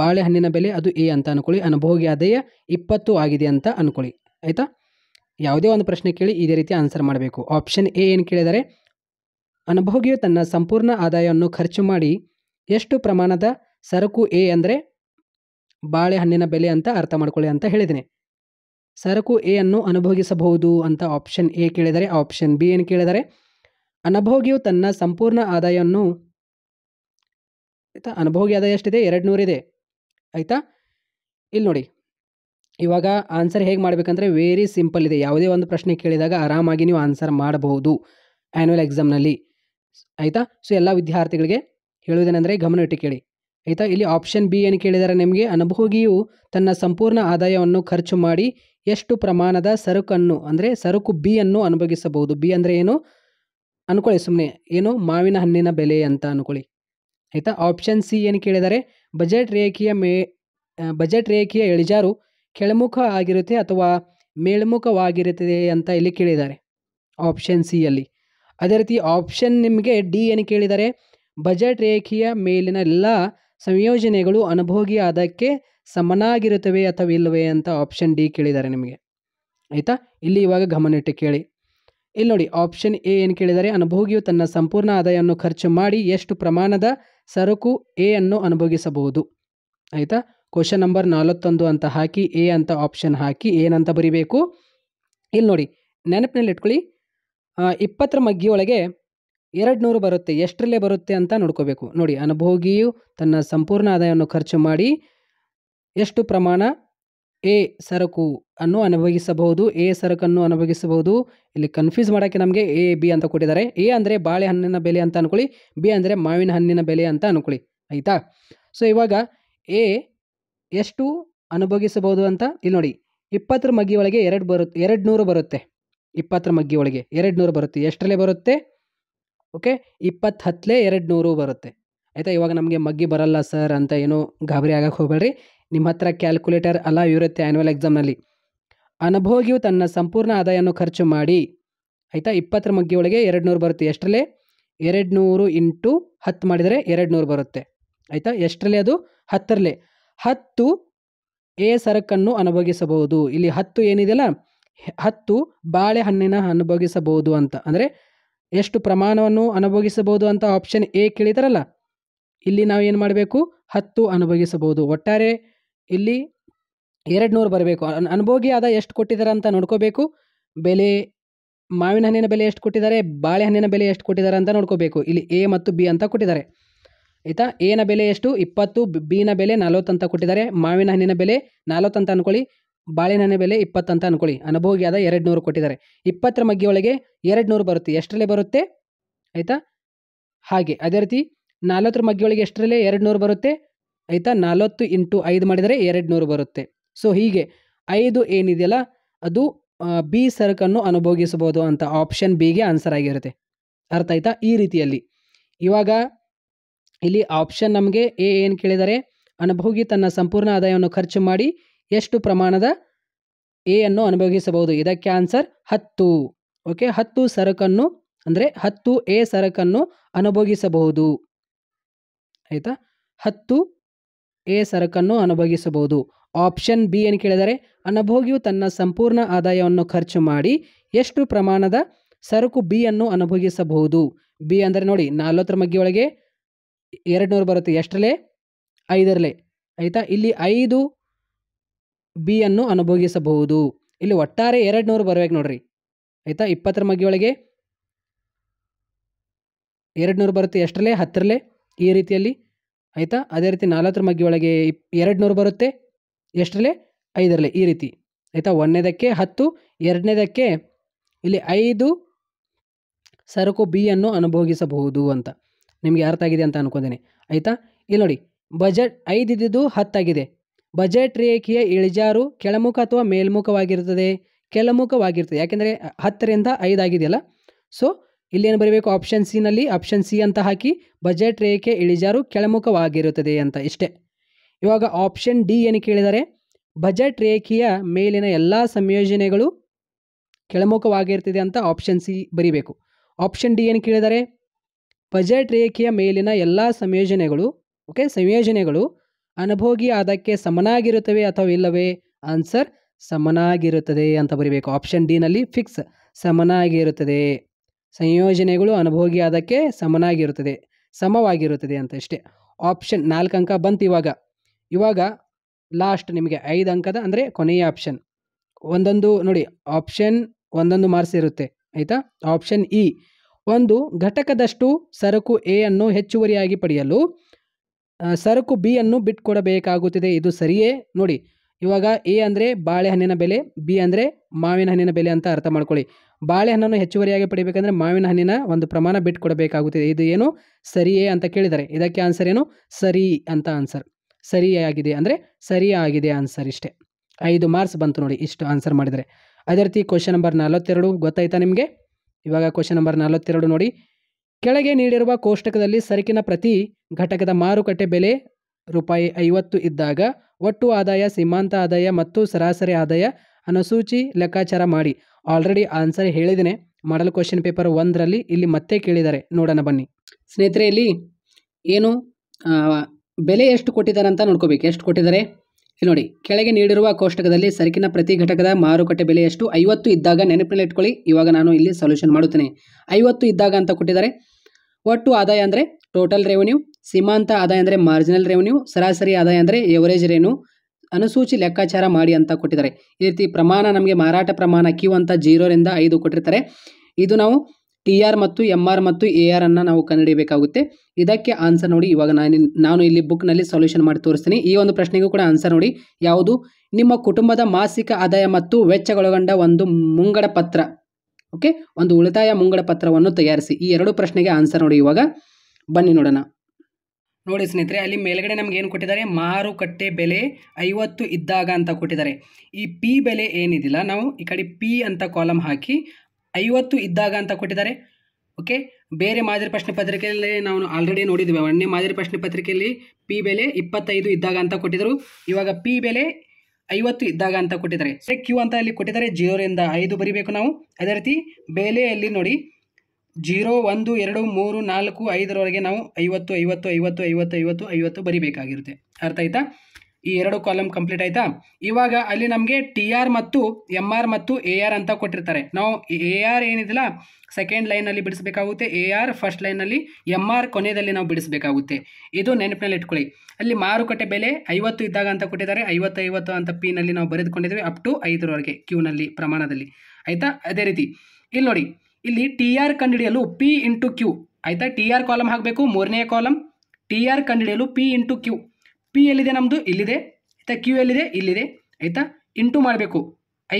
ಬಾಳೆಹಣ್ಣಿನ ಬೆಲೆ ಅದು ಎ ಅಂತ ಅಂದ್ಕೊಳ್ಳಿ ಅನುಭೋಗಿಯಾದೆಯ ಇಪ್ಪತ್ತು ಆಗಿದೆ ಅಂತ ಅಂದ್ಕೊಳ್ಳಿ ಆಯಿತಾ ಯಾವುದೇ ಒಂದು ಪ್ರಶ್ನೆ ಕೇಳಿ ಇದೇ ರೀತಿ ಆನ್ಸರ್ ಮಾಡಬೇಕು ಆಪ್ಷನ್ ಎ ಏನು ಕೇಳಿದರೆ ಅನುಭೋಗಿಯು ತನ್ನ ಸಂಪೂರ್ಣ ಆದಾಯವನ್ನು ಖರ್ಚು ಮಾಡಿ ಎಷ್ಟು ಪ್ರಮಾಣದ ಸರಕು ಎ ಅಂದರೆ ಬಾಳೆಹಣ್ಣಿನ ಬೆಲೆ ಅಂತ ಅರ್ಥ ಮಾಡ್ಕೊಳ್ಳಿ ಅಂತ ಹೇಳಿದ್ದೀನಿ ಸರಕು ಎ ಅನ್ನು ಅನುಭೋಗಿಸಬಹುದು ಅಂತ ಆಪ್ಷನ್ ಎ ಕೇಳಿದರೆ ಆಪ್ಷನ್ ಬಿ ಏನು ಕೇಳಿದರೆ ಅನುಭೋಗಿಯು ತನ್ನ ಸಂಪೂರ್ಣ ಆದಾಯವನ್ನು ಆಯಿತಾ ಅನುಭೋಗಿ ಆದಾಯ ಎಷ್ಟಿದೆ ಎರಡು ನೂರಿದೆ ಆಯಿತಾ ಇಲ್ಲಿ ನೋಡಿ ಇವಾಗ ಆನ್ಸರ್ ಹೇಗೆ ಮಾಡಬೇಕಂದ್ರೆ ವೆರಿ ಸಿಂಪಲ್ ಇದೆ ಯಾವುದೇ ಒಂದು ಪ್ರಶ್ನೆ ಕೇಳಿದಾಗ ಆರಾಮಾಗಿ ನೀವು ಆನ್ಸರ್ ಮಾಡಬಹುದು ಆ್ಯನ್ಯುವಲ್ ಎಕ್ಸಾಮ್ನಲ್ಲಿ ಆಯಿತಾ ಸೊ ಎಲ್ಲ ವಿದ್ಯಾರ್ಥಿಗಳಿಗೆ ಹೇಳುವುದೇನೆಂದರೆ ಗಮನ ಇಟ್ಟು ಕೇಳಿ ಆಯಿತಾ ಇಲ್ಲಿ ಆಪ್ಷನ್ ಬಿ ಏನು ಕೇಳಿದರೆ ನಿಮಗೆ ಅನುಭೋಗಿಯು ತನ್ನ ಸಂಪೂರ್ಣ ಆದಾಯವನ್ನು ಖರ್ಚು ಮಾಡಿ ಎಷ್ಟು ಪ್ರಮಾಣದ ಸರಕನ್ನು ಅಂದರೆ ಸರಕು ಬಿ ಅನ್ನು ಅನುಭವಿಸಬಹುದು ಬಿ ಅಂದರೆ ಏನು ಅನ್ಕೊಳ್ಳಿ ಸುಮ್ಮನೆ ಏನು ಮಾವಿನ ಹಣ್ಣಿನ ಬೆಲೆ ಅಂತ ಅನ್ಕೊಳ್ಳಿ ಆಯಿತಾ ಆಪ್ಷನ್ ಸಿ ಏನು ಕೇಳಿದರೆ ಬಜೆಟ್ ರೇಖೆಯ ಮೇ ಬಜೆಟ್ ರೇಖೆಯ ಇಳಿಜಾರು ಕೆಳಮುಖ ಆಗಿರುತ್ತೆ ಅಥವಾ ಮೇಲ್ಮುಖವಾಗಿರುತ್ತದೆ ಅಂತ ಇಲ್ಲಿ ಕೇಳಿದ್ದಾರೆ ಆಪ್ಷನ್ ಸಿ ಅಲ್ಲಿ ಅದೇ ರೀತಿ ಆಪ್ಷನ್ ನಿಮಗೆ ಡಿ ಏನು ಕೇಳಿದ್ದಾರೆ ಬಜೆಟ್ ರೇಖೆಯ ಮೇಲಿನ ಎಲ್ಲ ಸಂಯೋಜನೆಗಳು ಅನುಭೋಗಿ ಅದಕ್ಕೆ ಸಮನಾಗಿರುತ್ತವೆ ಅಥವಾ ಇಲ್ಲವೇ ಅಂತ ಆಪ್ಷನ್ ಡಿ ಕೇಳಿದ್ದಾರೆ ನಿಮಗೆ ಆಯಿತಾ ಇಲ್ಲಿ ಇವಾಗ ಇಟ್ಟು ಕೇಳಿ ಇಲ್ಲಿ ನೋಡಿ ಆಪ್ಷನ್ ಎ ಏನು ಕೇಳಿದರೆ ಅನುಭೋಗಿಯು ತನ್ನ ಸಂಪೂರ್ಣ ಆದಾಯವನ್ನು ಖರ್ಚು ಮಾಡಿ ಎಷ್ಟು ಪ್ರಮಾಣದ ಸರಕು ಎ ಅನ್ನು ಅನುಭೋಗಿಸಬಹುದು ಆಯಿತಾ ಕ್ವಶನ್ ನಂಬರ್ ನಾಲ್ವತ್ತೊಂದು ಅಂತ ಹಾಕಿ ಎ ಅಂತ ಆಪ್ಷನ್ ಹಾಕಿ ಏನಂತ ಬರಿಬೇಕು ಇಲ್ಲಿ ನೋಡಿ ನೆನಪಿನಲ್ಲಿ ಇಟ್ಕೊಳ್ಳಿ ಇಪ್ಪತ್ತರ ಮಗ್ಗಿಯೊಳಗೆ ಎರಡು ನೂರು ಬರುತ್ತೆ ಎಷ್ಟರಲ್ಲೇ ಬರುತ್ತೆ ಅಂತ ನೋಡ್ಕೋಬೇಕು ನೋಡಿ ಅನುಭೋಗಿಯು ತನ್ನ ಸಂಪೂರ್ಣ ಆದಾಯವನ್ನು ಖರ್ಚು ಮಾಡಿ ಎಷ್ಟು ಪ್ರಮಾಣ ಎ ಸರಕು ಅನ್ನು ಅನುಭವಿಸಬಹುದು ಎ ಸರಕನ್ನು ಅನುಭವಿಸಬಹುದು ಇಲ್ಲಿ ಕನ್ಫ್ಯೂಸ್ ಮಾಡೋಕ್ಕೆ ನಮಗೆ ಎ ಬಿ ಅಂತ ಕೊಟ್ಟಿದ್ದಾರೆ ಎ ಅಂದರೆ ಬಾಳೆಹಣ್ಣಿನ ಬೆಲೆ ಅಂತ ಅನ್ಕೊಳ್ಳಿ ಬಿ ಅಂದರೆ ಮಾವಿನ ಹಣ್ಣಿನ ಬೆಲೆ ಅಂತ ಅನ್ಕೊಳ್ಳಿ ಆಯಿತಾ ಸೊ ಇವಾಗ ಎ ಎಷ್ಟು ಅನುಭೋಗಿಸಬಹುದು ಅಂತ ಇಲ್ಲಿ ನೋಡಿ ಇಪ್ಪತ್ತರ ಮಗ್ಗಿ ಒಳಗೆ ಎರಡು ಬರುತ್ತೆ ಎರಡು ನೂರು ಬರುತ್ತೆ ಇಪ್ಪತ್ತರ ಮಗ್ಗಿ ಒಳಗೆ ಎರಡು ನೂರು ಬರುತ್ತೆ ಎಷ್ಟರಲ್ಲೇ ಬರುತ್ತೆ ಓಕೆ ಇಪ್ಪತ್ತು ಹತ್ತಲೇ ಎರಡು ನೂರು ಬರುತ್ತೆ ಆಯಿತಾ ಇವಾಗ ನಮಗೆ ಮಗ್ಗಿ ಬರಲ್ಲ ಸರ್ ಅಂತ ಏನೂ ಗಾಬರಿ ಆಗಕ್ಕೆ ಹೋಗಬೇಡ್ರಿ ನಿಮ್ಮ ಹತ್ರ ಕ್ಯಾಲ್ಕುಲೇಟರ್ ಅಲ್ಲ ಇರುತ್ತೆ ಆ್ಯನ್ಯುವಲ್ ಎಕ್ಸಾಮ್ನಲ್ಲಿ ಅನುಭೋಗಿಯು ತನ್ನ ಸಂಪೂರ್ಣ ಆದಾಯವನ್ನು ಖರ್ಚು ಮಾಡಿ ಆಯಿತಾ ಇಪ್ಪತ್ತರ ಮಗ್ಗಿ ಒಳಗೆ ಎರಡು ನೂರು ಬರುತ್ತೆ ಎಷ್ಟರಲ್ಲೇ ಎರಡು ನೂರು ಇಂಟು ಹತ್ತು ಮಾಡಿದರೆ ಎರಡು ನೂರು ಬರುತ್ತೆ ಆಯಿತಾ ಎಷ್ಟರಲ್ಲೇ ಅದು ಹತ್ತರಲ್ಲೇ ಹತ್ತು ಎ ಸರಕನ್ನು ಅನುಭವಿಸಬಹುದು ಇಲ್ಲಿ ಹತ್ತು ಏನಿದೆಯಲ್ಲ ಹತ್ತು ಬಾಳೆಹಣ್ಣಿನ ಅನುಭವಿಸಬಹುದು ಅಂತ ಅಂದರೆ ಎಷ್ಟು ಪ್ರಮಾಣವನ್ನು ಅನುಭವಿಸಬಹುದು ಅಂತ ಆಪ್ಷನ್ ಎ ಕೇಳಿದಾರಲ್ಲ ಇಲ್ಲಿ ನಾವು ಏನು ಮಾಡಬೇಕು ಹತ್ತು ಅನುಭವಿಸಬಹುದು ಒಟ್ಟಾರೆ ಇಲ್ಲಿ ಎರಡು ನೂರು ಬರಬೇಕು ಅನುಭೋಗಿ ಆದ ಎಷ್ಟು ಕೊಟ್ಟಿದ್ದಾರೆ ಅಂತ ನೋಡ್ಕೋಬೇಕು ಬೆಲೆ ಮಾವಿನ ಹಣ್ಣಿನ ಬೆಲೆ ಎಷ್ಟು ಕೊಟ್ಟಿದ್ದಾರೆ ಬಾಳೆಹಣ್ಣಿನ ಬೆಲೆ ಎಷ್ಟು ಕೊಟ್ಟಿದ್ದಾರೆ ಅಂತ ನೋಡ್ಕೋಬೇಕು ಇಲ್ಲಿ ಎ ಮತ್ತು ಬಿ ಅಂತ ಕೊಟ್ಟಿದ್ದಾರೆ ಆಯಿತಾ ಎನ ಬೆಲೆ ಎಷ್ಟು ಇಪ್ಪತ್ತು ಬಿನ ಬೆಲೆ ನಲವತ್ತು ಅಂತ ಕೊಟ್ಟಿದ್ದಾರೆ ಮಾವಿನ ಹಣ್ಣಿನ ಬೆಲೆ ನಲವತ್ತು ಅಂತ ಅಂದ್ಕೊಳ್ಳಿ ಬಾಳೆಹಣ್ಣಿನ ಬೆಲೆ ಇಪ್ಪತ್ತು ಅಂತ ಅಂದ್ಕೊಳ್ಳಿ ಆದ ಎರಡು ನೂರು ಕೊಟ್ಟಿದ್ದಾರೆ ಇಪ್ಪತ್ತರ ಮಗ್ಗಿಯೊಳಗೆ ಎರಡು ನೂರು ಬರುತ್ತೆ ಎಷ್ಟರಲ್ಲೇ ಬರುತ್ತೆ ಆಯಿತಾ ಹಾಗೆ ಅದೇ ರೀತಿ ನಲವತ್ತರ ಮಗ್ಗಿಯೊಳಗೆ ಒಳಗೆ ಎಷ್ಟರಲ್ಲೇ ಎರಡು ನೂರು ಬರುತ್ತೆ ಆಯಿತಾ ನಲವತ್ತು ಇಂಟು ಐದು ಮಾಡಿದರೆ ಎರಡು ನೂರು ಬರುತ್ತೆ ಸೊ ಹೀಗೆ ಐದು ಏನಿದೆಯಲ್ಲ ಅದು ಬಿ ಸರಕನ್ನು ಅನುಭೋಗಿಸಬಹುದು ಅಂತ ಆಪ್ಷನ್ ಬಿಗೆ ಆನ್ಸರ್ ಆಗಿರುತ್ತೆ ಅರ್ಥ ಆಯ್ತಾ ಈ ರೀತಿಯಲ್ಲಿ ಇವಾಗ ಇಲ್ಲಿ ಆಪ್ಷನ್ ನಮಗೆ ಎ ಏನು ಕೇಳಿದರೆ ಅನುಭೋಗಿ ತನ್ನ ಸಂಪೂರ್ಣ ಆದಾಯವನ್ನು ಖರ್ಚು ಮಾಡಿ ಎಷ್ಟು ಪ್ರಮಾಣದ ಎ ಅನ್ನು ಅನುಭವಿಸಬಹುದು ಇದಕ್ಕೆ ಆನ್ಸರ್ ಹತ್ತು ಓಕೆ ಹತ್ತು ಸರಕನ್ನು ಅಂದರೆ ಹತ್ತು ಎ ಸರಕನ್ನು ಅನುಭೋಗಿಸಬಹುದು ಆಯಿತಾ ಹತ್ತು ಎ ಸರಕನ್ನು ಅನುಭೋಗಿಸಬಹುದು ಆಪ್ಷನ್ ಬಿ ಏನು ಕೇಳಿದರೆ ಅನುಭೋಗಿಯು ತನ್ನ ಸಂಪೂರ್ಣ ಆದಾಯವನ್ನು ಖರ್ಚು ಮಾಡಿ ಎಷ್ಟು ಪ್ರಮಾಣದ ಸರಕು ಬಿ ಅನ್ನು ಅನುಭೋಗಿಸಬಹುದು ಬಿ ಅಂದರೆ ನೋಡಿ ನಲವತ್ತರ ಮಗ್ಗಿಯೊಳಗೆ ಎರಡು ನೂರು ಬರುತ್ತೆ ಎಷ್ಟರಲ್ಲೇ ಐದರಲೆ ಆಯಿತಾ ಇಲ್ಲಿ ಐದು ಬಿಯನ್ನು ಅನುಭೋಗಿಸಬಹುದು ಇಲ್ಲಿ ಒಟ್ಟಾರೆ ಎರಡು ನೂರು ಬರಬೇಕು ನೋಡ್ರಿ ಆಯಿತಾ ಇಪ್ಪತ್ತರ ಮಗಿಯೊಳಗೆ ಎರಡು ನೂರು ಬರುತ್ತೆ ಎಷ್ಟರಲ್ಲೇ ಹತ್ತರಲೆ ಈ ರೀತಿಯಲ್ಲಿ ಆಯಿತಾ ಅದೇ ರೀತಿ ನಾಲ್ಕರ ಮಗ್ಗಿಯೊಳಗೆ ಇಪ್ ಎರಡು ನೂರು ಬರುತ್ತೆ ಎಷ್ಟರಲ್ಲೇ ಐದರಲೆ ಈ ರೀತಿ ಆಯಿತಾ ಒಂದನೇದಕ್ಕೆ ಹತ್ತು ಎರಡನೇದಕ್ಕೆ ಇಲ್ಲಿ ಐದು ಸರಕು ಬಿಯನ್ನು ಅನುಭೋಗಿಸಬಹುದು ಅಂತ ನಿಮಗೆ ಅರ್ಥ ಆಗಿದೆ ಅಂತ ಅನ್ಕೊಂಡೇನೆ ಆಯಿತಾ ಇಲ್ಲಿ ನೋಡಿ ಬಜೆಟ್ ಐದು ಇದ್ದಿದ್ದು ಹತ್ತಾಗಿದೆ ಬಜೆಟ್ ರೇಖೆಯ ಇಳಿಜಾರು ಕೆಳಮುಖ ಅಥವಾ ಮೇಲ್ಮುಖವಾಗಿರ್ತದೆ ಕೆಳಮುಖವಾಗಿರ್ತದೆ ಯಾಕೆಂದರೆ ಹತ್ತರಿಂದ ಐದು ಆಗಿದೆಯಲ್ಲ ಸೊ ಇಲ್ಲೇನು ಬರೀಬೇಕು ಆಪ್ಷನ್ ಸಿನಲ್ಲಿ ಆಪ್ಷನ್ ಸಿ ಅಂತ ಹಾಕಿ ಬಜೆಟ್ ರೇಖೆ ಇಳಿಜಾರು ಕೆಳಮುಖವಾಗಿರುತ್ತದೆ ಅಂತ ಇಷ್ಟೇ ಇವಾಗ ಆಪ್ಷನ್ ಡಿ ಏನು ಕೇಳಿದರೆ ಬಜೆಟ್ ರೇಖೆಯ ಮೇಲಿನ ಎಲ್ಲ ಸಂಯೋಜನೆಗಳು ಕೆಳಮುಖವಾಗಿರ್ತದೆ ಅಂತ ಆಪ್ಷನ್ ಸಿ ಬರೀಬೇಕು ಆಪ್ಷನ್ ಡಿ ಏನು ಕೇಳಿದರೆ ಬಜೆಟ್ ರೇಖೆಯ ಮೇಲಿನ ಎಲ್ಲ ಸಂಯೋಜನೆಗಳು ಓಕೆ ಸಂಯೋಜನೆಗಳು ಅನುಭೋಗಿ ಆದಕ್ಕೆ ಸಮನಾಗಿರುತ್ತವೆ ಅಥವಾ ಇಲ್ಲವೇ ಆನ್ಸರ್ ಸಮನಾಗಿರುತ್ತದೆ ಅಂತ ಬರೀಬೇಕು ಆಪ್ಷನ್ ಡಿನಲ್ಲಿ ಫಿಕ್ಸ್ ಸಮನಾಗಿರುತ್ತದೆ ಸಂಯೋಜನೆಗಳು ಅನುಭೋಗಿ ಆದಕ್ಕೆ ಸಮನಾಗಿರುತ್ತದೆ ಸಮವಾಗಿರುತ್ತದೆ ಅಂತ ಅಷ್ಟೇ ಆಪ್ಷನ್ ನಾಲ್ಕು ಅಂಕ ಬಂತು ಇವಾಗ ಇವಾಗ ಲಾಸ್ಟ್ ನಿಮಗೆ ಐದು ಅಂಕದ ಅಂದರೆ ಕೊನೆಯ ಆಪ್ಷನ್ ಒಂದೊಂದು ನೋಡಿ ಆಪ್ಷನ್ ಒಂದೊಂದು ಮಾರ್ಕ್ಸ್ ಇರುತ್ತೆ ಆಯಿತಾ ಆಪ್ಷನ್ ಇ ಒಂದು ಘಟಕದಷ್ಟು ಸರಕು ಎ ಅನ್ನು ಹೆಚ್ಚುವರಿಯಾಗಿ ಪಡೆಯಲು ಸರಕು ಬಿ ಅನ್ನು ಬಿಟ್ಕೊಡಬೇಕಾಗುತ್ತಿದೆ ಇದು ಸರಿಯೇ ನೋಡಿ ಇವಾಗ ಎ ಅಂದರೆ ಬಾಳೆಹಣ್ಣಿನ ಬೆಲೆ ಬಿ ಅಂದರೆ ಮಾವಿನ ಹಣ್ಣಿನ ಬೆಲೆ ಅಂತ ಅರ್ಥ ಮಾಡ್ಕೊಳ್ಳಿ ಬಾಳೆಹಣ್ಣನ್ನು ಹೆಚ್ಚುವರಿಯಾಗಿ ಪಡಿಬೇಕಂದ್ರೆ ಮಾವಿನ ಹಣ್ಣಿನ ಒಂದು ಪ್ರಮಾಣ ಬಿಟ್ಟುಕೊಡಬೇಕಾಗುತ್ತಿದೆ ಇದು ಏನು ಸರಿಯೇ ಅಂತ ಕೇಳಿದರೆ ಇದಕ್ಕೆ ಆನ್ಸರ್ ಏನು ಸರಿ ಅಂತ ಆನ್ಸರ್ ಸರಿಯಾಗಿದೆ ಅಂದರೆ ಸರಿಯಾಗಿದೆ ಆನ್ಸರ್ ಇಷ್ಟೇ ಐದು ಮಾರ್ಕ್ಸ್ ಬಂತು ನೋಡಿ ಇಷ್ಟು ಆನ್ಸರ್ ಮಾಡಿದರೆ ಅದೇ ರೀತಿ ಕ್ವಶನ್ ನಂಬರ್ ನಲವತ್ತೆರಡು ಗೊತ್ತಾಯ್ತಾ ನಿಮಗೆ ಇವಾಗ ಕ್ವಶನ್ ನಂಬರ್ ನಲವತ್ತೆರಡು ನೋಡಿ ಕೆಳಗೆ ನೀಡಿರುವ ಕೋಷ್ಟಕದಲ್ಲಿ ಸರಕಿನ ಪ್ರತಿ ಘಟಕದ ಮಾರುಕಟ್ಟೆ ಬೆಲೆ ರೂಪಾಯಿ ಐವತ್ತು ಇದ್ದಾಗ ಒಟ್ಟು ಆದಾಯ ಸೀಮಾಂತ ಆದಾಯ ಮತ್ತು ಸರಾಸರಿ ಆದಾಯ ಅನುಸೂಚಿ ಲೆಕ್ಕಾಚಾರ ಮಾಡಿ ಆಲ್ರೆಡಿ ಆನ್ಸರ್ ಹೇಳಿದ್ದೇನೆ ಮಾಡಲ್ ಕ್ವಶನ್ ಪೇಪರ್ ಒಂದರಲ್ಲಿ ಇಲ್ಲಿ ಮತ್ತೆ ಕೇಳಿದ್ದಾರೆ ನೋಡೋಣ ಬನ್ನಿ ಸ್ನೇಹಿತರೆ ಇಲ್ಲಿ ಏನು ಬೆಲೆ ಎಷ್ಟು ಕೊಟ್ಟಿದ್ದಾರೆ ಅಂತ ನೋಡ್ಕೋಬೇಕು ಎಷ್ಟು ಕೊಟ್ಟಿದ್ದಾರೆ ಇಲ್ಲಿ ನೋಡಿ ಕೆಳಗೆ ನೀಡಿರುವ ಕೋಷ್ಟಕದಲ್ಲಿ ಸರಕಿನ ಪ್ರತಿ ಘಟಕದ ಮಾರುಕಟ್ಟೆ ಬೆಲೆ ಎಷ್ಟು ಐವತ್ತು ಇದ್ದಾಗ ಇಟ್ಕೊಳ್ಳಿ ಇವಾಗ ನಾನು ಇಲ್ಲಿ ಸೊಲ್ಯೂಷನ್ ಮಾಡುತ್ತೇನೆ ಐವತ್ತು ಇದ್ದಾಗ ಅಂತ ಕೊಟ್ಟಿದ್ದಾರೆ ಒಟ್ಟು ಆದಾಯ ಅಂದರೆ ಟೋಟಲ್ ರೆವೆನ್ಯೂ ಸೀಮಾಂತ ಆದಾಯ ಅಂದರೆ ಮಾರ್ಜಿನಲ್ ರೆವೆನ್ಯೂ ಸರಾಸರಿ ಆದಾಯ ಅಂದರೆ ಎವರೇಜ್ ರೇನು ಅನುಸೂಚಿ ಲೆಕ್ಕಾಚಾರ ಮಾಡಿ ಅಂತ ಕೊಟ್ಟಿದ್ದಾರೆ ಈ ರೀತಿ ಪ್ರಮಾಣ ನಮಗೆ ಮಾರಾಟ ಪ್ರಮಾಣ ಕ್ಯೂ ಅಂತ ಜೀರೋರಿಂದ ಐದು ಕೊಟ್ಟಿರ್ತಾರೆ ಇದು ನಾವು ಟಿ ಆರ್ ಮತ್ತು ಎಮ್ ಆರ್ ಮತ್ತು ಎ ಆರ್ ಅನ್ನು ನಾವು ಕಂಡುಹಿಡಿಯಬೇಕಾಗುತ್ತೆ ಇದಕ್ಕೆ ಆನ್ಸರ್ ನೋಡಿ ಇವಾಗ ನಾನು ನಾನು ಇಲ್ಲಿ ಬುಕ್ನಲ್ಲಿ ಸೊಲ್ಯೂಷನ್ ಮಾಡಿ ತೋರಿಸ್ತೀನಿ ಈ ಒಂದು ಪ್ರಶ್ನೆಗೂ ಕೂಡ ಆನ್ಸರ್ ನೋಡಿ ಯಾವುದು ನಿಮ್ಮ ಕುಟುಂಬದ ಮಾಸಿಕ ಆದಾಯ ಮತ್ತು ವೆಚ್ಚಗೊಳಗೊಂಡ ಒಂದು ಮುಂಗಡ ಪತ್ರ ಓಕೆ ಒಂದು ಉಳಿತಾಯ ಮುಂಗಡ ಪತ್ರವನ್ನು ತಯಾರಿಸಿ ಈ ಎರಡು ಪ್ರಶ್ನೆಗೆ ಆನ್ಸರ್ ನೋಡಿ ಇವಾಗ ಬನ್ನಿ ನೋಡೋಣ ನೋಡಿ ಸ್ನೇಹಿತರೆ ಅಲ್ಲಿ ಮೇಲ್ಗಡೆ ನಮ್ಗೆ ಏನು ಕೊಟ್ಟಿದ್ದಾರೆ ಮಾರುಕಟ್ಟೆ ಬೆಲೆ ಐವತ್ತು ಇದ್ದಾಗ ಅಂತ ಕೊಟ್ಟಿದ್ದಾರೆ ಈ ಪಿ ಬೆಲೆ ಏನಿದಿಲ್ಲ ನಾವು ಈ ಕಡೆ ಪಿ ಅಂತ ಕಾಲಮ್ ಹಾಕಿ ಐವತ್ತು ಇದ್ದಾಗ ಅಂತ ಕೊಟ್ಟಿದ್ದಾರೆ ಓಕೆ ಬೇರೆ ಮಾದರಿ ಪ್ರಶ್ನೆ ಪತ್ರಿಕೆಯಲ್ಲಿ ನಾವು ಆಲ್ರೆಡಿ ನೋಡಿದ್ದೇವೆ ಒಂದನೇ ಮಾದರಿ ಪ್ರಶ್ನೆ ಪತ್ರಿಕೆಯಲ್ಲಿ ಪಿ ಬೆಲೆ ಇಪ್ಪತ್ತೈದು ಇದ್ದಾಗ ಅಂತ ಕೊಟ್ಟಿದ್ದರು ಇವಾಗ ಪಿ ಬೆಲೆ ಐವತ್ತು ಇದ್ದಾಗ ಅಂತ ಕೊಟ್ಟಿದ್ದಾರೆ ಸರಿ ಕ್ಯೂ ಅಂತ ಅಲ್ಲಿ ಕೊಟ್ಟಿದ್ದಾರೆ ಜೀರೋರಿಂದ ಐದು ಬರಿಬೇಕು ನಾವು ಅದೇ ರೀತಿ ಬೆಲೆಯಲ್ಲಿ ನೋಡಿ ಜೀರೋ ಒಂದು ಎರಡು ಮೂರು ನಾಲ್ಕು ಐದರವರೆಗೆ ನಾವು ಐವತ್ತು ಐವತ್ತು ಐವತ್ತು ಐವತ್ತು ಐವತ್ತು ಐವತ್ತು ಬರಿಬೇಕಾಗಿರುತ್ತೆ ಅರ್ಥ ಆಯ್ತಾ ಈ ಎರಡು ಕಾಲಮ್ ಕಂಪ್ಲೀಟ್ ಆಯ್ತಾ ಇವಾಗ ಅಲ್ಲಿ ನಮಗೆ ಟಿ ಆರ್ ಮತ್ತು ಎಮ್ ಆರ್ ಮತ್ತು ಎ ಆರ್ ಅಂತ ಕೊಟ್ಟಿರ್ತಾರೆ ನಾವು ಎ ಆರ್ ಏನಿದೆ ಸೆಕೆಂಡ್ ಲೈನಲ್ಲಿ ಬಿಡಿಸಬೇಕಾಗುತ್ತೆ ಎ ಆರ್ ಫಸ್ಟ್ ಲೈನಲ್ಲಿ ಎಮ್ ಆರ್ ಕೊನೆಯಲ್ಲಿ ನಾವು ಬಿಡಿಸಬೇಕಾಗುತ್ತೆ ಇದು ನೆನಪಿನಲ್ಲಿ ಇಟ್ಕೊಳ್ಳಿ ಅಲ್ಲಿ ಮಾರುಕಟ್ಟೆ ಬೆಲೆ ಐವತ್ತು ಇದ್ದಾಗ ಅಂತ ಕೊಟ್ಟಿದ್ದಾರೆ ಐವತ್ತು ಐವತ್ತು ಅಂತ ಪಿ ನಲ್ಲಿ ನಾವು ಬರೆದುಕೊಂಡಿದ್ದೀವಿ ಅಪ್ ಟು ಐದರವರೆಗೆ ಕ್ಯೂನಲ್ಲಿ ಪ್ರಮಾಣದಲ್ಲಿ ಆಯಿತಾ ಅದೇ ರೀತಿ ಇಲ್ಲಿ ನೋಡಿ ಇಲ್ಲಿ ಟಿ ಆರ್ ಕಂಡುಹಿಡಿಯಲು ಪಿ ಇಂಟು ಕ್ಯೂ ಆಯಿತಾ ಟಿ ಆರ್ ಕಾಲಮ್ ಹಾಕಬೇಕು ಮೂರನೇ ಕಾಲಮ್ ಟಿ ಆರ್ ಕಂಡುಹಿಡಿಯಲು ಪಿ ಇಂಟು ಕ್ಯೂ ಪಿ ಎಲ್ಲಿದೆ ನಮ್ಮದು ಇಲ್ಲಿದೆ ಆಯಿತಾ ಕ್ಯೂ ಎಲ್ಲಿದೆ ಇಲ್ಲಿದೆ ಆಯಿತಾ ಇಂಟು ಮಾಡಬೇಕು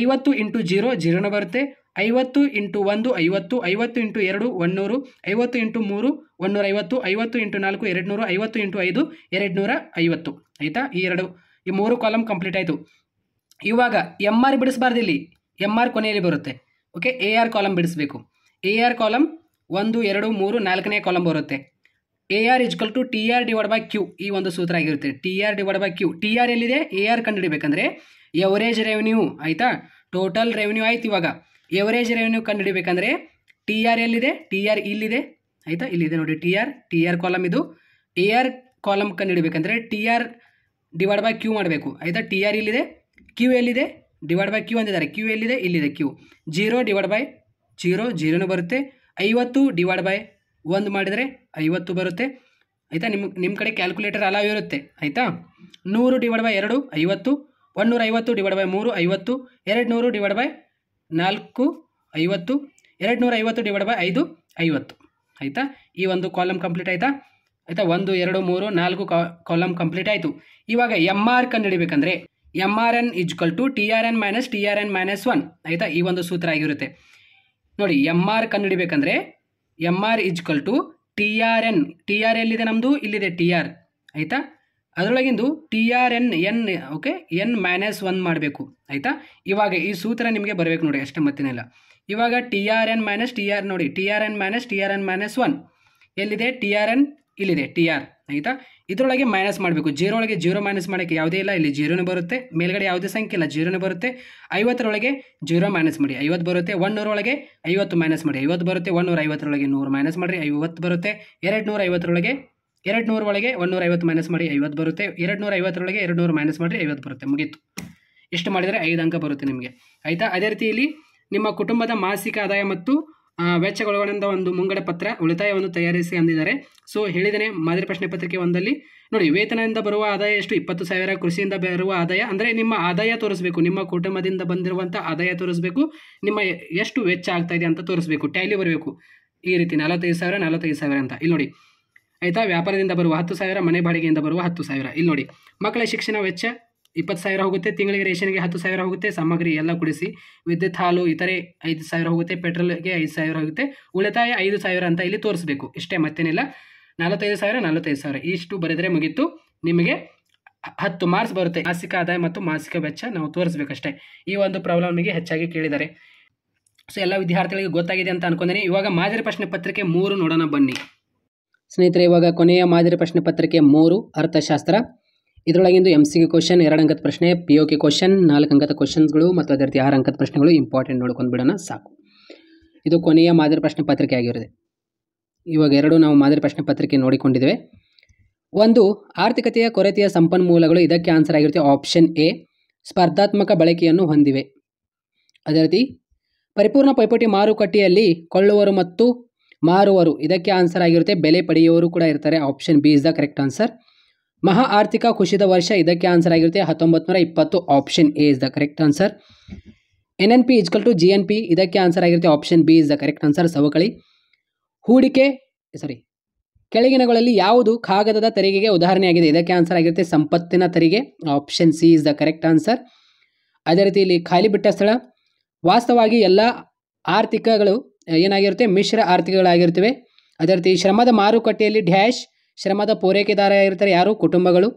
ಐವತ್ತು ಇಂಟು ಜೀರೋ ಜೀರೋನ ಬರುತ್ತೆ ಐವತ್ತು ಇಂಟು ಒಂದು ಐವತ್ತು ಐವತ್ತು ಇಂಟು ಎರಡು ಒನ್ನೂರು ಐವತ್ತು ಇಂಟು ಮೂರು ಒನ್ನೂರ ಐವತ್ತು ಐವತ್ತು ಇಂಟು ನಾಲ್ಕು ಎರಡು ನೂರು ಐವತ್ತು ಇಂಟು ಐದು ಎರಡು ನೂರ ಐವತ್ತು ಆಯಿತಾ ಈ ಎರಡು ಈ ಮೂರು ಕಾಲಮ್ ಕಂಪ್ಲೀಟ್ ಆಯಿತು ಇವಾಗ ಎಮ್ ಆರ್ ಬಿಡಿಸಬಾರ್ದು ಇಲ್ಲಿ ಎಮ್ ಆರ್ ಕೊನೆಯಲ್ಲಿ ಬರುತ್ತೆ ಓಕೆ ಎ ಆರ್ ಕಾಲಮ್ ಬಿಡಿಸ್ಬೇಕು ಎ ಆರ್ ಕಾಲಮ್ ಒಂದು ಎರಡು ಮೂರು ನಾಲ್ಕನೇ ಕಾಲಮ್ ಬರುತ್ತೆ A R equal to T R divide by Q ಈ ಒಂದು ಸೂತ್ರ ಆಗಿರುತ್ತೆ T R divide by Q T R ಎಲ್ಲಿದೆ ಎ ಆರ್ ಕಂಡು ಕಂಡುಹಿಡಿಬೇಕಂದ್ರೆ ಎವರೇಜ್ ರೆವೆನ್ಯೂ ಆಯಿತಾ ಟೋಟಲ್ ರೆವೆನ್ಯೂ ಆಯ್ತು ಇವಾಗ ಎವರೇಜ್ ರೆವೆನ್ಯೂ ಕಂಡು ಕಂಡುಹಿಡಿಬೇಕಂದ್ರೆ ಟಿ ಆರ್ ಎಲ್ಲಿದೆ ಟಿ ಆರ್ ಇಲ್ಲಿದೆ ಆಯಿತಾ ಇಲ್ಲಿದೆ ನೋಡಿ T R T R column ಇದು ಎ ಆರ್ ಕಾಲಮ್ ಕಂಡುಹಿಡಿಬೇಕಂದ್ರೆ T R divide by Q ಮಾಡಬೇಕು ಆಯಿತಾ ಟಿ ಆರ್ ಇಲ್ಲಿದೆ ಕ್ಯೂ ಎಲ್ಲಿದೆ ಡಿವೈಡ್ ಬೈ ಕ್ಯೂ ಅಂದಿದ್ದಾರೆ ಕ್ಯೂ ಎಲ್ಲಿದೆ ಇಲ್ಲಿದೆ Q zero divide by zero ಜೀರೋನೂ ಬರುತ್ತೆ ಐವತ್ತು ಡಿವೈಡ್ ಬೈ ಒಂದು ಮಾಡಿದರೆ ಐವತ್ತು ಬರುತ್ತೆ ಆಯಿತಾ ನಿಮ್ಮ ನಿಮ್ಮ ಕಡೆ ಕ್ಯಾಲ್ಕುಲೇಟರ್ ಅಲಾವ್ ಇರುತ್ತೆ ಆಯಿತಾ ನೂರು ಡಿವೈಡ್ ಬೈ ಎರಡು ಐವತ್ತು ಒನ್ನೂರ ಐವತ್ತು ಡಿವೈಡ್ ಬೈ ಮೂರು ಐವತ್ತು ಎರಡು ನೂರು ಡಿವೈಡ್ ಬೈ ನಾಲ್ಕು ಐವತ್ತು ಎರಡು ನೂರ ಐವತ್ತು ಡಿವೈಡ್ ಬೈ ಐದು ಐವತ್ತು ಆಯಿತಾ ಈ ಒಂದು ಕಾಲಮ್ ಕಂಪ್ಲೀಟ್ ಆಯಿತಾ ಆಯಿತಾ ಒಂದು ಎರಡು ಮೂರು ನಾಲ್ಕು ಕಾಲಮ್ ಕಂಪ್ಲೀಟ್ ಆಯಿತು ಇವಾಗ ಎಮ್ ಆರ್ ಕಂಡು ಕಂಡುಹಿಡಿಬೇಕಂದ್ರೆ M R N equal to T R N minus T R N minus one ಆಯಿತಾ ಈ ಒಂದು ಸೂತ್ರ ಆಗಿರುತ್ತೆ ನೋಡಿ ಎಮ್ ಆರ್ ಕಂಡುಹಿಡಿಬೇಕಂದ್ರೆ M R equal to T R N T R ಎಲ್ಲಿದೆ ನಮ್ಮದು ಇಲ್ಲಿದೆ ಟಿ ಆರ್ ಆಯಿತಾ ಅದರೊಳಗಿಂದು T R N N okay N minus one ಮಾಡಬೇಕು ಆಯಿತಾ ಇವಾಗ ಈ ಸೂತ್ರ ನಿಮಗೆ ಬರಬೇಕು ನೋಡಿ ಅಷ್ಟೇ ಮತ್ತೇನಿಲ್ಲ ಇವಾಗ T R N minus T R ನೋಡಿ T R N minus T R N minus one ಎಲ್ಲಿದೆ ಟಿ ಆರ್ ಎನ್ ಇಲ್ಲಿದೆ ಟಿ ಆರ್ ಆಯಿತಾ ಇದರೊಳಗೆ ಮೈನಸ್ ಮಾಡಬೇಕು ಜೀರೋ ಒಳಗೆ ಜೀರೋ ಮೈನಸ್ ಮಾಡೋಕ್ಕೆ ಯಾವುದೇ ಇಲ್ಲ ಇಲ್ಲಿ ಜೀರೋನೇ ಬರುತ್ತೆ ಮೇಲ್ಗಡೆ ಯಾವುದೇ ಸಂಖ್ಯೆ ಇಲ್ಲ ಜೀರೋನೇ ಬರುತ್ತೆ ಐವತ್ತರೊಳಗೆ ಜೀರೋ ಮೈನಸ್ ಮಾಡಿ ಐವತ್ತು ಬರುತ್ತೆ ಒನ್ನೂರೊಳಗೆ ಐವತ್ತು ಮೈನಸ್ ಮಾಡಿ ಐವತ್ತು ಬರುತ್ತೆ ಒನ್ನೂರ ಐವತ್ತರೊಳಗೆ ನೂರು ಮೈನಸ್ ಮಾಡಿರಿ ಐವತ್ತು ಬರುತ್ತೆ ಎರಡು ನೂರ ಐವತ್ತರೊಳಗೆ ಎರಡು ನೂರ ಒಳಗೆ ಒನ್ನೂರ ಐವತ್ತು ಮೈನಸ್ ಮಾಡಿ ಐವತ್ತು ಬರುತ್ತೆ ಎರಡು ನೂರ ಐವತ್ತರೊಳಗೆ ಎರಡು ನೂರು ಮೈನಸ್ ಮಾಡಿರಿ ಐವತ್ತು ಬರುತ್ತೆ ಮುಗೀತು ಇಷ್ಟು ಮಾಡಿದರೆ ಐದು ಅಂಕ ಬರುತ್ತೆ ನಿಮಗೆ ಆಯಿತಾ ಅದೇ ರೀತಿ ಇಲ್ಲಿ ನಿಮ್ಮ ಕುಟುಂಬದ ಮಾಸಿಕ ಆದಾಯ ಮತ್ತು ವೆಚ್ಚಗೊಳಗೊಂಡ ಒಂದು ಮುಂಗಡ ಪತ್ರ ಉಳಿತಾಯವನ್ನು ತಯಾರಿಸಿ ಅಂದಿದ್ದಾರೆ ಸೊ ಹೇಳಿದನೆ ಮಾದರಿ ಪ್ರಶ್ನೆ ಪತ್ರಿಕೆ ಒಂದಲ್ಲಿ ನೋಡಿ ವೇತನದಿಂದ ಬರುವ ಆದಾಯ ಎಷ್ಟು ಇಪ್ಪತ್ತು ಸಾವಿರ ಕೃಷಿಯಿಂದ ಬರುವ ಆದಾಯ ಅಂದರೆ ನಿಮ್ಮ ಆದಾಯ ತೋರಿಸಬೇಕು ನಿಮ್ಮ ಕುಟುಂಬದಿಂದ ಬಂದಿರುವಂಥ ಆದಾಯ ತೋರಿಸಬೇಕು ನಿಮ್ಮ ಎಷ್ಟು ವೆಚ್ಚ ಆಗ್ತಾ ಇದೆ ಅಂತ ತೋರಿಸಬೇಕು ಟ್ಯಾಲಿ ಬರಬೇಕು ಈ ರೀತಿ ನಲವತ್ತೈದು ಸಾವಿರ ನಲವತ್ತೈದು ಸಾವಿರ ಅಂತ ಇಲ್ಲಿ ನೋಡಿ ಆಯಿತಾ ವ್ಯಾಪಾರದಿಂದ ಬರುವ ಹತ್ತು ಸಾವಿರ ಮನೆ ಬಾಡಿಗೆಯಿಂದ ಬರುವ ಹತ್ತು ಸಾವಿರ ಇಲ್ಲಿ ನೋಡಿ ಮಕ್ಕಳ ಶಿಕ್ಷಣ ವೆಚ್ಚ ಇಪ್ಪತ್ತು ಸಾವಿರ ಹೋಗುತ್ತೆ ತಿಂಗಳಿಗೆ ರೇಷನ್ಗೆ ಹತ್ತು ಸಾವಿರ ಹೋಗುತ್ತೆ ಸಾಮಗ್ರಿ ಎಲ್ಲ ಕುಡಿಸಿ ವಿದ್ಯುತ್ ಹಾಲು ಇತರೆ ಐದು ಸಾವಿರ ಹೋಗುತ್ತೆ ಪೆಟ್ರೋಲ್ಗೆ ಐದು ಸಾವಿರ ಹೋಗುತ್ತೆ ಉಳಿತಾಯ ಐದು ಸಾವಿರ ಅಂತ ಇಲ್ಲಿ ತೋರಿಸಬೇಕು ಇಷ್ಟೇ ಮತ್ತೇನಿಲ್ಲ ನಲವತ್ತೈದು ಸಾವಿರ ನಲವತ್ತೈದು ಸಾವಿರ ಇಷ್ಟು ಬರೆದರೆ ಮುಗಿತು ನಿಮಗೆ ಹತ್ತು ಮಾರ್ಕ್ಸ್ ಬರುತ್ತೆ ಮಾಸಿಕ ಆದಾಯ ಮತ್ತು ಮಾಸಿಕ ವೆಚ್ಚ ನಾವು ತೋರಿಸ್ಬೇಕಷ್ಟೇ ಈ ಒಂದು ಪ್ರಾಬ್ಲಮ್ಗೆ ಹೆಚ್ಚಾಗಿ ಕೇಳಿದ್ದಾರೆ ಸೊ ಎಲ್ಲ ವಿದ್ಯಾರ್ಥಿಗಳಿಗೆ ಗೊತ್ತಾಗಿದೆ ಅಂತ ಅನ್ಕೊಂಡೇನೆ ಇವಾಗ ಮಾದರಿ ಪ್ರಶ್ನೆ ಪತ್ರಿಕೆ ಮೂರು ನೋಡೋಣ ಬನ್ನಿ ಸ್ನೇಹಿತರೆ ಇವಾಗ ಕೊನೆಯ ಮಾದರಿ ಪ್ರಶ್ನೆ ಪತ್ರಿಕೆ ಮೂರು ಅರ್ಥಶಾಸ್ತ್ರ ಇದರೊಳಗಿಂದು ಎಮ್ ಸಿ ಕ್ವಶನ್ ಎರಡು ಅಂಕದ ಪ್ರಶ್ನೆ ಪಿ ಒ ಕೆ ಕ್ವಶನ್ ನಾಲ್ಕು ಅಂಕದ ಕ್ವಶನ್ಸ್ಗಳು ಮತ್ತು ಅದೇ ರೀತಿ ಆರು ಅಂಕದ ಪ್ರಶ್ನೆಗಳು ಇಂಪಾರ್ಟೆಂಟ್ ನೋಡ್ಕೊಂಡು ಬಿಡೋಣ ಸಾಕು ಇದು ಕೊನೆಯ ಮಾದರಿ ಪ್ರಶ್ನೆ ಪತ್ರಿಕೆ ಆಗಿರುತ್ತೆ ಇವಾಗ ಎರಡು ನಾವು ಮಾದರಿ ಪ್ರಶ್ನೆ ಪತ್ರಿಕೆ ನೋಡಿಕೊಂಡಿದ್ದೇವೆ ಒಂದು ಆರ್ಥಿಕತೆಯ ಕೊರತೆಯ ಸಂಪನ್ಮೂಲಗಳು ಇದಕ್ಕೆ ಆನ್ಸರ್ ಆಗಿರುತ್ತೆ ಆಪ್ಷನ್ ಎ ಸ್ಪರ್ಧಾತ್ಮಕ ಬಳಕೆಯನ್ನು ಹೊಂದಿವೆ ಅದೇ ರೀತಿ ಪರಿಪೂರ್ಣ ಪೈಪೋಟಿ ಮಾರುಕಟ್ಟೆಯಲ್ಲಿ ಕೊಳ್ಳುವರು ಮತ್ತು ಮಾರುವರು ಇದಕ್ಕೆ ಆನ್ಸರ್ ಆಗಿರುತ್ತೆ ಬೆಲೆ ಪಡೆಯುವರು ಕೂಡ ಇರ್ತಾರೆ option B is the correct answer ಮಹಾ ಆರ್ಥಿಕ ಕುಸಿತ ವರ್ಷ ಇದಕ್ಕೆ ಆನ್ಸರ್ ಆಗಿರುತ್ತೆ ಹತ್ತೊಂಬತ್ತು ನೂರ ಇಪ್ಪತ್ತು option A is the correct answer N N P equal to G N P ಇದಕ್ಕೆ ಆನ್ಸರ್ ಆಗಿರುತ್ತೆ option B is the correct answer ಸವಕಳಿ ಹೂಡಿಕೆ ಸಾರಿ ಕೆಳಗಿನಗಳಲ್ಲಿ ಯಾವುದು ಕಾಗದದ ತೆರಿಗೆಗೆ ಉದಾಹರಣೆಯಾಗಿದೆ ಇದಕ್ಕೆ ಆನ್ಸರ್ ಆಗಿರುತ್ತೆ ಸಂಪತ್ತಿನ ತೆರಿಗೆ option C is the correct answer ಅದೇ ರೀತಿ ಇಲ್ಲಿ ಖಾಲಿ ಬಿಟ್ಟ ಸ್ಥಳ ವಾಸ್ತವವಾಗಿ ಎಲ್ಲ ಆರ್ಥಿಕಗಳು ಏನಾಗಿರುತ್ತೆ ಮಿಶ್ರ ಆರ್ಥಿಕಗಳಾಗಿರ್ತವೆ ಅದೇ ರೀತಿ ಶ್ರಮದ ಮಾರುಕಟ್ಟೆಯಲ್ಲಿ ಡ್ಯಾಶ್ ಶ್ರಮದ ಪೂರೈಕೆದಾರ ಇರ್ತಾರೆ ಯಾರು ಕುಟುಂಬಗಳು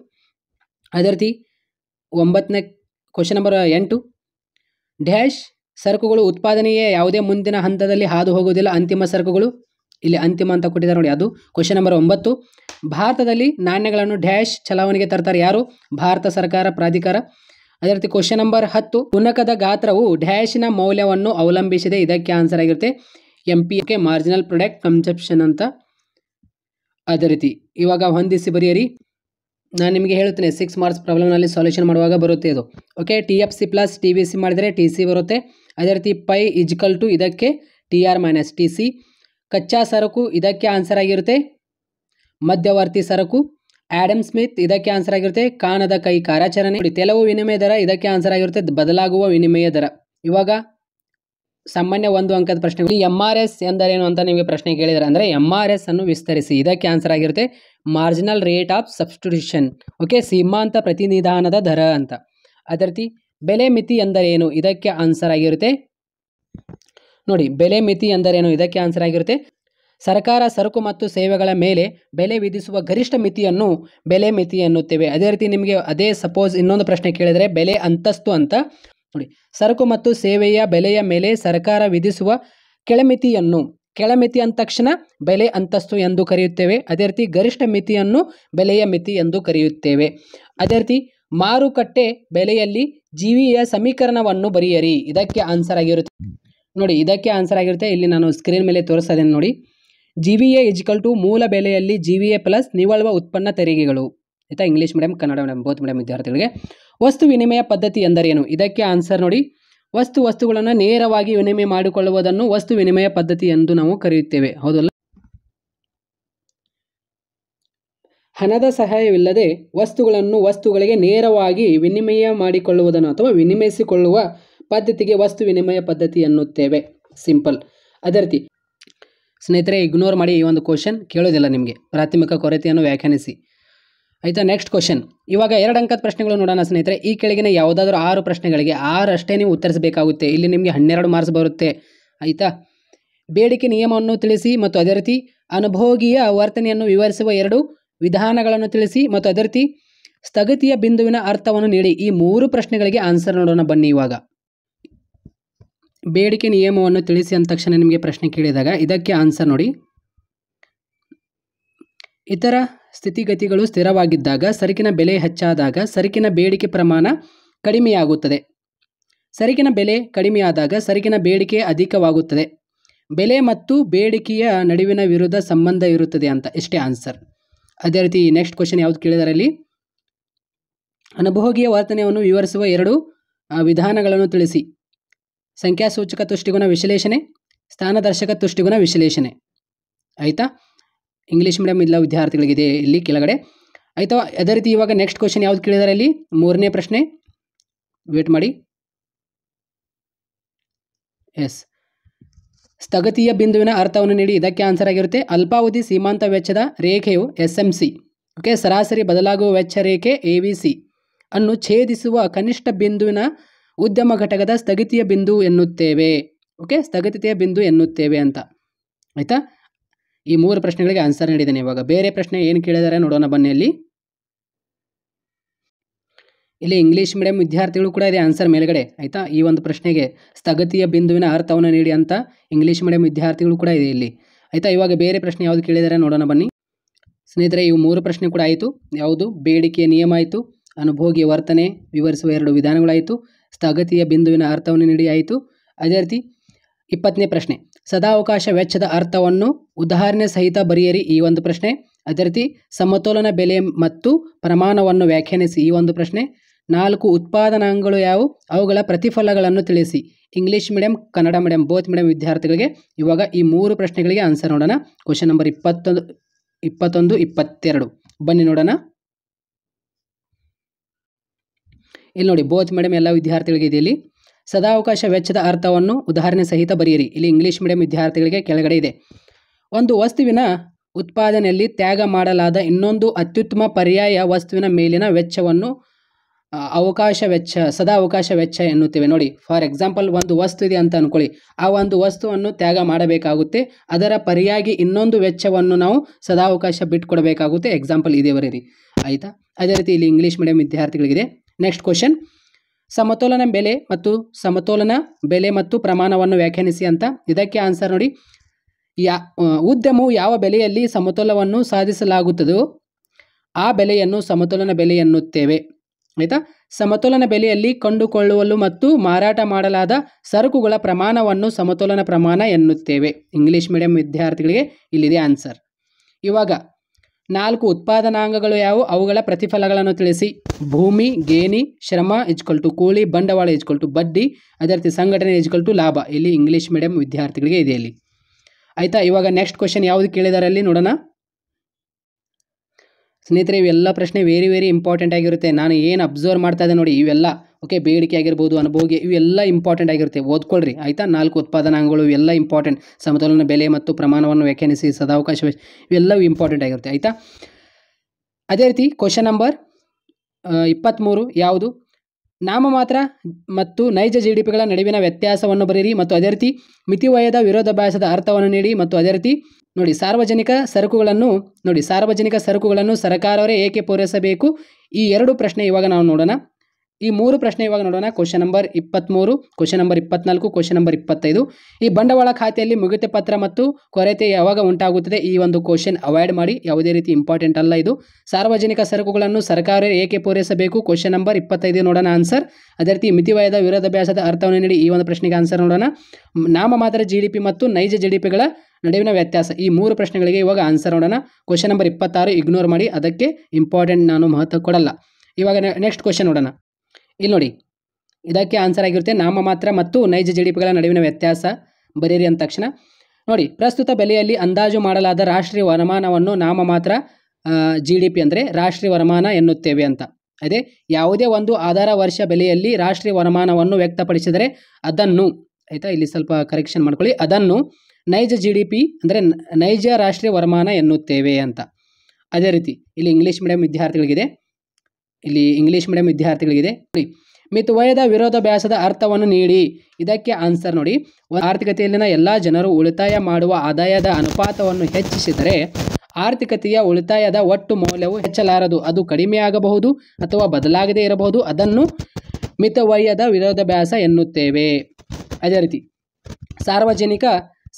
ಅದೇ ರೀತಿ ಒಂಬತ್ತನೇ ಕ್ವಶನ್ ನಂಬರ್ ಎಂಟು ಡ್ಯಾಶ್ ಸರಕುಗಳು ಉತ್ಪಾದನೆಯೇ ಯಾವುದೇ ಮುಂದಿನ ಹಂತದಲ್ಲಿ ಹಾದು ಹೋಗುವುದಿಲ್ಲ ಅಂತಿಮ ಸರಕುಗಳು ಇಲ್ಲಿ ಅಂತಿಮ ಅಂತ ಕೊಟ್ಟಿದ್ದಾರೆ ನೋಡಿ ಅದು ಕ್ವಶನ್ ನಂಬರ್ ಒಂಬತ್ತು ಭಾರತದಲ್ಲಿ ನಾಣ್ಯಗಳನ್ನು ಡ್ಯಾಶ್ ಚಲಾವಣೆಗೆ ತರ್ತಾರೆ ಯಾರು ಭಾರತ ಸರ್ಕಾರ ಪ್ರಾಧಿಕಾರ ಅದೇ ರೀತಿ ಕ್ವಶನ್ ನಂಬರ್ ಹತ್ತು ಉನಕದ ಗಾತ್ರವು ಡ್ಯಾಶ್ನ ಮೌಲ್ಯವನ್ನು ಅವಲಂಬಿಸಿದೆ ಇದಕ್ಕೆ ಆನ್ಸರ್ ಆಗಿರುತ್ತೆ M P K marginal product conception ಅಂತ ಅದೇ ರೀತಿ ಇವಾಗ ಹೊಂದಿಸಿ ಬರೆಯರಿ ನಾನು ನಿಮಗೆ ಹೇಳ್ತೇನೆ ಸಿಕ್ಸ್ ಮಾರ್ಕ್ಸ್ ಪ್ರಾಬ್ಲಮ್ನಲ್ಲಿ ಸೊಲ್ಯೂಷನ್ ಮಾಡುವಾಗ ಬರುತ್ತೆ ಅದು okay T F C plus T B C ಮಾಡಿದರೆ ಟಿ ಸಿ ಬರುತ್ತೆ ಅದೇ ರೀತಿ ಪೈ ಇಜ್ಕಲ್ ಟು ಇದಕ್ಕೆ T R minus T C ಕಚ್ಚಾ ಸರಕು ಇದಕ್ಕೆ ಆನ್ಸರ್ ಆಗಿರುತ್ತೆ ಮಧ್ಯವರ್ತಿ ಸರಕು ಆ್ಯಡಮ್ ಸ್ಮಿತ್ ಇದಕ್ಕೆ ಆನ್ಸರ್ ಆಗಿರುತ್ತೆ ಕಾಣದ ಕೈ ಕಾರ್ಯಾಚರಣೆ ಕೆಲವು ವಿನಿಮಯ ದರ ಇದಕ್ಕೆ ಆನ್ಸರ್ ಆಗಿರುತ್ತೆ ಬದಲಾಗುವ ವಿನಿಮಯ ದರ ಇವಾಗ ಸಾಮಾನ್ಯ ಒಂದು ಅಂಕದ ಪ್ರಶ್ನೆ ಎಮ್ ಆರ್ ಎಸ್ ಎಂದರೇನು ಅಂತ ನಿಮಗೆ ಪ್ರಶ್ನೆ ಕೇಳಿದರೆ ಅಂದರೆ ಎಮ್ ಆರ್ ಎಸ್ ಅನ್ನು ವಿಸ್ತರಿಸಿ ಇದಕ್ಕೆ ಆನ್ಸರ್ ಆಗಿರುತ್ತೆ marginal rate of substitution okay ಸೀಮಾಂತ ಪ್ರತಿನಿಧಾನದ ದರ ಅಂತ ಅದೇ ರೀತಿ ಬೆಲೆ ಮಿತಿ ಎಂದರೇನು ಇದಕ್ಕೆ ಆನ್ಸರ್ ಆಗಿರುತ್ತೆ ನೋಡಿ ಬೆಲೆ ಮಿತಿ ಎಂದರೇನು ಇದಕ್ಕೆ ಆನ್ಸರ್ ಆಗಿರುತ್ತೆ ಸರ್ಕಾರ ಸರಕು ಮತ್ತು ಸೇವೆಗಳ ಮೇಲೆ ಬೆಲೆ ವಿಧಿಸುವ ಗರಿಷ್ಠ ಮಿತಿಯನ್ನು ಬೆಲೆ ಮಿತಿ ಎನ್ನುತ್ತೇವೆ ಅದೇ ರೀತಿ ನಿಮಗೆ ಅದೇ ಸಪೋಸ್ ಇನ್ನೊಂದು ಪ್ರಶ್ನೆ ಕೇಳಿದರೆ ಬೆಲೆ ಅಂತಸ್ತು ಅಂತ ನೋಡಿ ಸರಕು ಮತ್ತು ಸೇವೆಯ ಬೆಲೆಯ ಮೇಲೆ ಸರ್ಕಾರ ವಿಧಿಸುವ ಕೆಳಮಿತಿಯನ್ನು ಕೆಳಮಿತಿ ಅಂದ ತಕ್ಷಣ ಬೆಲೆ ಅಂತಸ್ತು ಎಂದು ಕರೆಯುತ್ತೇವೆ ಅದೇ ರೀತಿ ಗರಿಷ್ಠ ಮಿತಿಯನ್ನು ಬೆಲೆಯ ಮಿತಿ ಎಂದು ಕರೆಯುತ್ತೇವೆ ಅದೇ ರೀತಿ ಮಾರುಕಟ್ಟೆ ಬೆಲೆಯಲ್ಲಿ ಜೀವಿಯ ಸಮೀಕರಣವನ್ನು ಬರೆಯರಿ ಇದಕ್ಕೆ ಆನ್ಸರ್ ಆಗಿರುತ್ತೆ ನೋಡಿ ಇದಕ್ಕೆ ಆನ್ಸರ್ ಆಗಿರುತ್ತೆ ಇಲ್ಲಿ ನಾನು ಸ್ಕ್ರೀನ್ ಮೇಲೆ ತೋರಿಸೋದೇನು ನೋಡಿ G V A equal to ಮೂಲ ಬೆಲೆಯಲ್ಲಿ ಜಿ ವಿ ಎ ಪ್ಲಸ್ ನಿವಳುವ ಉತ್ಪನ್ನ ತೆರಿಗೆಗಳು ಆಯಿತಾ English medium Kannada medium both medium ವಿದ್ಯಾರ್ಥಿಗಳಿಗೆ ವಸ್ತು ವಿನಿಮಯ ಪದ್ಧತಿ ಎಂದರೇನು ಇದಕ್ಕೆ ಆನ್ಸರ್ ನೋಡಿ ವಸ್ತು ವಸ್ತುಗಳನ್ನು ನೇರವಾಗಿ ವಿನಿಮಯ ಮಾಡಿಕೊಳ್ಳುವುದನ್ನು ವಸ್ತು ವಿನಿಮಯ ಪದ್ಧತಿ ಎಂದು ನಾವು ಕರೆಯುತ್ತೇವೆ ಹೌದಲ್ಲ ಹಣದ ಸಹಾಯವಿಲ್ಲದೆ ವಸ್ತುಗಳನ್ನು ವಸ್ತುಗಳಿಗೆ ನೇರವಾಗಿ ವಿನಿಮಯ ಮಾಡಿಕೊಳ್ಳುವುದನ್ನು ಅಥವಾ ವಿನಿಮಯಿಸಿಕೊಳ್ಳುವ ಪದ್ಧತಿಗೆ ವಸ್ತು ವಿನಿಮಯ ಪದ್ಧತಿ ಎನ್ನುತ್ತೇವೆ ಸಿಂಪಲ್ ಅದೇ ರೀತಿ ಸ್ನೇಹಿತರೆ ಇಗ್ನೋರ್ ಮಾಡಿ ಈ ಒಂದು ಕ್ವಶನ್ ಕೇಳೋದಿಲ್ಲ ನಿಮಗೆ ಪ್ರಾಥಮಿಕ ಕೊರತೆಯನ್ನು ವ್ಯಾಖ್ಯಾನಿಸಿ ಆಯಿತಾ ನೆಕ್ಸ್ಟ್ ಕ್ವಶನ್ ಇವಾಗ ಎರಡು ಅಂಕದ ಪ್ರಶ್ನೆಗಳು ನೋಡೋಣ ಸ್ನೇಹಿತರೆ ಈ ಕೆಳಗಿನ ಯಾವುದಾದ್ರೂ ಆರು ಪ್ರಶ್ನೆಗಳಿಗೆ ಆರು ಅಷ್ಟೇ ನೀವು ಉತ್ತರಿಸಬೇಕಾಗುತ್ತೆ ಇಲ್ಲಿ ನಿಮಗೆ ಹನ್ನೆರಡು ಮಾರ್ಕ್ಸ್ ಬರುತ್ತೆ ಆಯಿತಾ ಬೇಡಿಕೆ ನಿಯಮವನ್ನು ತಿಳಿಸಿ ಮತ್ತು ಅದೇ ರೀತಿ ಅನುಭೋಗೀಯ ವರ್ತನೆಯನ್ನು ವಿವರಿಸುವ ಎರಡು ವಿಧಾನಗಳನ್ನು ತಿಳಿಸಿ ಮತ್ತು ಅದೇ ರೀತಿ ಸ್ಥಗಿತಿಯ ಬಿಂದುವಿನ ಅರ್ಥವನ್ನು ನೀಡಿ ಈ ಮೂರು ಪ್ರಶ್ನೆಗಳಿಗೆ ಆನ್ಸರ್ ನೋಡೋಣ ಬನ್ನಿ ಇವಾಗ ಬೇಡಿಕೆ ನಿಯಮವನ್ನು ತಿಳಿಸಿ ಅಂದ ತಕ್ಷಣ ನಿಮಗೆ ಪ್ರಶ್ನೆ ಕೇಳಿದಾಗ ಇದಕ್ಕೆ ಆನ್ಸರ್ ನೋಡಿ ಇತರ ಸ್ಥಿತಿಗತಿಗಳು ಸ್ಥಿರವಾಗಿದ್ದಾಗ ಸರಕಿನ ಬೆಲೆ ಹೆಚ್ಚಾದಾಗ ಸರಕಿನ ಬೇಡಿಕೆ ಪ್ರಮಾಣ ಕಡಿಮೆಯಾಗುತ್ತದೆ ಸರಕಿನ ಬೆಲೆ ಕಡಿಮೆಯಾದಾಗ ಸರಕಿನ ಬೇಡಿಕೆ ಅಧಿಕವಾಗುತ್ತದೆ ಬೆಲೆ ಮತ್ತು ಬೇಡಿಕೆಯ ನಡುವಿನ ವಿರುದ್ಧ ಸಂಬಂಧ ಇರುತ್ತದೆ ಅಂತ ಇಷ್ಟೇ ಆನ್ಸರ್ ಅದೇ ರೀತಿ ನೆಕ್ಸ್ಟ್ ಕ್ವಶನ್ ಯಾವುದು ಕೇಳಿದರಲ್ಲಿ ಅನುಭೋಗಿಯ ವರ್ತನೆಯನ್ನು ವಿವರಿಸುವ ಎರಡು ವಿಧಾನಗಳನ್ನು ತಿಳಿಸಿ ಸಂಖ್ಯಾಸೂಚಕ ತುಷ್ಟಿಗುಣ ವಿಶ್ಲೇಷಣೆ ಸ್ಥಾನದರ್ಶಕ ತುಷ್ಟಿಗುಣ ವಿಶ್ಲೇಷಣೆ ಆಯಿತಾ ಇಂಗ್ಲೀಷ್ ಮೀಡಿಯಂ ಇಲ್ಲ ವಿದ್ಯಾರ್ಥಿಗಳಿಗಿದೆ ಇಲ್ಲಿ ಕೆಳಗಡೆ ಆಯಿತಾ ಅದೇ ರೀತಿ ಇವಾಗ ನೆಕ್ಸ್ಟ್ ಕ್ವಶನ್ ಯಾವ್ದು ಕೇಳಿದಾರೆ ಇಲ್ಲಿ ಮೂರನೇ ಪ್ರಶ್ನೆ ವೇಟ್ ಮಾಡಿ ಎಸ್ ಸ್ಥಗತಿಯ ಬಿಂದುವಿನ ಅರ್ಥವನ್ನು ನೀಡಿ ಇದಕ್ಕೆ ಆನ್ಸರ್ ಆಗಿರುತ್ತೆ ಅಲ್ಪಾವಧಿ ಸೀಮಾಂತ ವೆಚ್ಚದ ರೇಖೆಯು ಎಸ್ ಎಂ ಸಿ ಓಕೆ ಸರಾಸರಿ ಬದಲಾಗುವ ವೆಚ್ಚ ರೇಖೆ ಎ ವಿ ಸಿ ಅನ್ನು ಛೇದಿಸುವ ಕನಿಷ್ಠ ಬಿಂದುವಿನ ಉದ್ಯಮ ಘಟಕದ ಸ್ಥಗಿತಿಯ ಬಿಂದು ಎನ್ನುತ್ತೇವೆ ಓಕೆ ಸ್ಥಗಿತೆಯ ಬಿಂದು ಎನ್ನುತ್ತೇವೆ ಅಂತ ಆಯಿತಾ ಈ ಮೂರು ಪ್ರಶ್ನೆಗಳಿಗೆ ಆನ್ಸರ್ ನೀಡಿದ್ದೇನೆ ಇವಾಗ ಬೇರೆ ಪ್ರಶ್ನೆ ಏನು ಕೇಳಿದ್ದಾರೆ ನೋಡೋಣ ಬನ್ನಿ ಅಲ್ಲಿ ಇಲ್ಲಿ ಇಂಗ್ಲೀಷ್ ಮೀಡಿಯಂ ವಿದ್ಯಾರ್ಥಿಗಳು ಕೂಡ ಇದೆ ಆನ್ಸರ್ ಮೇಲ್ಗಡೆ ಆಯಿತಾ ಈ ಒಂದು ಪ್ರಶ್ನೆಗೆ ಸ್ಥಗತಿಯ ಬಿಂದುವಿನ ಅರ್ಥವನ್ನು ನೀಡಿ ಅಂತ ಇಂಗ್ಲೀಷ್ ಮೀಡಿಯಂ ವಿದ್ಯಾರ್ಥಿಗಳು ಕೂಡ ಇದೆ ಇಲ್ಲಿ ಆಯಿತಾ ಇವಾಗ ಬೇರೆ ಪ್ರಶ್ನೆ ಯಾವುದು ಕೇಳಿದ್ದಾರೆ ನೋಡೋಣ ಬನ್ನಿ ಸ್ನೇಹಿತರೆ ಇವು ಮೂರು ಪ್ರಶ್ನೆ ಕೂಡ ಆಯಿತು ಯಾವುದು ಬೇಡಿಕೆಯ ನಿಯಮ ಆಯಿತು ಅನುಭೋಗಿ ವರ್ತನೆ ವಿವರಿಸುವ ಎರಡು ವಿಧಾನಗಳಾಯಿತು ಸ್ಥಗತಿಯ ಬಿಂದುವಿನ ಅರ್ಥವನ್ನು ನೀಡಿ ಆಯಿತು ಅದೇ ರೀತಿ ಇಪ್ಪತ್ತನೇ ಪ್ರಶ್ನೆ ಸದಾವಕಾಶ ವೆಚ್ಚದ ಅರ್ಥವನ್ನು ಉದಾಹರಣೆ ಸಹಿತ ಬರೆಯರಿ ಈ ಒಂದು ಪ್ರಶ್ನೆ ಅದೇ ರೀತಿ ಸಮತೋಲನ ಬೆಲೆ ಮತ್ತು ಪ್ರಮಾಣವನ್ನು ವ್ಯಾಖ್ಯಾನಿಸಿ ಈ ಒಂದು ಪ್ರಶ್ನೆ ನಾಲ್ಕು ಉತ್ಪಾದನಾಂಗಗಳು ಯಾವುವು ಅವುಗಳ ಪ್ರತಿಫಲಗಳನ್ನು ತಿಳಿಸಿ English medium Kannada medium both medium ವಿದ್ಯಾರ್ಥಿಗಳಿಗೆ ಇವಾಗ ಈ ಮೂರು ಪ್ರಶ್ನೆಗಳಿಗೆ ಆನ್ಸರ್ ನೋಡೋಣ ಕ್ವಶನ್ ನಂಬರ್ ಇಪ್ಪತ್ತೊಂದು ಇಪ್ಪತ್ತೊಂದು ಇಪ್ಪತ್ತೆರಡು ಬನ್ನಿ ನೋಡೋಣ ಇಲ್ಲಿ ನೋಡಿ ಬೋತ್ ಮೇಡಮ್ ಎಲ್ಲ ವಿದ್ಯಾರ್ಥಿಗಳಿಗೆ ಇದೆಯಲ್ಲಿ ಸದಾವಕಾಶ ವೆಚ್ಚದ ಅರ್ಥವನ್ನು ಉದಾಹರಣೆ ಸಹಿತ ಬರೆಯಿರಿ ಇಲ್ಲಿ ಇಂಗ್ಲೀಷ್ ಮೀಡಿಯಂ ವಿದ್ಯಾರ್ಥಿಗಳಿಗೆ ಕೆಳಗಡೆ ಇದೆ ಒಂದು ವಸ್ತುವಿನ ಉತ್ಪಾದನೆಯಲ್ಲಿ ತ್ಯಾಗ ಮಾಡಲಾದ ಇನ್ನೊಂದು ಅತ್ಯುತ್ತಮ ಪರ್ಯಾಯ ವಸ್ತುವಿನ ಮೇಲಿನ ವೆಚ್ಚವನ್ನು ಅವಕಾಶ ವೆಚ್ಚ ಸದಾ ಅವಕಾಶ ವೆಚ್ಚ ಎನ್ನುತ್ತೇವೆ ನೋಡಿ ಫಾರ್ ಎಕ್ಸಾಂಪಲ್ ಒಂದು ವಸ್ತು ಇದೆ ಅಂತ ಅಂದ್ಕೊಳ್ಳಿ ಆ ಒಂದು ವಸ್ತುವನ್ನು ತ್ಯಾಗ ಮಾಡಬೇಕಾಗುತ್ತೆ ಅದರ ಪರಿಯಾಗಿ ಇನ್ನೊಂದು ವೆಚ್ಚವನ್ನು ನಾವು ಸದಾವಕಾಶ ಬಿಟ್ಕೊಡಬೇಕಾಗುತ್ತೆ ಬಿಟ್ಟುಕೊಡಬೇಕಾಗುತ್ತೆ ಎಕ್ಸಾಂಪಲ್ ಇದೇ ಬರೀರಿ ಆಯಿತಾ ಅದೇ ರೀತಿ ಇಲ್ಲಿ ಇಂಗ್ಲೀಷ್ ಮೀಡಿಯಂ ವಿದ್ಯಾರ್ಥಿಗಳಿಗಿದೆ ನೆಕ್ಸ್ಟ್ ಕ್ವಶನ್ ಸಮತೋಲನ ಬೆಲೆ ಮತ್ತು ಸಮತೋಲನ ಬೆಲೆ ಮತ್ತು ಪ್ರಮಾಣವನ್ನು ವ್ಯಾಖ್ಯಾನಿಸಿ ಅಂತ ಇದಕ್ಕೆ ಆನ್ಸರ್ ನೋಡಿ ಯಾ ಉದ್ಯಮವು ಯಾವ ಬೆಲೆಯಲ್ಲಿ ಸಮತೋಲನವನ್ನು ಸಾಧಿಸಲಾಗುತ್ತದೋ ಆ ಬೆಲೆಯನ್ನು ಸಮತೋಲನ ಬೆಲೆ ಎನ್ನುತ್ತೇವೆ ಆಯಿತಾ ಸಮತೋಲನ ಬೆಲೆಯಲ್ಲಿ ಕಂಡುಕೊಳ್ಳುವಲು ಮತ್ತು ಮಾರಾಟ ಮಾಡಲಾದ ಸರಕುಗಳ ಪ್ರಮಾಣವನ್ನು ಸಮತೋಲನ ಪ್ರಮಾಣ ಎನ್ನುತ್ತೇವೆ ಇಂಗ್ಲೀಷ್ ಮೀಡಿಯಂ ವಿದ್ಯಾರ್ಥಿಗಳಿಗೆ ಇಲ್ಲಿದೆ ಆನ್ಸರ್ ಇವಾಗ ನಾಲ್ಕು ಉತ್ಪಾದನಾಂಗಗಳು ಯಾವುವು ಅವುಗಳ ಪ್ರತಿಫಲಗಳನ್ನು ತಿಳಿಸಿ ಭೂಮಿ ಗೇಣಿ ಶ್ರಮ ಇಜ್ಕಲ್ ಟು ಕೂಲಿ ಬಂಡವಾಳ ಇಜ್ಕಲ್ ಬಡ್ಡಿ ಅದೇ ರೀತಿ ಸಂಘಟನೆ ಇಜ್ಕಲ್ ಲಾಭ ಇಲ್ಲಿ ಇಂಗ್ಲೀಷ್ ಮೀಡಿಯಂ ವಿದ್ಯಾರ್ಥಿಗಳಿಗೆ ಇದೆ ಇಲ್ಲಿ ಆಯಿತಾ ಇವಾಗ ನೆಕ್ಸ್ಟ್ ಕ್ವಶನ್ ಯಾವುದು ಕೇಳಿದಾರಲ್ಲಿ ನೋಡೋಣ ಸ್ನೇಹಿತರೆ ಇವೆಲ್ಲ ಪ್ರಶ್ನೆ ವೆರಿ ವೆರಿ ಇಂಪಾರ್ಟೆಂಟ್ ಆಗಿರುತ್ತೆ ನಾನು ಏನು ಅಬ್ಸರ್ವ್ ಮಾಡ್ತಾ ಇದ್ದೆ ನೋಡಿ ಇವೆಲ್ಲ ಓಕೆ ಬೇಡಿಕೆ ಆಗಿರ್ಬೋದು ಅನುಭೋಗಿ ಇವೆಲ್ಲ ಇಂಪಾರ್ಟೆಂಟ್ ಆಗಿರುತ್ತೆ ಓದ್ಕೊಳ್ರಿ ಆಯಿತಾ ನಾಲ್ಕು ಉತ್ಪಾದನಾಂಗಗಳು ಇವೆಲ್ಲ ಇಂಪಾರ್ಟೆಂಟ್ ಸಮತೋಲನ ಬೆಲೆ ಮತ್ತು ಪ್ರಮಾಣವನ್ನು ವ್ಯಾಖ್ಯಾನಿಸಿ ಸದಾವಕಾಶ ಇವೆಲ್ಲವೂ ಇಂಪಾರ್ಟೆಂಟ್ ಆಗಿರುತ್ತೆ ಆಯಿತಾ ಅದೇ ರೀತಿ ಕ್ವಶನ್ ನಂಬರ್ ಇಪ್ಪತ್ತ್ಮೂರು ಯಾವುದು ನಾಮಮಾತ್ರ ಮತ್ತು ನೈಜ ಜಿ ಡಿ ಪಿಗಳ ನಡುವಿನ ವ್ಯತ್ಯಾಸವನ್ನು ಬರೆಯಿರಿ ಮತ್ತು ಅದೇ ರೀತಿ ಮಿತಿವಯದ ವಿರೋಧಾಭ್ಯಾಸದ ಅರ್ಥವನ್ನು ನೀಡಿ ಮತ್ತು ಅದೇ ರೀತಿ ನೋಡಿ ಸಾರ್ವಜನಿಕ ಸರಕುಗಳನ್ನು ನೋಡಿ ಸಾರ್ವಜನಿಕ ಸರಕುಗಳನ್ನು ಸರ್ಕಾರವರೇ ಏಕೆ ಪೂರೈಸಬೇಕು ಈ ಎರಡು ಪ್ರಶ್ನೆ ಇವಾಗ ನಾವು ನೋಡೋಣ ಈ ಮೂರು ಪ್ರಶ್ನೆ ಇವಾಗ ನೋಡೋಣ ಕ್ವಶನ್ ನಂಬರ್ ಇಪ್ಪತ್ತ್ಮೂರು ಕ್ವಶನ್ ನಂಬರ್ ಇಪ್ಪತ್ನಾಲ್ಕು ಕ್ವಶನ್ ನಂಬರ್ ಇಪ್ಪತ್ತೈದು ಈ ಬಂಡವಾಳ ಖಾತೆಯಲ್ಲಿ ಮುಗಿತ ಪತ್ರ ಮತ್ತು ಕೊರತೆ ಯಾವಾಗ ಉಂಟಾಗುತ್ತದೆ ಈ ಒಂದು ಕ್ವಶನ್ ಅವಾಯ್ಡ್ ಮಾಡಿ ಯಾವುದೇ ರೀತಿ ಇಂಪಾರ್ಟೆಂಟ್ ಅಲ್ಲ ಇದು ಸಾರ್ವಜನಿಕ ಸರಕುಗಳನ್ನು ಸರ್ಕಾರ ಏಕೆ ಪೂರೈಸಬೇಕು ಕ್ವಶನ್ ನಂಬರ್ ಇಪ್ಪತ್ತೈದು ನೋಡೋಣ ಆನ್ಸರ್ ಅದೇ ರೀತಿ ಮಿತಿವಾಯದ ವಿರೋಧಾಭ್ಯಾಸದ ಅರ್ಥವನ್ನು ನೀಡಿ ಈ ಒಂದು ಪ್ರಶ್ನೆಗೆ ಆನ್ಸರ್ ನೋಡೋಣ ನಾಮಮಾತ್ರ ಜಿ ಡಿ ಪಿ ಮತ್ತು ನೈಜ ಜಿ ಡಿ ಪಿಗಳ ನಡುವಿನ ವ್ಯತ್ಯಾಸ ಈ ಮೂರು ಪ್ರಶ್ನೆಗಳಿಗೆ ಇವಾಗ ಆನ್ಸರ್ ನೋಡೋಣ ಕ್ವಶನ್ ನಂಬರ್ ಇಪ್ಪತ್ತಾರು ಇಗ್ನೋರ್ ಮಾಡಿ ಅದಕ್ಕೆ ಇಂಪಾರ್ಟೆಂಟ್ ನಾನು ಮಹತ್ವ ಕೊಡಲ್ಲ ಇವಾಗ ನೆಕ್ಸ್ಟ್ ಕ್ವಶನ್ ನೋಡೋಣ ಇಲ್ಲಿ ನೋಡಿ ಇದಕ್ಕೆ ಆನ್ಸರ್ ಆಗಿರುತ್ತೆ ನಾಮ ಮಾತ್ರ ಮತ್ತು ನೈಜ ಜಿಡಿಪಿಗಳ ನಡುವಿನ ವ್ಯತ್ಯಾಸ ಬರೀರಿ ಅಂದ ತಕ್ಷಣ ನೋಡಿ ಪ್ರಸ್ತುತ ಬೆಲೆಯಲ್ಲಿ ಅಂದಾಜು ಮಾಡಲಾದ ರಾಷ್ಟ್ರೀಯ ವರಮಾನವನ್ನು ನಾಮ ಮಾತ್ರ ಜಿ ಡಿ ಪಿ ಅಂದರೆ ರಾಷ್ಟ್ರೀಯ ವರಮಾನ ಎನ್ನುತ್ತೇವೆ ಅಂತ ಅದೇ ಯಾವುದೇ ಒಂದು ಆಧಾರ ವರ್ಷ ಬೆಲೆಯಲ್ಲಿ ರಾಷ್ಟ್ರೀಯ ವರಮಾನವನ್ನು ವ್ಯಕ್ತಪಡಿಸಿದರೆ ಅದನ್ನು ಆಯಿತಾ ಇಲ್ಲಿ ಸ್ವಲ್ಪ ಕರೆಕ್ಷನ್ ಮಾಡ್ಕೊಳ್ಳಿ ಅದನ್ನು ನೈಜ ಜಿ ಡಿ ಪಿ ಅಂದರೆ ನೈಜ ರಾಷ್ಟ್ರೀಯ ವರಮಾನ ಎನ್ನುತ್ತೇವೆ ಅಂತ ಅದೇ ರೀತಿ ಇಲ್ಲಿ ಇಂಗ್ಲೀಷ್ ಮೀಡಿಯಂ ವಿದ್ಯಾರ್ಥಿಗಳಿಗಿದೆ ಇಲ್ಲಿ ಇಂಗ್ಲೀಷ್ ಮೀಡಿಯಂ ವಿದ್ಯಾರ್ಥಿಗಳಿಗಿದೆ ಮಿತವಯದ ವಿರೋಧಾಭ್ಯಾಸದ ಅರ್ಥವನ್ನು ನೀಡಿ ಇದಕ್ಕೆ ಆನ್ಸರ್ ನೋಡಿ ಆರ್ಥಿಕತೆಯಲ್ಲಿನ ಎಲ್ಲ ಜನರು ಉಳಿತಾಯ ಮಾಡುವ ಆದಾಯದ ಅನುಪಾತವನ್ನು ಹೆಚ್ಚಿಸಿದರೆ ಆರ್ಥಿಕತೆಯ ಉಳಿತಾಯದ ಒಟ್ಟು ಮೌಲ್ಯವು ಹೆಚ್ಚಲಾರದು ಅದು ಕಡಿಮೆಯಾಗಬಹುದು ಅಥವಾ ಬದಲಾಗದೇ ಇರಬಹುದು ಅದನ್ನು ಮಿತವಯದ ವಿರೋಧಾಭ್ಯಾಸ ಎನ್ನುತ್ತೇವೆ ಅದೇ ರೀತಿ ಸಾರ್ವಜನಿಕ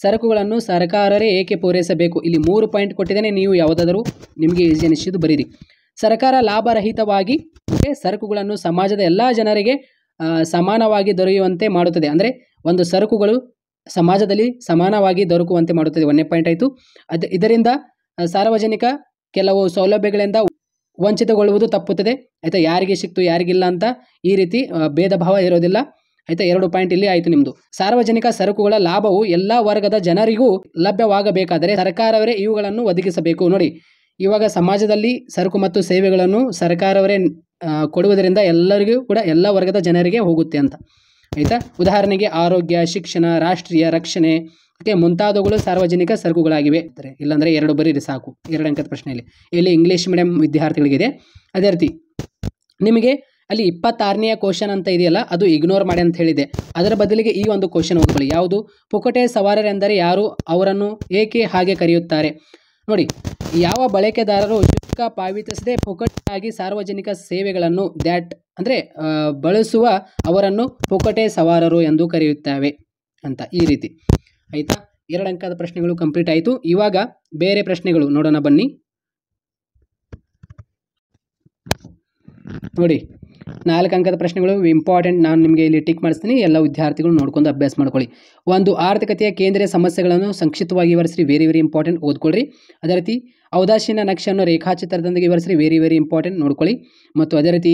ಸರಕುಗಳನ್ನು ಸರ್ಕಾರರೇ ಏಕೆ ಪೂರೈಸಬೇಕು ಇಲ್ಲಿ ಮೂರು ಪಾಯಿಂಟ್ ಕೊಟ್ಟಿದ್ದೇನೆ ನೀವು ಯಾವುದಾದರೂ ನಿಮಗೆ ಈಸಿ ಅನಿಸಿದ್ದು ಬರೀರಿ ಸರ್ಕಾರ ಲಾಭರಹಿತವಾಗಿ ಸರಕುಗಳನ್ನು ಸಮಾಜದ ಎಲ್ಲ ಜನರಿಗೆ ಸಮಾನವಾಗಿ ದೊರೆಯುವಂತೆ ಮಾಡುತ್ತದೆ ಅಂದರೆ ಒಂದು ಸರಕುಗಳು ಸಮಾಜದಲ್ಲಿ ಸಮಾನವಾಗಿ ದೊರಕುವಂತೆ ಮಾಡುತ್ತದೆ ಒಂದೇ ಪಾಯಿಂಟ್ ಆಯಿತು ಅದ ಇದರಿಂದ ಸಾರ್ವಜನಿಕ ಕೆಲವು ಸೌಲಭ್ಯಗಳಿಂದ ವಂಚಿತಗೊಳ್ಳುವುದು ತಪ್ಪುತ್ತದೆ ಆಯಿತಾ ಯಾರಿಗೆ ಸಿಕ್ತು ಯಾರಿಗಿಲ್ಲ ಅಂತ ಈ ರೀತಿ ಭೇದ ಭಾವ ಇರೋದಿಲ್ಲ ಆಯಿತಾ ಎರಡು ಪಾಯಿಂಟ್ ಇಲ್ಲಿ ಆಯಿತು ನಿಮ್ಮದು ಸಾರ್ವಜನಿಕ ಸರಕುಗಳ ಲಾಭವು ಎಲ್ಲ ವರ್ಗದ ಜನರಿಗೂ ಲಭ್ಯವಾಗಬೇಕಾದರೆ ಸರ್ಕಾರವೇ ಇವುಗಳನ್ನು ಒದಗಿಸಬೇಕು ನೋಡಿ ಇವಾಗ ಸಮಾಜದಲ್ಲಿ ಸರಕು ಮತ್ತು ಸೇವೆಗಳನ್ನು ಸರ್ಕಾರವರೇ ಕೊಡುವುದರಿಂದ ಎಲ್ಲರಿಗೂ ಕೂಡ ಎಲ್ಲ ವರ್ಗದ ಜನರಿಗೆ ಹೋಗುತ್ತೆ ಅಂತ ಆಯಿತಾ ಉದಾಹರಣೆಗೆ ಆರೋಗ್ಯ ಶಿಕ್ಷಣ ರಾಷ್ಟ್ರೀಯ ರಕ್ಷಣೆ ಓಕೆ ಮುಂತಾದವುಗಳು ಸಾರ್ವಜನಿಕ ಸರಕುಗಳಾಗಿವೆ ಅಂದರೆ ಇಲ್ಲಾಂದರೆ ಎರಡು ಬರೀರಿ ಸಾಕು ಎರಡು ಅಂಕದ ಪ್ರಶ್ನೆಯಲ್ಲಿ ಇಲ್ಲಿ ಇಂಗ್ಲೀಷ್ ಮೀಡಿಯಂ ವಿದ್ಯಾರ್ಥಿಗಳಿಗಿದೆ ಅದೇ ರೀತಿ ನಿಮಗೆ ಅಲ್ಲಿ ಇಪ್ಪತ್ತಾರನೆಯ ಕ್ವಶನ್ ಅಂತ ಇದೆಯಲ್ಲ ಅದು ಇಗ್ನೋರ್ ಮಾಡಿ ಅಂತ ಹೇಳಿದೆ ಅದರ ಬದಲಿಗೆ ಈ ಒಂದು ಕ್ವಶನ್ ಓದ್ಕೊಳ್ಳಿ ಯಾವುದು ಪುಕಟೆ ಸವಾರರೆಂದರೆ ಯಾರು ಅವರನ್ನು ಏಕೆ ಹಾಗೆ ಕರೆಯುತ್ತಾರೆ ನೋಡಿ ಯಾವ ಬಳಕೆದಾರರು ಶುಲ್ಕ ಪಾವತಿಸದೆ ಪುಕಟಾಗಿ ಸಾರ್ವಜನಿಕ ಸೇವೆಗಳನ್ನು ದ್ಯಾಟ್ ಅಂದರೆ ಬಳಸುವ ಅವರನ್ನು ಪೊಕಟೆ ಸವಾರರು ಎಂದು ಕರೆಯುತ್ತವೆ ಅಂತ ಈ ರೀತಿ ಆಯಿತಾ ಎರಡು ಅಂಕದ ಪ್ರಶ್ನೆಗಳು ಕಂಪ್ಲೀಟ್ ಆಯಿತು ಇವಾಗ ಬೇರೆ ಪ್ರಶ್ನೆಗಳು ನೋಡೋಣ ಬನ್ನಿ ನೋಡಿ ನಾಲ್ಕು ಅಂಕದ ಪ್ರಶ್ನೆಗಳು ಇಂಪಾರ್ಟೆಂಟ್ ನಾನು ನಿಮಗೆ ಇಲ್ಲಿ ಟಿಕ್ ಮಾಡಿಸ್ತೀನಿ ಎಲ್ಲ ವಿದ್ಯಾರ್ಥಿಗಳು ನೋಡ್ಕೊಂಡು ಅಭ್ಯಾಸ ಮಾಡ್ಕೊಳ್ಳಿ ಒಂದು ಆರ್ಥಿಕತೆಯ ಕೇಂದ್ರೀಯ ಸಮಸ್ಯೆಗಳನ್ನು ಸಂಕ್ಷಿಪ್ತವಾಗಿ ವಿವರಿಸಿ ವೆರಿ ವೆರಿ ಇಂಪಾರ್ಟೆಂಟ್ ಓದ್ಕೊಳ್ಳ್ರಿ ಅದೇ ರೀತಿ ಔದಾಸೀನ ನಕ್ಷೆಯನ್ನು ರೇಖಾಚಿತ್ರದೊಂದಿಗೆ ವಿವರಿಸಿ ವೆರಿ ವೆರಿ ಇಂಪಾರ್ಟೆಂಟ್ ನೋಡ್ಕೊಳ್ಳಿ ಮತ್ತು ಅದೇ ರೀತಿ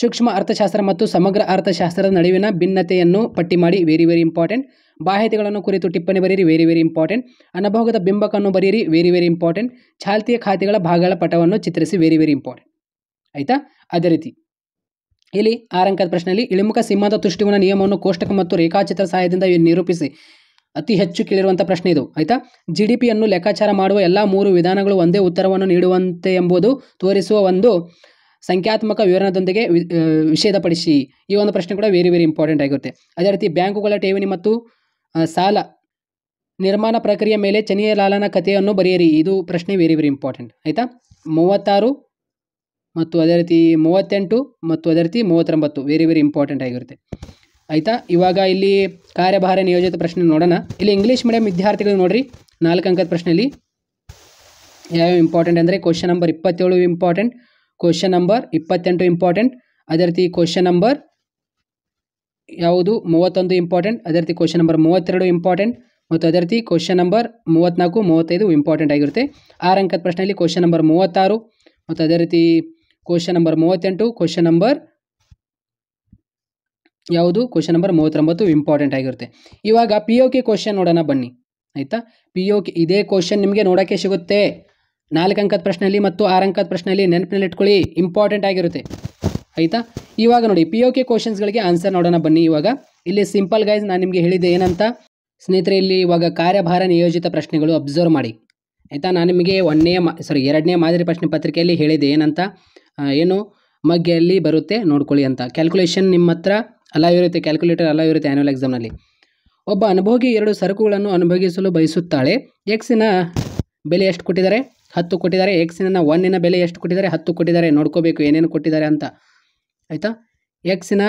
ಸೂಕ್ಷ್ಮ ಅರ್ಥಶಾಸ್ತ್ರ ಮತ್ತು ಸಮಗ್ರ ಅರ್ಥಶಾಸ್ತ್ರದ ನಡುವಿನ ಭಿನ್ನತೆಯನ್ನು ಪಟ್ಟಿ ಮಾಡಿ ವೆರಿ ವೆರಿ ಇಂಪಾರ್ಟೆಂಟ್ ಬಾಹ್ಯತೆಗಳನ್ನು ಕುರಿತು ಟಿಪ್ಪಣಿ ಬರೀರಿ ವೆರಿ ವೆರಿ ಇಂಪಾರ್ಟೆಂಟ್ ಅನುಭೋಗದ ಬಿಂಬಕನ್ನು ಬರೀರಿ ವೆರಿ ವೆರಿ ಇಂಪಾರ್ಟೆಂಟ್ ಚಾಲ್ತಿಯ ಖಾತೆಗಳ ಭಾಗಗಳ ಪಟವನ್ನು ಚಿತ್ರಿಸಿ ವೆರಿ ವೆರಿ ಇಂಪಾರ್ಟೆಂಟ್ ಆಯಿತಾ ಅದೇ ರೀತಿ ಇಲ್ಲಿ ಆರಂಕದ ಪ್ರಶ್ನೆಯಲ್ಲಿ ಇಳಿಮುಖ ಸಿಂಹದ ತುಷ್ಟಿಗುಣ ನಿಯಮವನ್ನು ಕೋಷ್ಟಕ ಮತ್ತು ರೇಖಾಚಿತ್ರ ಸಹಾಯದಿಂದ ನಿರೂಪಿಸಿ ಅತಿ ಹೆಚ್ಚು ಕೇಳಿರುವಂಥ ಪ್ರಶ್ನೆ ಇದು ಆಯಿತಾ ಜಿ ಡಿ ಪಿಯನ್ನು ಲೆಕ್ಕಾಚಾರ ಮಾಡುವ ಎಲ್ಲ ಮೂರು ವಿಧಾನಗಳು ಒಂದೇ ಉತ್ತರವನ್ನು ನೀಡುವಂತೆ ಎಂಬುದು ತೋರಿಸುವ ಒಂದು ಸಂಖ್ಯಾತ್ಮಕ ವಿವರಣದೊಂದಿಗೆ ವಿಷೇಧಪಡಿಸಿ ಈ ಒಂದು ಪ್ರಶ್ನೆ ಕೂಡ ವೆರಿ ವೆರಿ ಇಂಪಾರ್ಟೆಂಟ್ ಆಗಿರುತ್ತೆ ಅದೇ ರೀತಿ ಬ್ಯಾಂಕುಗಳ ಠೇವಣಿ ಮತ್ತು ಸಾಲ ನಿರ್ಮಾಣ ಪ್ರಕ್ರಿಯೆ ಮೇಲೆ ಚನಿಯ ಲಾಲನ ಕಥೆಯನ್ನು ಬರೆಯಿರಿ ಇದು ಪ್ರಶ್ನೆ ವೆರಿ ವೆರಿ ಇಂಪಾರ್ಟೆಂಟ್ ಆಯಿತಾ ಮೂವತ್ತಾರು ಮತ್ತು ಅದೇ ರೀತಿ ಮೂವತ್ತೆಂಟು ಮತ್ತು ಅದೇ ರೀತಿ ಮೂವತ್ತೊಂಬತ್ತು ವೆರಿ ವೆರಿ ಇಂಪಾರ್ಟೆಂಟ್ ಆಗಿರುತ್ತೆ ಆಯಿತಾ ಇವಾಗ ಇಲ್ಲಿ ಕಾರ್ಯಭಾರ ನಿಯೋಜಿತ ಪ್ರಶ್ನೆ ನೋಡೋಣ ಇಲ್ಲಿ ಇಂಗ್ಲೀಷ್ ಮೀಡಿಯಂ ವಿದ್ಯಾರ್ಥಿಗಳು ನೋಡಿರಿ ನಾಲ್ಕು ಅಂಕದ ಪ್ರಶ್ನೆಯಲ್ಲಿ ಯಾವ್ಯಾವ ಇಂಪಾರ್ಟೆಂಟ್ ಅಂದರೆ ಕ್ವಶನ್ ನಂಬರ್ ಇಪ್ಪತ್ತೇಳು ಇಂಪಾರ್ಟೆಂಟ್ ಕ್ವಶನ್ ನಂಬರ್ ಇಪ್ಪತ್ತೆಂಟು ಇಂಪಾರ್ಟೆಂಟ್ ಅದೇ ರೀತಿ ಕ್ವಶನ್ ನಂಬರ್ ಯಾವುದು ಮೂವತ್ತೊಂದು ಇಂಪಾರ್ಟೆಂಟ್ ಅದೇ ರೀತಿ ಕ್ವಶನ್ ನಂಬರ್ ಮೂವತ್ತೆರಡು ಇಂಪಾರ್ಟೆಂಟ್ ಮತ್ತು ಅದೇ ರೀತಿ ಕ್ವಶನ್ ನಂಬರ್ ಮೂವತ್ತ್ನಾಲ್ಕು ಮೂವತ್ತೈದು ಇಂಪಾರ್ಟೆಂಟ್ ಆಗಿರುತ್ತೆ ಆರು ಅಂಕದ ಪ್ರಶ್ನೆಯಲ್ಲಿ ಕ್ವಶನ್ ನಂಬರ್ ಮೂವತ್ತಾರು ಮತ್ತು ಅದೇ ರೀತಿ ಕ್ವಶನ್ ನಂಬರ್ ಮೂವತ್ತೆಂಟು ಕ್ವಶನ್ ನಂಬರ್ ಯಾವುದು ಕ್ವಶನ್ ನಂಬರ್ ಮೂವತ್ತೊಂಬತ್ತು ಇಂಪಾರ್ಟೆಂಟ್ ಆಗಿರುತ್ತೆ ಇವಾಗ ಪಿ ಯು ಕೆ ಕ್ವಶನ್ ನೋಡೋಣ ಬನ್ನಿ ಆಯಿತಾ ಪಿ ಯು ಕೆ ಇದೇ ಕ್ವಶನ್ ನಿಮಗೆ ನೋಡೋಕ್ಕೆ ಸಿಗುತ್ತೆ ನಾಲ್ಕು ಅಂಕದ ಪ್ರಶ್ನೆಯಲ್ಲಿ ಮತ್ತು ಆರು ಅಂಕದ ಪ್ರಶ್ನೆಯಲ್ಲಿ ನೆನಪಿನಲ್ಲಿ ಇಟ್ಕೊಳ್ಳಿ ಇಂಪಾರ್ಟೆಂಟ್ ಆಗಿರುತ್ತೆ ಆಯಿತಾ ಇವಾಗ ನೋಡಿ ಪಿ ಯು ಕೆ ಕ್ವಶನ್ಸ್ಗಳಿಗೆ ಆನ್ಸರ್ ನೋಡೋಣ ಬನ್ನಿ ಇವಾಗ ಇಲ್ಲಿ ಸಿಂಪಲ್ ಗೈಸ್ ನಾನು ನಿಮಗೆ ಹೇಳಿದ್ದೆ ಏನಂತ ಸ್ನೇಹಿತರೆ ಇಲ್ಲಿ ಇವಾಗ ಕಾರ್ಯಭಾರ ನಿಯೋಜಿತ ಪ್ರಶ್ನೆಗಳು ಅಬ್ಸರ್ವ್ ಮಾಡಿ ಆಯಿತಾ ನಾನು ನಿಮಗೆ ಒಂದನೇ ಮಾ ಸಾರಿ ಎರಡನೇ ಮಾದರಿ ಪ್ರಶ್ನೆ ಪತ್ರಿಕೆಯಲ್ಲಿ ಹೇಳಿದೆ ಏನಂತ ಏನು ಮಗ್ಗೆಯಲ್ಲಿ ಬರುತ್ತೆ ನೋಡ್ಕೊಳ್ಳಿ ಅಂತ ಕ್ಯಾಲ್ಕುಲೇಷನ್ ನಿಮ್ಮ ಹತ್ರ ಅಲಾ ಇರುತ್ತೆ ಕ್ಯಾಲ್ಕುಲೇಟರ್ ಅಲಾ ಇರುತ್ತೆ ಆ್ಯನ್ಯಲ್ ಎಕ್ಸಾಮ್ನಲ್ಲಿ ಒಬ್ಬ ಅನುಭೋಗಿ ಎರಡು ಸರಕುಗಳನ್ನು ಅನುಭವಿಸಲು ಬಯಸುತ್ತಾಳೆ ಎಕ್ಸಿನ ಬೆಲೆ ಎಷ್ಟು ಕೊಟ್ಟಿದ್ದಾರೆ ಹತ್ತು ಕೊಟ್ಟಿದ್ದಾರೆ ಎಕ್ಸಿನ ಒನ್ನಿನ ಬೆಲೆ ಎಷ್ಟು ಕೊಟ್ಟಿದ್ದಾರೆ ಹತ್ತು ಕೊಟ್ಟಿದ್ದಾರೆ ನೋಡ್ಕೋಬೇಕು ಏನೇನು ಕೊಟ್ಟಿದ್ದಾರೆ ಅಂತ ಆಯಿತಾ ಎಕ್ಸಿನ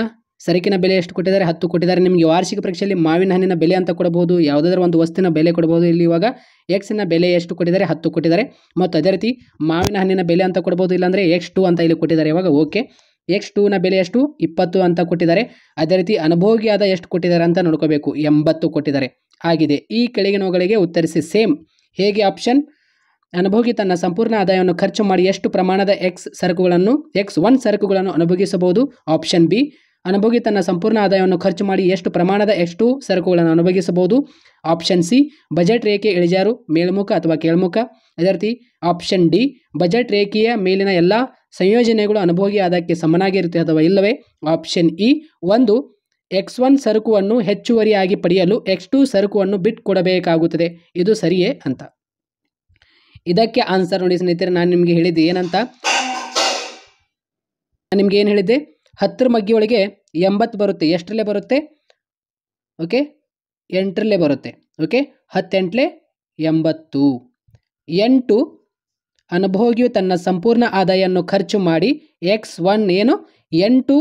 ಸರಕಿನ ಬೆಲೆ ಎಷ್ಟು ಕೊಟ್ಟಿದ್ದಾರೆ ಹತ್ತು ಕೊಟ್ಟಿದ್ದಾರೆ ನಿಮಗೆ ವಾರ್ಷಿಕ ಪರೀಕ್ಷೆಯಲ್ಲಿ ಮಾವಿನ ಹಣ್ಣಿನ ಬೆಲೆ ಅಂತ ಕೊಡಬಹುದು ಯಾವುದಾದ್ರೂ ಒಂದು ವಸ್ತುವಿನ ಬೆಲೆ ಕೊಡಬಹುದು ಇಲ್ಲಿ ಇವಾಗ ಎಕ್ಸಿನ ಬೆಲೆ ಎಷ್ಟು ಕೊಟ್ಟಿದ್ದಾರೆ ಹತ್ತು ಕೊಟ್ಟಿದ್ದಾರೆ ಮತ್ತು ಅದೇ ರೀತಿ ಮಾವಿನ ಹಣ್ಣಿನ ಬೆಲೆ ಅಂತ ಕೊಡಬಹುದು ಇಲ್ಲಾಂದರೆ ಎಕ್ಸ್ ಟು ಅಂತ ಇಲ್ಲಿ ಕೊಟ್ಟಿದ್ದಾರೆ ಇವಾಗ ಓಕೆ ಎಕ್ಸ್ ಟೂನ ಬೆಲೆ ಎಷ್ಟು ಇಪ್ಪತ್ತು ಅಂತ ಕೊಟ್ಟಿದ್ದಾರೆ ಅದೇ ರೀತಿ ಅನುಭೋಗಿಯಾದ ಎಷ್ಟು ಕೊಟ್ಟಿದ್ದಾರೆ ಅಂತ ನೋಡ್ಕೋಬೇಕು ಎಂಬತ್ತು ಕೊಟ್ಟಿದ್ದಾರೆ ಆಗಿದೆ ಈ ಕೆಳಗಿನವುಗಳಿಗೆ ಉತ್ತರಿಸಿ ಸೇಮ್ ಹೇಗೆ ಆಪ್ಷನ್ ಅನುಭೋಗಿ ತನ್ನ ಸಂಪೂರ್ಣ ಆದಾಯವನ್ನು ಖರ್ಚು ಮಾಡಿ ಎಷ್ಟು ಪ್ರಮಾಣದ ಎಕ್ಸ್ ಸರಕುಗಳನ್ನು ಎಕ್ಸ್ ಒನ್ ಸರಕುಗಳನ್ನು ಅನುಭೋಗಿಸಬಹುದು ಆಪ್ಷನ್ ಬಿ ಅನುಭೋಗಿ ತನ್ನ ಸಂಪೂರ್ಣ ಆದಾಯವನ್ನು ಖರ್ಚು ಮಾಡಿ ಎಷ್ಟು ಪ್ರಮಾಣದ ಎಷ್ಟು ಸರಕುಗಳನ್ನು ಅನುಭವಿಸಬಹುದು ಆಪ್ಷನ್ ಸಿ ಬಜೆಟ್ ರೇಖೆ ಇಳಿಜಾರು ಮೇಲ್ಮುಖ ಅಥವಾ ಕೇಳ್ಮುಖ ಅದೇ ರೀತಿ ಆಪ್ಷನ್ ಡಿ ಬಜೆಟ್ ರೇಖೆಯ ಮೇಲಿನ ಎಲ್ಲ ಸಂಯೋಜನೆಗಳು ಅನುಭೋಗಿ ಆದಾಯಕ್ಕೆ ಸಮನಾಗಿರುತ್ತೆ ಅಥವಾ ಇಲ್ಲವೇ ಆಪ್ಷನ್ ಇ ಒಂದು ಎಕ್ಸ್ ಒನ್ ಸರಕುವನ್ನು ಹೆಚ್ಚುವರಿಯಾಗಿ ಪಡೆಯಲು ಎಕ್ಸ್ ಟು ಸರಕುವನ್ನು ಬಿಟ್ ಕೊಡಬೇಕಾಗುತ್ತದೆ ಇದು ಸರಿಯೇ ಅಂತ ಇದಕ್ಕೆ ಆನ್ಸರ್ ನೋಡಿ ಸ್ನೇಹಿತರೆ ನಾನು ನಿಮಗೆ ಹೇಳಿದ್ದೆ ಏನಂತ ನಾನು ನಿಮ್ಗೆ ಏನು ಹೇಳಿದ್ದೆ ಹತ್ತರ ಮಗ್ಗಿ ಒಳಗೆ ಎಂಬತ್ತು ಬರುತ್ತೆ ಎಷ್ಟರಲ್ಲೇ ಬರುತ್ತೆ ಓಕೆ ಎಂಟರಲ್ಲೇ ಬರುತ್ತೆ ಓಕೆ ಹತ್ತೆಂಟಲೇ ಎಂಬತ್ತು ಎಂಟು ಅನುಭೋಗಿಯು ತನ್ನ ಸಂಪೂರ್ಣ ಆದಾಯವನ್ನು ಖರ್ಚು ಮಾಡಿ ಎಕ್ಸ್ ಒನ್ ಏನು ಎಂಟು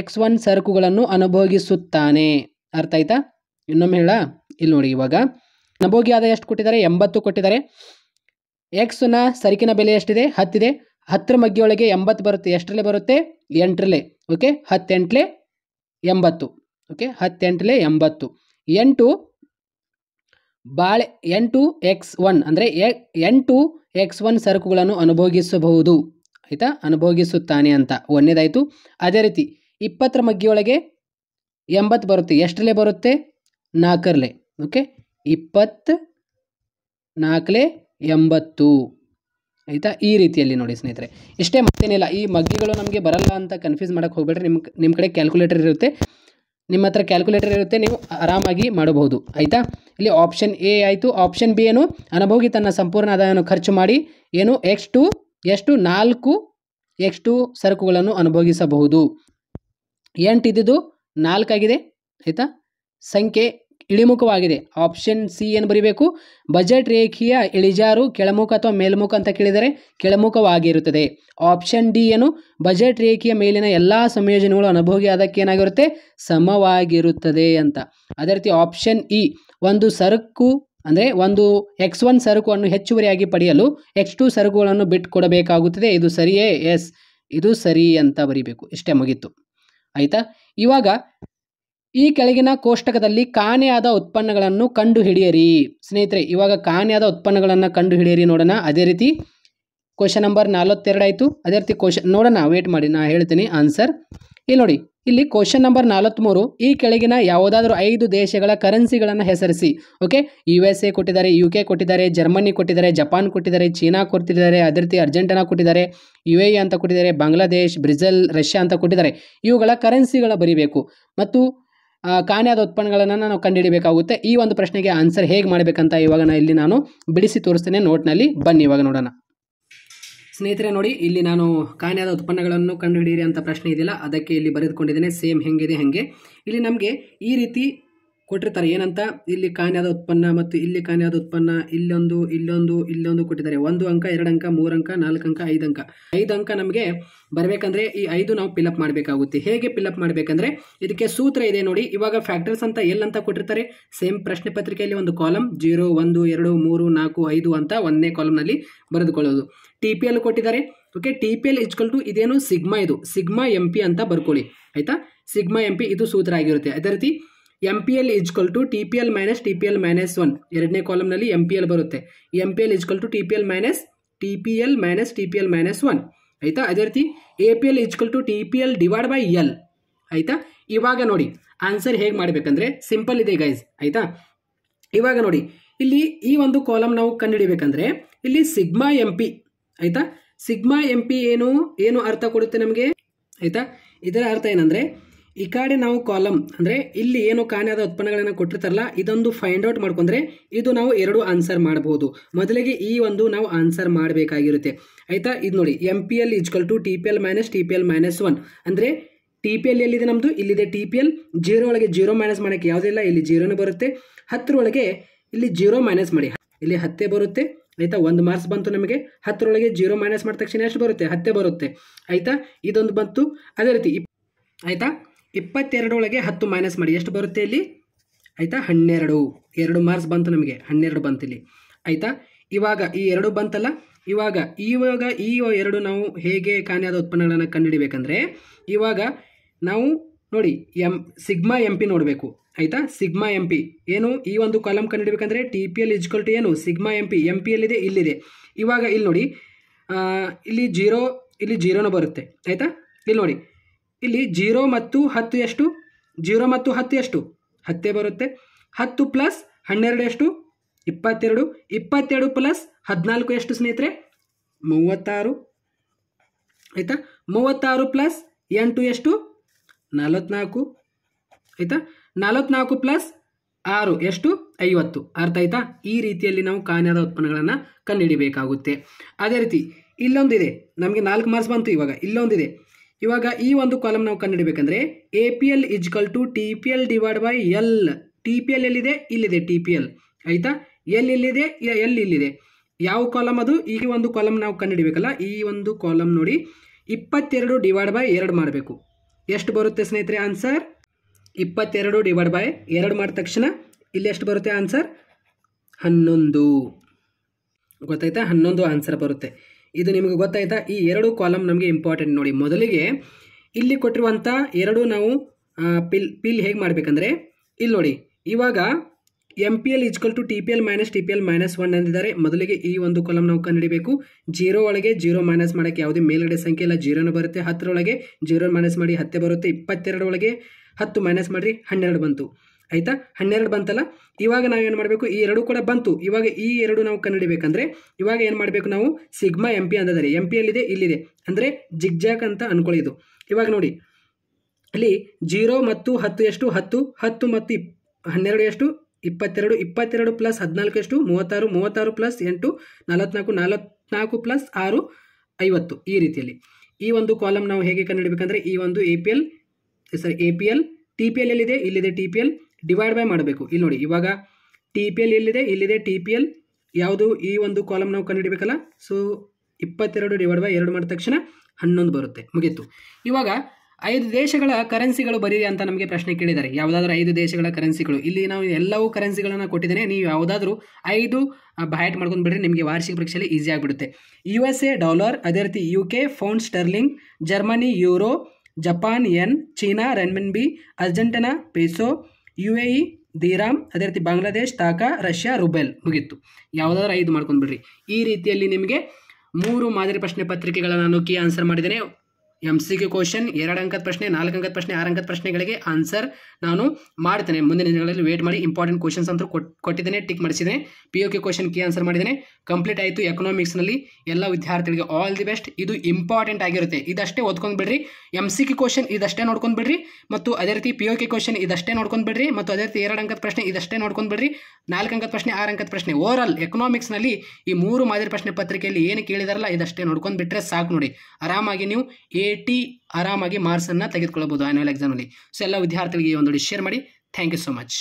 ಎಕ್ಸ್ ಒನ್ ಸರಕುಗಳನ್ನು ಅನುಭೋಗಿಸುತ್ತಾನೆ ಅರ್ಥ ಆಯ್ತಾ ಇನ್ನೊಮ್ಮೆ ಹೇಳ ಇಲ್ಲಿ ನೋಡಿ ಇವಾಗ ಅನುಭೋಗಿ ಆದಾಯ ಎಷ್ಟು ಕೊಟ್ಟಿದ್ದಾರೆ ಎಂಬತ್ತು ಕೊಟ್ಟಿದ್ದಾರೆ ಎಕ್ಸ್ನ ಸರಕಿನ ಬೆಲೆ ಎಷ್ಟಿದೆ ಹತ್ತಿದೆ ಹತ್ತರ ಮಗ್ಗಿಯೊಳಗೆ ಎಂಬತ್ತು ಬರುತ್ತೆ ಎಷ್ಟರಲ್ಲೇ ಬರುತ್ತೆ ಎಂಟರಲ್ಲೇ ಓಕೆ ಹತ್ತೆಂಟಲೇ ಎಂಬತ್ತು ಓಕೆ ಹತ್ತೆಂಟಲೇ ಎಂಬತ್ತು ಎಂಟು ಬಾಳೆ ಎಂಟು ಎಕ್ಸ್ ಒನ್ ಅಂದರೆ ಎಂಟು ಎಕ್ಸ್ ಒನ್ ಸರಕುಗಳನ್ನು ಅನುಭೋಗಿಸಬಹುದು ಆಯಿತಾ ಅನುಭೋಗಿಸುತ್ತಾನೆ ಅಂತ ಒಂದೇದಾಯಿತು ಅದೇ ರೀತಿ ಇಪ್ಪತ್ತರ ಮಗ್ಗಿಯೊಳಗೆ ಎಂಬತ್ತು ಬರುತ್ತೆ ಎಷ್ಟರಲ್ಲೇ ಬರುತ್ತೆ ನಾಲ್ಕರಲೆ ಓಕೆ ಇಪ್ಪತ್ತು ನಾಲ್ಕಲೆ ಎಂಬತ್ತು ಆಯಿತಾ ಈ ರೀತಿಯಲ್ಲಿ ನೋಡಿ ಸ್ನೇಹಿತರೆ ಇಷ್ಟೇ ಮತ್ತೇನಿಲ್ಲ ಈ ಮಗ್ಗಿಗಳು ನಮಗೆ ಬರಲ್ಲ ಅಂತ ಕನ್ಫ್ಯೂಸ್ ಮಾಡೋಕ್ಕೆ ಹೋಗ್ಬೇಡ್ರಿ ನಿಮ್ಮ ನಿಮ್ಮ ಕಡೆ ಕ್ಯಾಲ್ಕುಲೇಟರ್ ಇರುತ್ತೆ ನಿಮ್ಮ ಹತ್ರ ಕ್ಯಾಲ್ಕುಲೇಟರ್ ಇರುತ್ತೆ ನೀವು ಆರಾಮಾಗಿ ಮಾಡಬಹುದು ಆಯಿತಾ ಇಲ್ಲಿ ಆಪ್ಷನ್ ಎ ಆಯಿತು ಆಪ್ಷನ್ ಬಿ ಏನು ಅನುಭೋಗಿ ತನ್ನ ಸಂಪೂರ್ಣ ಆದಾಯವನ್ನು ಖರ್ಚು ಮಾಡಿ ಏನು ಎಕ್ಸ್ ಟು ಎಷ್ಟು ನಾಲ್ಕು ಎಕ್ಸ್ ಟು ಸರಕುಗಳನ್ನು ಅನುಭೋಗಿಸಬಹುದು ಎಂಟಿದ್ದು ನಾಲ್ಕಾಗಿದೆ ಆಯಿತಾ ಸಂಖ್ಯೆ ಇಳಿಮುಖವಾಗಿದೆ ಆಪ್ಷನ್ ಸಿ ಏನು ಬರೀಬೇಕು ಬಜೆಟ್ ರೇಖೆಯ ಇಳಿಜಾರು ಕೆಳಮುಖ ಅಥವಾ ಮೇಲ್ಮುಖ ಅಂತ ಕೇಳಿದರೆ ಕೆಳಮುಖವಾಗಿರುತ್ತದೆ ಆಪ್ಷನ್ ಡಿ ಏನು ಬಜೆಟ್ ರೇಖೆಯ ಮೇಲಿನ ಎಲ್ಲ ಸಂಯೋಜನೆಗಳು ಅನುಭೋಗಿ ಅದಕ್ಕೆ ಏನಾಗಿರುತ್ತೆ ಸಮವಾಗಿರುತ್ತದೆ ಅಂತ ಅದೇ ರೀತಿ ಆಪ್ಷನ್ ಇ ಒಂದು ಸರಕು ಅಂದರೆ ಒಂದು ಎಕ್ಸ್ ಒನ್ ಸರಕುವನ್ನು ಹೆಚ್ಚುವರಿಯಾಗಿ ಪಡೆಯಲು ಎಕ್ಸ್ ಟು ಸರಕುಗಳನ್ನು ಬಿಟ್ಟುಕೊಡಬೇಕಾಗುತ್ತದೆ ಇದು ಸರಿಯೇ ಎಸ್ ಇದು ಸರಿ ಅಂತ ಬರೀಬೇಕು ಇಷ್ಟೇ ಮುಗೀತು ಆಯಿತಾ ಇವಾಗ ಈ ಕೆಳಗಿನ ಕೋಷ್ಟಕದಲ್ಲಿ ಕಾಣೆಯಾದ ಉತ್ಪನ್ನಗಳನ್ನು ಕಂಡುಹಿಡಿಯರಿ ಸ್ನೇಹಿತರೆ ಇವಾಗ ಕಾಣೆಯಾದ ಉತ್ಪನ್ನಗಳನ್ನು ಕಂಡು ಹಿಡಿಯರಿ ನೋಡೋಣ ಅದೇ ರೀತಿ ಕ್ವಶನ್ ನಂಬರ್ ನಲವತ್ತೆರಡು ಅದೇ ರೀತಿ ಕ್ವಶನ್ ನೋಡೋಣ ವೇಟ್ ಮಾಡಿ ನಾನು ಹೇಳ್ತೀನಿ ಆನ್ಸರ್ ಇಲ್ಲಿ ನೋಡಿ ಇಲ್ಲಿ ಕ್ವಶನ್ ನಂಬರ್ ನಲವತ್ತ್ಮೂರು ಈ ಕೆಳಗಿನ ಯಾವುದಾದ್ರೂ ಐದು ದೇಶಗಳ ಕರೆನ್ಸಿಗಳನ್ನು ಹೆಸರಿಸಿ ಓಕೆ ಯು ಎಸ್ ಎ ಕೊಟ್ಟಿದ್ದಾರೆ ಯು ಕೆ ಕೊಟ್ಟಿದ್ದಾರೆ ಜರ್ಮನಿ ಕೊಟ್ಟಿದ್ದಾರೆ ಜಪಾನ್ ಕೊಟ್ಟಿದ್ದಾರೆ ಚೀನಾ ಕೊಟ್ಟಿದ್ದಾರೆ ಅದೇ ರೀತಿ ಅರ್ಜೆಂಟನಾ ಕೊಟ್ಟಿದ್ದಾರೆ ಯು ಎ e ಅಂತ ಕೊಟ್ಟಿದ್ದಾರೆ ಬಾಂಗ್ಲಾದೇಶ್ ಬ್ರೆಜಿಲ್ ರಷ್ಯಾ ಅಂತ ಕೊಟ್ಟಿದ್ದಾರೆ ಇವುಗಳ ಕರೆನ್ಸಿಗಳ ಬರೀಬೇಕು ಮತ್ತು ಕಾಣೆಯಾದ ಉತ್ಪನ್ನಗಳನ್ನು ನಾವು ಕಂಡುಹಿಡಬೇಕಾಗುತ್ತೆ ಈ ಒಂದು ಪ್ರಶ್ನೆಗೆ ಆನ್ಸರ್ ಹೇಗೆ ಮಾಡಬೇಕಂತ ಇವಾಗ ನಾನು ಇಲ್ಲಿ ನಾನು ಬಿಡಿಸಿ ತೋರಿಸ್ತೇನೆ ನೋಟ್ನಲ್ಲಿ ಬನ್ನಿ ಇವಾಗ ನೋಡೋಣ ಸ್ನೇಹಿತರೆ ನೋಡಿ ಇಲ್ಲಿ ನಾನು ಕಾಣೆಯಾದ ಉತ್ಪನ್ನಗಳನ್ನು ಕಂಡುಹಿಡಿಯಿರಿ ಅಂತ ಪ್ರಶ್ನೆ ಇದೆಯಲ್ಲ ಅದಕ್ಕೆ ಇಲ್ಲಿ ಬರೆದುಕೊಂಡಿದ್ದೇನೆ ಸೇಮ್ ಹೆಂಗಿದೆ ಹಾಗೆ ಇಲ್ಲಿ ನಮಗೆ ಈ ರೀತಿ ಕೊಟ್ಟಿರ್ತಾರೆ ಏನಂತ ಇಲ್ಲಿ ಕಾಣೆಯಾದ ಉತ್ಪನ್ನ ಮತ್ತು ಇಲ್ಲಿ ಕಾಣೆಯಾದ ಉತ್ಪನ್ನ ಇಲ್ಲೊಂದು ಇಲ್ಲೊಂದು ಇಲ್ಲೊಂದು ಕೊಟ್ಟಿದ್ದಾರೆ ಒಂದು ಅಂಕ ಎರಡು ಅಂಕ ಮೂರು ಅಂಕ ನಾಲ್ಕು ಅಂಕ ಐದು ಅಂಕ ಐದು ಅಂಕ ನಮಗೆ ಬರಬೇಕಂದ್ರೆ ಈ ಐದು ನಾವು ಪಿಲಪ್ ಮಾಡಬೇಕಾಗುತ್ತೆ ಹೇಗೆ ಪಿಲಪ್ ಮಾಡಬೇಕಂದ್ರೆ ಇದಕ್ಕೆ ಸೂತ್ರ ಇದೆ ನೋಡಿ ಇವಾಗ ಫ್ಯಾಕ್ಟರ್ಸ್ ಅಂತ ಎಲ್ಲಂತ ಕೊಟ್ಟಿರ್ತಾರೆ ಸೇಮ್ ಪ್ರಶ್ನೆ ಪತ್ರಿಕೆಯಲ್ಲಿ ಒಂದು ಕಾಲಮ್ ಜೀರೋ ಒಂದು ಎರಡು ಮೂರು ನಾಲ್ಕು ಐದು ಅಂತ ಒಂದನೇ ಕಾಲಮ್ನಲ್ಲಿ ಬರೆದುಕೊಳ್ಳೋದು ಟಿ ಪಿ ಎಲ್ ಕೊಟ್ಟಿದ್ದಾರೆ okay T P L equal to ಇದೇನು ಸಿಗ್ಮಾ ಇದು ಸಿಗ್ಮಾ ಎಂ ಪಿ ಅಂತ ಬರ್ಕೊಳ್ಳಿ ಆಯಿತಾ ಸಿಗ್ಮಾ ಎಂ ಪಿ ಇದು ಸೂತ್ರ ಆಗಿರುತ್ತೆ ಅದೇ ರೀತಿ M P L equal to T P L minus T P L minus one ಎರಡನೇ ಕಾಲಮ್ನಲ್ಲಿ ಎಂ ಪಿ ಎಲ್ ಬರುತ್ತೆ M P L equal to T P L minus T P L minus T P L minus one ಆಯಿತಾ ಅದೇ ರೀತಿ A P L equal to T P L divide by L ಆಯಿತಾ ಇವಾಗ ನೋಡಿ answer ಹೇಗೆ ಮಾಡಬೇಕಂದ್ರೆ simple ಇದೆ guys ಆಯಿತಾ ಇವಾಗ ನೋಡಿ ಇಲ್ಲಿ ಈ ಒಂದು ಕಾಲಮ್ ನಾವು ಕಂಡುಹಿಡಿಬೇಕಂದ್ರೆ ಇಲ್ಲಿ ಸಿಗ್ಮಾ ಎಂ ಪಿ ಆಯಿತಾ ಸಿಗ್ಮಾ ಎಂ ಪಿ ಏನು ಏನು ಅರ್ಥ ಕೊಡುತ್ತೆ ನಮಗೆ ಆಯಿತಾ ಇದರ ಅರ್ಥ ಏನಂದರೆ ಈ ಕಡೆ ನಾವು ಕಾಲಮ್ ಅಂದರೆ ಇಲ್ಲಿ ಏನು ಕಾಣೆಯಾದ ಉತ್ಪನ್ನಗಳನ್ನು ಕೊಟ್ಟಿರ್ತಾರಲ್ಲ ಇದೊಂದು ಫೈಂಡ್ ಔಟ್ ಮಾಡ್ಕೊಂಡ್ರೆ ಇದು ನಾವು ಎರಡು ಆನ್ಸರ್ ಮಾಡಬಹುದು ಮೊದಲಿಗೆ ಈ ಒಂದು ನಾವು ಆನ್ಸರ್ ಮಾಡಬೇಕಾಗಿರುತ್ತೆ ಆಯಿತಾ ಇದು ನೋಡಿ M P L equal to T P L minus T P L minus one ಅಂದರೆ ಟಿ ಪಿ ಎಲ್ ಎಲ್ಲಿದೆ ನಮ್ಮದು ಇಲ್ಲಿದೆ ಟಿ ಪಿ ಎಲ್ ಜೀರೋ ಒಳಗೆ ಜೀರೋ ಮೈನಸ್ ಮಾಡೋಕ್ಕೆ ಇಲ್ಲ ಇಲ್ಲಿ ಜೀರೋನೇ ಬರುತ್ತೆ ಹತ್ತರೊಳಗೆ ಇಲ್ಲಿ ಜೀರೋ ಮೈನಸ್ ಮಾಡಿ ಇಲ್ಲಿ ಹತ್ತೇ ಬರುತ್ತೆ ಆಯಿತಾ ಒಂದು ಮಾರ್ಕ್ಸ್ ಬಂತು ನಮಗೆ ಹತ್ತರೊಳಗೆ ಜೀರೋ ಮೈನಸ್ ಮಾಡಿದ ತಕ್ಷಣ ಎಷ್ಟು ಬರುತ್ತೆ ಹತ್ತೇ ಬರುತ್ತೆ ಆಯಿತಾ ಇದೊಂದು ಬಂತು ಅದೇ ರೀತಿ ಆಯಿತಾ ಇಪ್ಪತ್ತೆರಡೊಳಗೆ ಹತ್ತು ಮೈನಸ್ ಮಾಡಿ ಎಷ್ಟು ಬರುತ್ತೆ ಇಲ್ಲಿ ಆಯಿತಾ ಹನ್ನೆರಡು ಎರಡು ಮಾರ್ಕ್ಸ್ ಬಂತು ನಮಗೆ ಹನ್ನೆರಡು ಬಂತು ಇಲ್ಲಿ ಆಯಿತಾ ಇವಾಗ ಈ ಎರಡು ಬಂತಲ್ಲ ಇವಾಗ ಇವಾಗ ಈ ಎರಡು ನಾವು ಹೇಗೆ ಕಾಣೆಯಾದ ಉತ್ಪನ್ನಗಳನ್ನು ಕಂಡುಹಿಡಿಬೇಕಂದ್ರೆ ಇವಾಗ ನಾವು ನೋಡಿ ಎಂ ಸಿಗ್ಮಾ ಎಂ ಪಿ ನೋಡಬೇಕು ಆಯಿತಾ ಸಿಗ್ಮಾ ಎಂ ಪಿ ಏನು ಈ ಒಂದು ಕಾಲಮ್ ಕಂಡುಹಿಡಬೇಕಂದ್ರೆ T P L equal to ಏನು sigma M P M P ಎಲ್ಲಿದೆ ಇಲ್ಲಿದೆ ಇವಾಗ ಇಲ್ಲಿ ನೋಡಿ ಇಲ್ಲಿ ಜೀರೋ ಇಲ್ಲಿ ಜೀರೋನೂ ಬರುತ್ತೆ ಆಯಿತಾ ಇಲ್ಲಿ ನೋಡಿ ಇಲ್ಲಿ ಜೀರೋ ಮತ್ತು ಹತ್ತು ಎಷ್ಟು ಜೀರೋ ಮತ್ತು ಹತ್ತು ಎಷ್ಟು ಹತ್ತೇ ಬರುತ್ತೆ ಹತ್ತು ಪ್ಲಸ್ ಹನ್ನೆರಡು ಎಷ್ಟು ಇಪ್ಪತ್ತೆರಡು ಇಪ್ಪತ್ತೆರಡು ಪ್ಲಸ್ ಹದಿನಾಲ್ಕು ಎಷ್ಟು ಸ್ನೇಹಿತರೆ ಮೂವತ್ತಾರು ಆಯಿತಾ ಮೂವತ್ತಾರು ಪ್ಲಸ್ ಎಂಟು ಎಷ್ಟು ನಲವತ್ನಾಲ್ಕು ಆಯಿತಾ ನಲವತ್ನಾಲ್ಕು ಪ್ಲಸ್ ಆರು ಎಷ್ಟು ಐವತ್ತು ಅರ್ಥ ಆಯ್ತಾ ಈ ರೀತಿಯಲ್ಲಿ ನಾವು ಕಾನ್ಯದ ಉತ್ಪನ್ನಗಳನ್ನು ಕಂಡುಹಿಡಿಬೇಕಾಗುತ್ತೆ ಅದೇ ರೀತಿ ಇಲ್ಲೊಂದಿದೆ ನಮಗೆ ನಾಲ್ಕು ಮಾರ್ಕ್ಸ್ ಬಂತು ಇವಾಗ ಇಲ್ಲೊಂದಿದೆ ಇವಾಗ ಈ ಒಂದು ಕಾಲಮ್ ನಾವು ಕಂಡುಹಿಡಬೇಕಂದ್ರೆ A P L equal to T P L divide by L T P L ಎಲ್ಲಿದೆ ಇಲ್ಲಿದೆ ಟಿ ಪಿ ಎಲ್ ಆಯ್ತಾ ಎಲ್ ಇಲ್ಲಿದೆ ಎಲ್ ಇಲ್ಲಿದೆ ಯಾವ ಕಾಲಮ್ ಅದು ಈ ಒಂದು ಕಾಲಮ್ ನಾವು ಕಂಡುಹಿಡಬೇಕಲ್ಲ ಈ ಒಂದು ಕಾಲಮ್ ನೋಡಿ ಇಪ್ಪತ್ತೆರಡು ಡಿವೈಡ್ ಬೈ ಎರಡು ಮಾಡಬೇಕು ಎಷ್ಟು ಬರುತ್ತೆ ಸ್ನೇಹಿತರೆ ಆನ್ಸರ್ ಇಪ್ಪತ್ತೆರಡು ಡಿವೈಡ್ ಬೈ ಎರಡು ಮಾಡಿದ ತಕ್ಷಣ ಇಲ್ಲಿ ಎಷ್ಟು ಬರುತ್ತೆ ಆನ್ಸರ್ ಹನ್ನೊಂದು ಗೊತ್ತಾಯ್ತಾ ಹನ್ನೊಂದು ಆನ್ಸರ್ ಬರುತ್ತೆ ಇದು ನಿಮಗೆ ಗೊತ್ತಾಯ್ತಾ ಈ ಎರಡು ಕಾಲಮ್ ನಮಗೆ ಇಂಪಾರ್ಟೆಂಟ್ ನೋಡಿ ಮೊದಲಿಗೆ ಇಲ್ಲಿ ಕೊಟ್ಟಿರುವಂಥ ಎರಡು ನಾವು ಪಿಲ್ ಪಿಲ್ ಹೇಗೆ ಮಾಡಬೇಕಂದ್ರೆ ಇಲ್ಲಿ ನೋಡಿ ಇವಾಗ M P L equal to T P L minus T P L minus one ಅಂದಿದ್ದಾರೆ ಮೊದಲಿಗೆ ಈ ಒಂದು ಕಾಲಮ್ ನಾವು ಕಂಡುಹಿಡಬೇಕು ಜೀರೋ ಒಳಗೆ ಜೀರೋ ಮೈನಸ್ ಮಾಡೋಕ್ಕೆ ಯಾವುದೇ ಮೇಲ್ಗಡೆ ಸಂಖ್ಯೆ ಇಲ್ಲ ಜೀರೋನು ಬರುತ್ತೆ ಹತ್ತರೊಳಗೆ ಜೀರೋ ಮೈನಸ್ ಮಾಡಿ ಹತ್ತೆ ಬರುತ್ತೆ ಇಪ್ಪತ್ತೆರಡರೊಳಗೆ ಹತ್ತು ಮೈನಸ್ ಮಾಡಿರಿ ಹನ್ನೆರಡು ಬಂತು ಆಯಿತಾ ಹನ್ನೆರಡು ಬಂತಲ್ಲ ಇವಾಗ ನಾವು ಏನು ಮಾಡಬೇಕು ಈ ಎರಡು ಕೂಡ ಬಂತು ಇವಾಗ ಈ ಎರಡು ನಾವು ಕಂಡುಹಿಡಿಬೇಕಂದ್ರೆ ಇವಾಗ ಏನು ಮಾಡಬೇಕು ನಾವು ಸಿಗ್ಮಾ ಎಂ ಪಿ ಅಂತಂದರೆ ಎಂ ಪಿಯಲ್ಲಿದೆ ಇಲ್ಲಿದೆ ಅಂದರೆ ಜಿಗ್ಜಾಕ್ ಅಂತ ಇದು ಇವಾಗ ನೋಡಿ ಅಲ್ಲಿ ಜೀರೋ ಮತ್ತು ಹತ್ತು ಎಷ್ಟು ಹತ್ತು ಹತ್ತು ಮತ್ತು ಇಪ್ ಹನ್ನೆರಡು ಎಷ್ಟು ಇಪ್ಪತ್ತೆರಡು ಇಪ್ಪತ್ತೆರಡು ಪ್ಲಸ್ ಹದಿನಾಲ್ಕು ಎಷ್ಟು ಮೂವತ್ತಾರು ಮೂವತ್ತಾರು ಪ್ಲಸ್ ಎಂಟು ನಲವತ್ನಾಲ್ಕು ನಲವತ್ನಾಲ್ಕು ಪ್ಲಸ್ ಆರು ಐವತ್ತು ಈ ರೀತಿಯಲ್ಲಿ ಈ ಒಂದು ಕಾಲಮ್ ನಾವು ಹೇಗೆ ಕಂಡುಹಿಡಬೇಕಂದ್ರೆ ಈ ಒಂದು A P L sorry A P L T P L ಎಲ್ಲಿದೆ ಇಲ್ಲಿದೆ T P L divide by ಮಾಡಬೇಕು ಇಲ್ಲಿ ನೋಡಿ ಇವಾಗ ಟಿ ಪಿ ಎಲ್ ಎಲ್ಲಿದೆ ಇಲ್ಲಿದೆ ಟಿ ಪಿ ಎಲ್ ಯಾವುದು ಈ ಒಂದು ಕಾಲಮ್ ನಾವು ಕಂಡುಹಿಡಬೇಕಲ್ಲ ಸೊ ಇಪ್ಪತ್ತೆರಡು ಡಿವೈಡ್ ಬೈ ಎರಡು ಮಾಡಿದ ತಕ್ಷಣ ಹನ್ನೊಂದು ಬರುತ್ತೆ ಮುಗೀತು ಇವಾಗ ಐದು ದೇಶಗಳ ಕರೆನ್ಸಿಗಳು ಬರೀರಿ ಅಂತ ನಮಗೆ ಪ್ರಶ್ನೆ ಕೇಳಿದ್ದಾರೆ ಯಾವುದಾದ್ರೂ ಐದು ದೇಶಗಳ ಕರೆನ್ಸಿಗಳು ಇಲ್ಲಿ ನಾವು ಎಲ್ಲವೂ ಕರೆನ್ಸಿಗಳನ್ನು ಕೊಟ್ಟಿದ್ದೇನೆ ನೀವು ಯಾವುದಾದ್ರೂ ಐದು ಹ್ಯಾಟ್ ಮಾಡ್ಕೊಂಡು ಬಿಡ್ರಿ ನಿಮಗೆ ವಾರ್ಷಿಕ ಪರೀಕ್ಷೆಯಲ್ಲಿ ಈಸಿ ಆಗಿಬಿಡುತ್ತೆ ಯು ಎಸ್ ಎ ಡಾಲರ್ ಅದೇ ರೀತಿ U K pound sterling Germany euro Japan yen China renminbi Argentina peso U A E dirham ಅದೇ ರೀತಿ ಬಾಂಗ್ಲಾದೇಶ್ ತಾಕ ರಷ್ಯಾ ರುಬೆಲ್ ಮುಗಿತ್ತು ಯಾವುದಾದ್ರೂ ಐದು ಮಾಡ್ಕೊಂಡ್ಬಿಡ್ರಿ ಈ ರೀತಿಯಲ್ಲಿ ನಿಮಗೆ ಮೂರು ಮಾದರಿ ಪ್ರಶ್ನೆ ಪತ್ರಿಕೆಗಳನ್ನು ನಾನು ಕೀ ಆನ್ಸರ್ ಮಾಡಿದ್ದೇನೆ ಎಮ್ ಸಿ ಕ್ಯೂ ಕ್ವಶನ್ ಎರಡು ಅಂಕದ ಪ್ರಶ್ನೆ ನಾಲ್ಕು ಅಂಕದ ಪ್ರಶ್ನೆ ಆರು ಅಂಕದ ಪ್ರಶ್ನೆಗಳಿಗೆ ಆನ್ಸರ್ ನಾನು ಮಾಡ್ತೇನೆ ಮುಂದಿನ ದಿನಗಳಲ್ಲಿ ವೇಟ್ ಮಾಡಿ ಇಂಪಾರ್ಟೆಂಟ್ ಕ್ವಶನ್ಸ್ ಅಂತ ಕೊಟ್ಟಿದ್ದೇನೆ ಟಿಕ್ ಮಾಡಿಸಿದ್ದೇನೆ P U K question key answer ಮಾಡಿದ್ದೇನೆ ಕಂಪ್ಲೀಟ್ ಆಯಿತು ಎಕನಾಮಿಕ್ಸ್ನಲ್ಲಿ ಎಲ್ಲ ವಿದ್ಯಾರ್ಥಿಗಳಿಗೆ ಆಲ್ ದಿ ಬೆಸ್ಟ್ ಇದು ಇಂಪಾರ್ಟೆಂಟ್ ಆಗಿರುತ್ತೆ ಇದಷ್ಟೇ ಓದ್ಕೊಂಡು ಬಿಡ್ರಿ ಎಮ್ ಸಿ ಕ್ಯೂ ಕ್ವಶನ್ ಇದಷ್ಟೇ ನೋಡ್ಕೊಂಡು ಬಿಡ್ರಿ ಮತ್ತು ಅದೇ ರೀತಿ ಪಿ ಯು ಕೆ ಕ್ವಶನ್ ಇದಷ್ಟೇ ನೋಡ್ಕೊಂಡು ಬಿಡ್ರಿ ಮತ್ತು ಅದೇ ರೀತಿ ಎರಡು ಅಂಕದ ಪ್ರಶ್ನೆ ಇದಷ್ಟೇ ನೋಡ್ಕೊಂಡು ಬಿಡ್ರಿ ನಾಲ್ಕು ಅಂಕದ ಪ್ರಶ್ನೆ ಆರು ಅಂಕದ ಪ್ರಶ್ನೆ ಓವರ್ ಆಲ್ ಎಕನಾಮಿಕ್ಸ್ನಲ್ಲಿ ಈ ಮೂರು ಮಾದರಿ ಪ್ರಶ್ನೆ ಪತ್ರಿಕೆಯಲ್ಲಿ ಏನು ಕೇಳಿದಾರಲ್ಲ ಇದಷ್ಟೇ ನೋಡ್ಕೊಂಡು ಬಿಟ್ಟರೆ ಸಾಕು ನೋಡಿ ಆರಾಮಾಗಿ ನೀವು ಎ ಟಿ ಆರಾಮಾಗಿ ಮಾರ್ಕ್ಸನ್ನು ತೆಗೆದುಕೊಳ್ಳಬಹುದು ಆ್ಯನುವಲ್ ಎಕ್ಸಾಮಲ್ಲಿ ಸೊ ಎಲ್ಲ ವಿದ್ಯಾರ್ಥಿಗಳಿಗೆ ಈ ಒಂದು ಶೇರ್ ಮಾಡಿ ಥ್ಯಾಂಕ್ ಯು ಸೊ ಮಚ್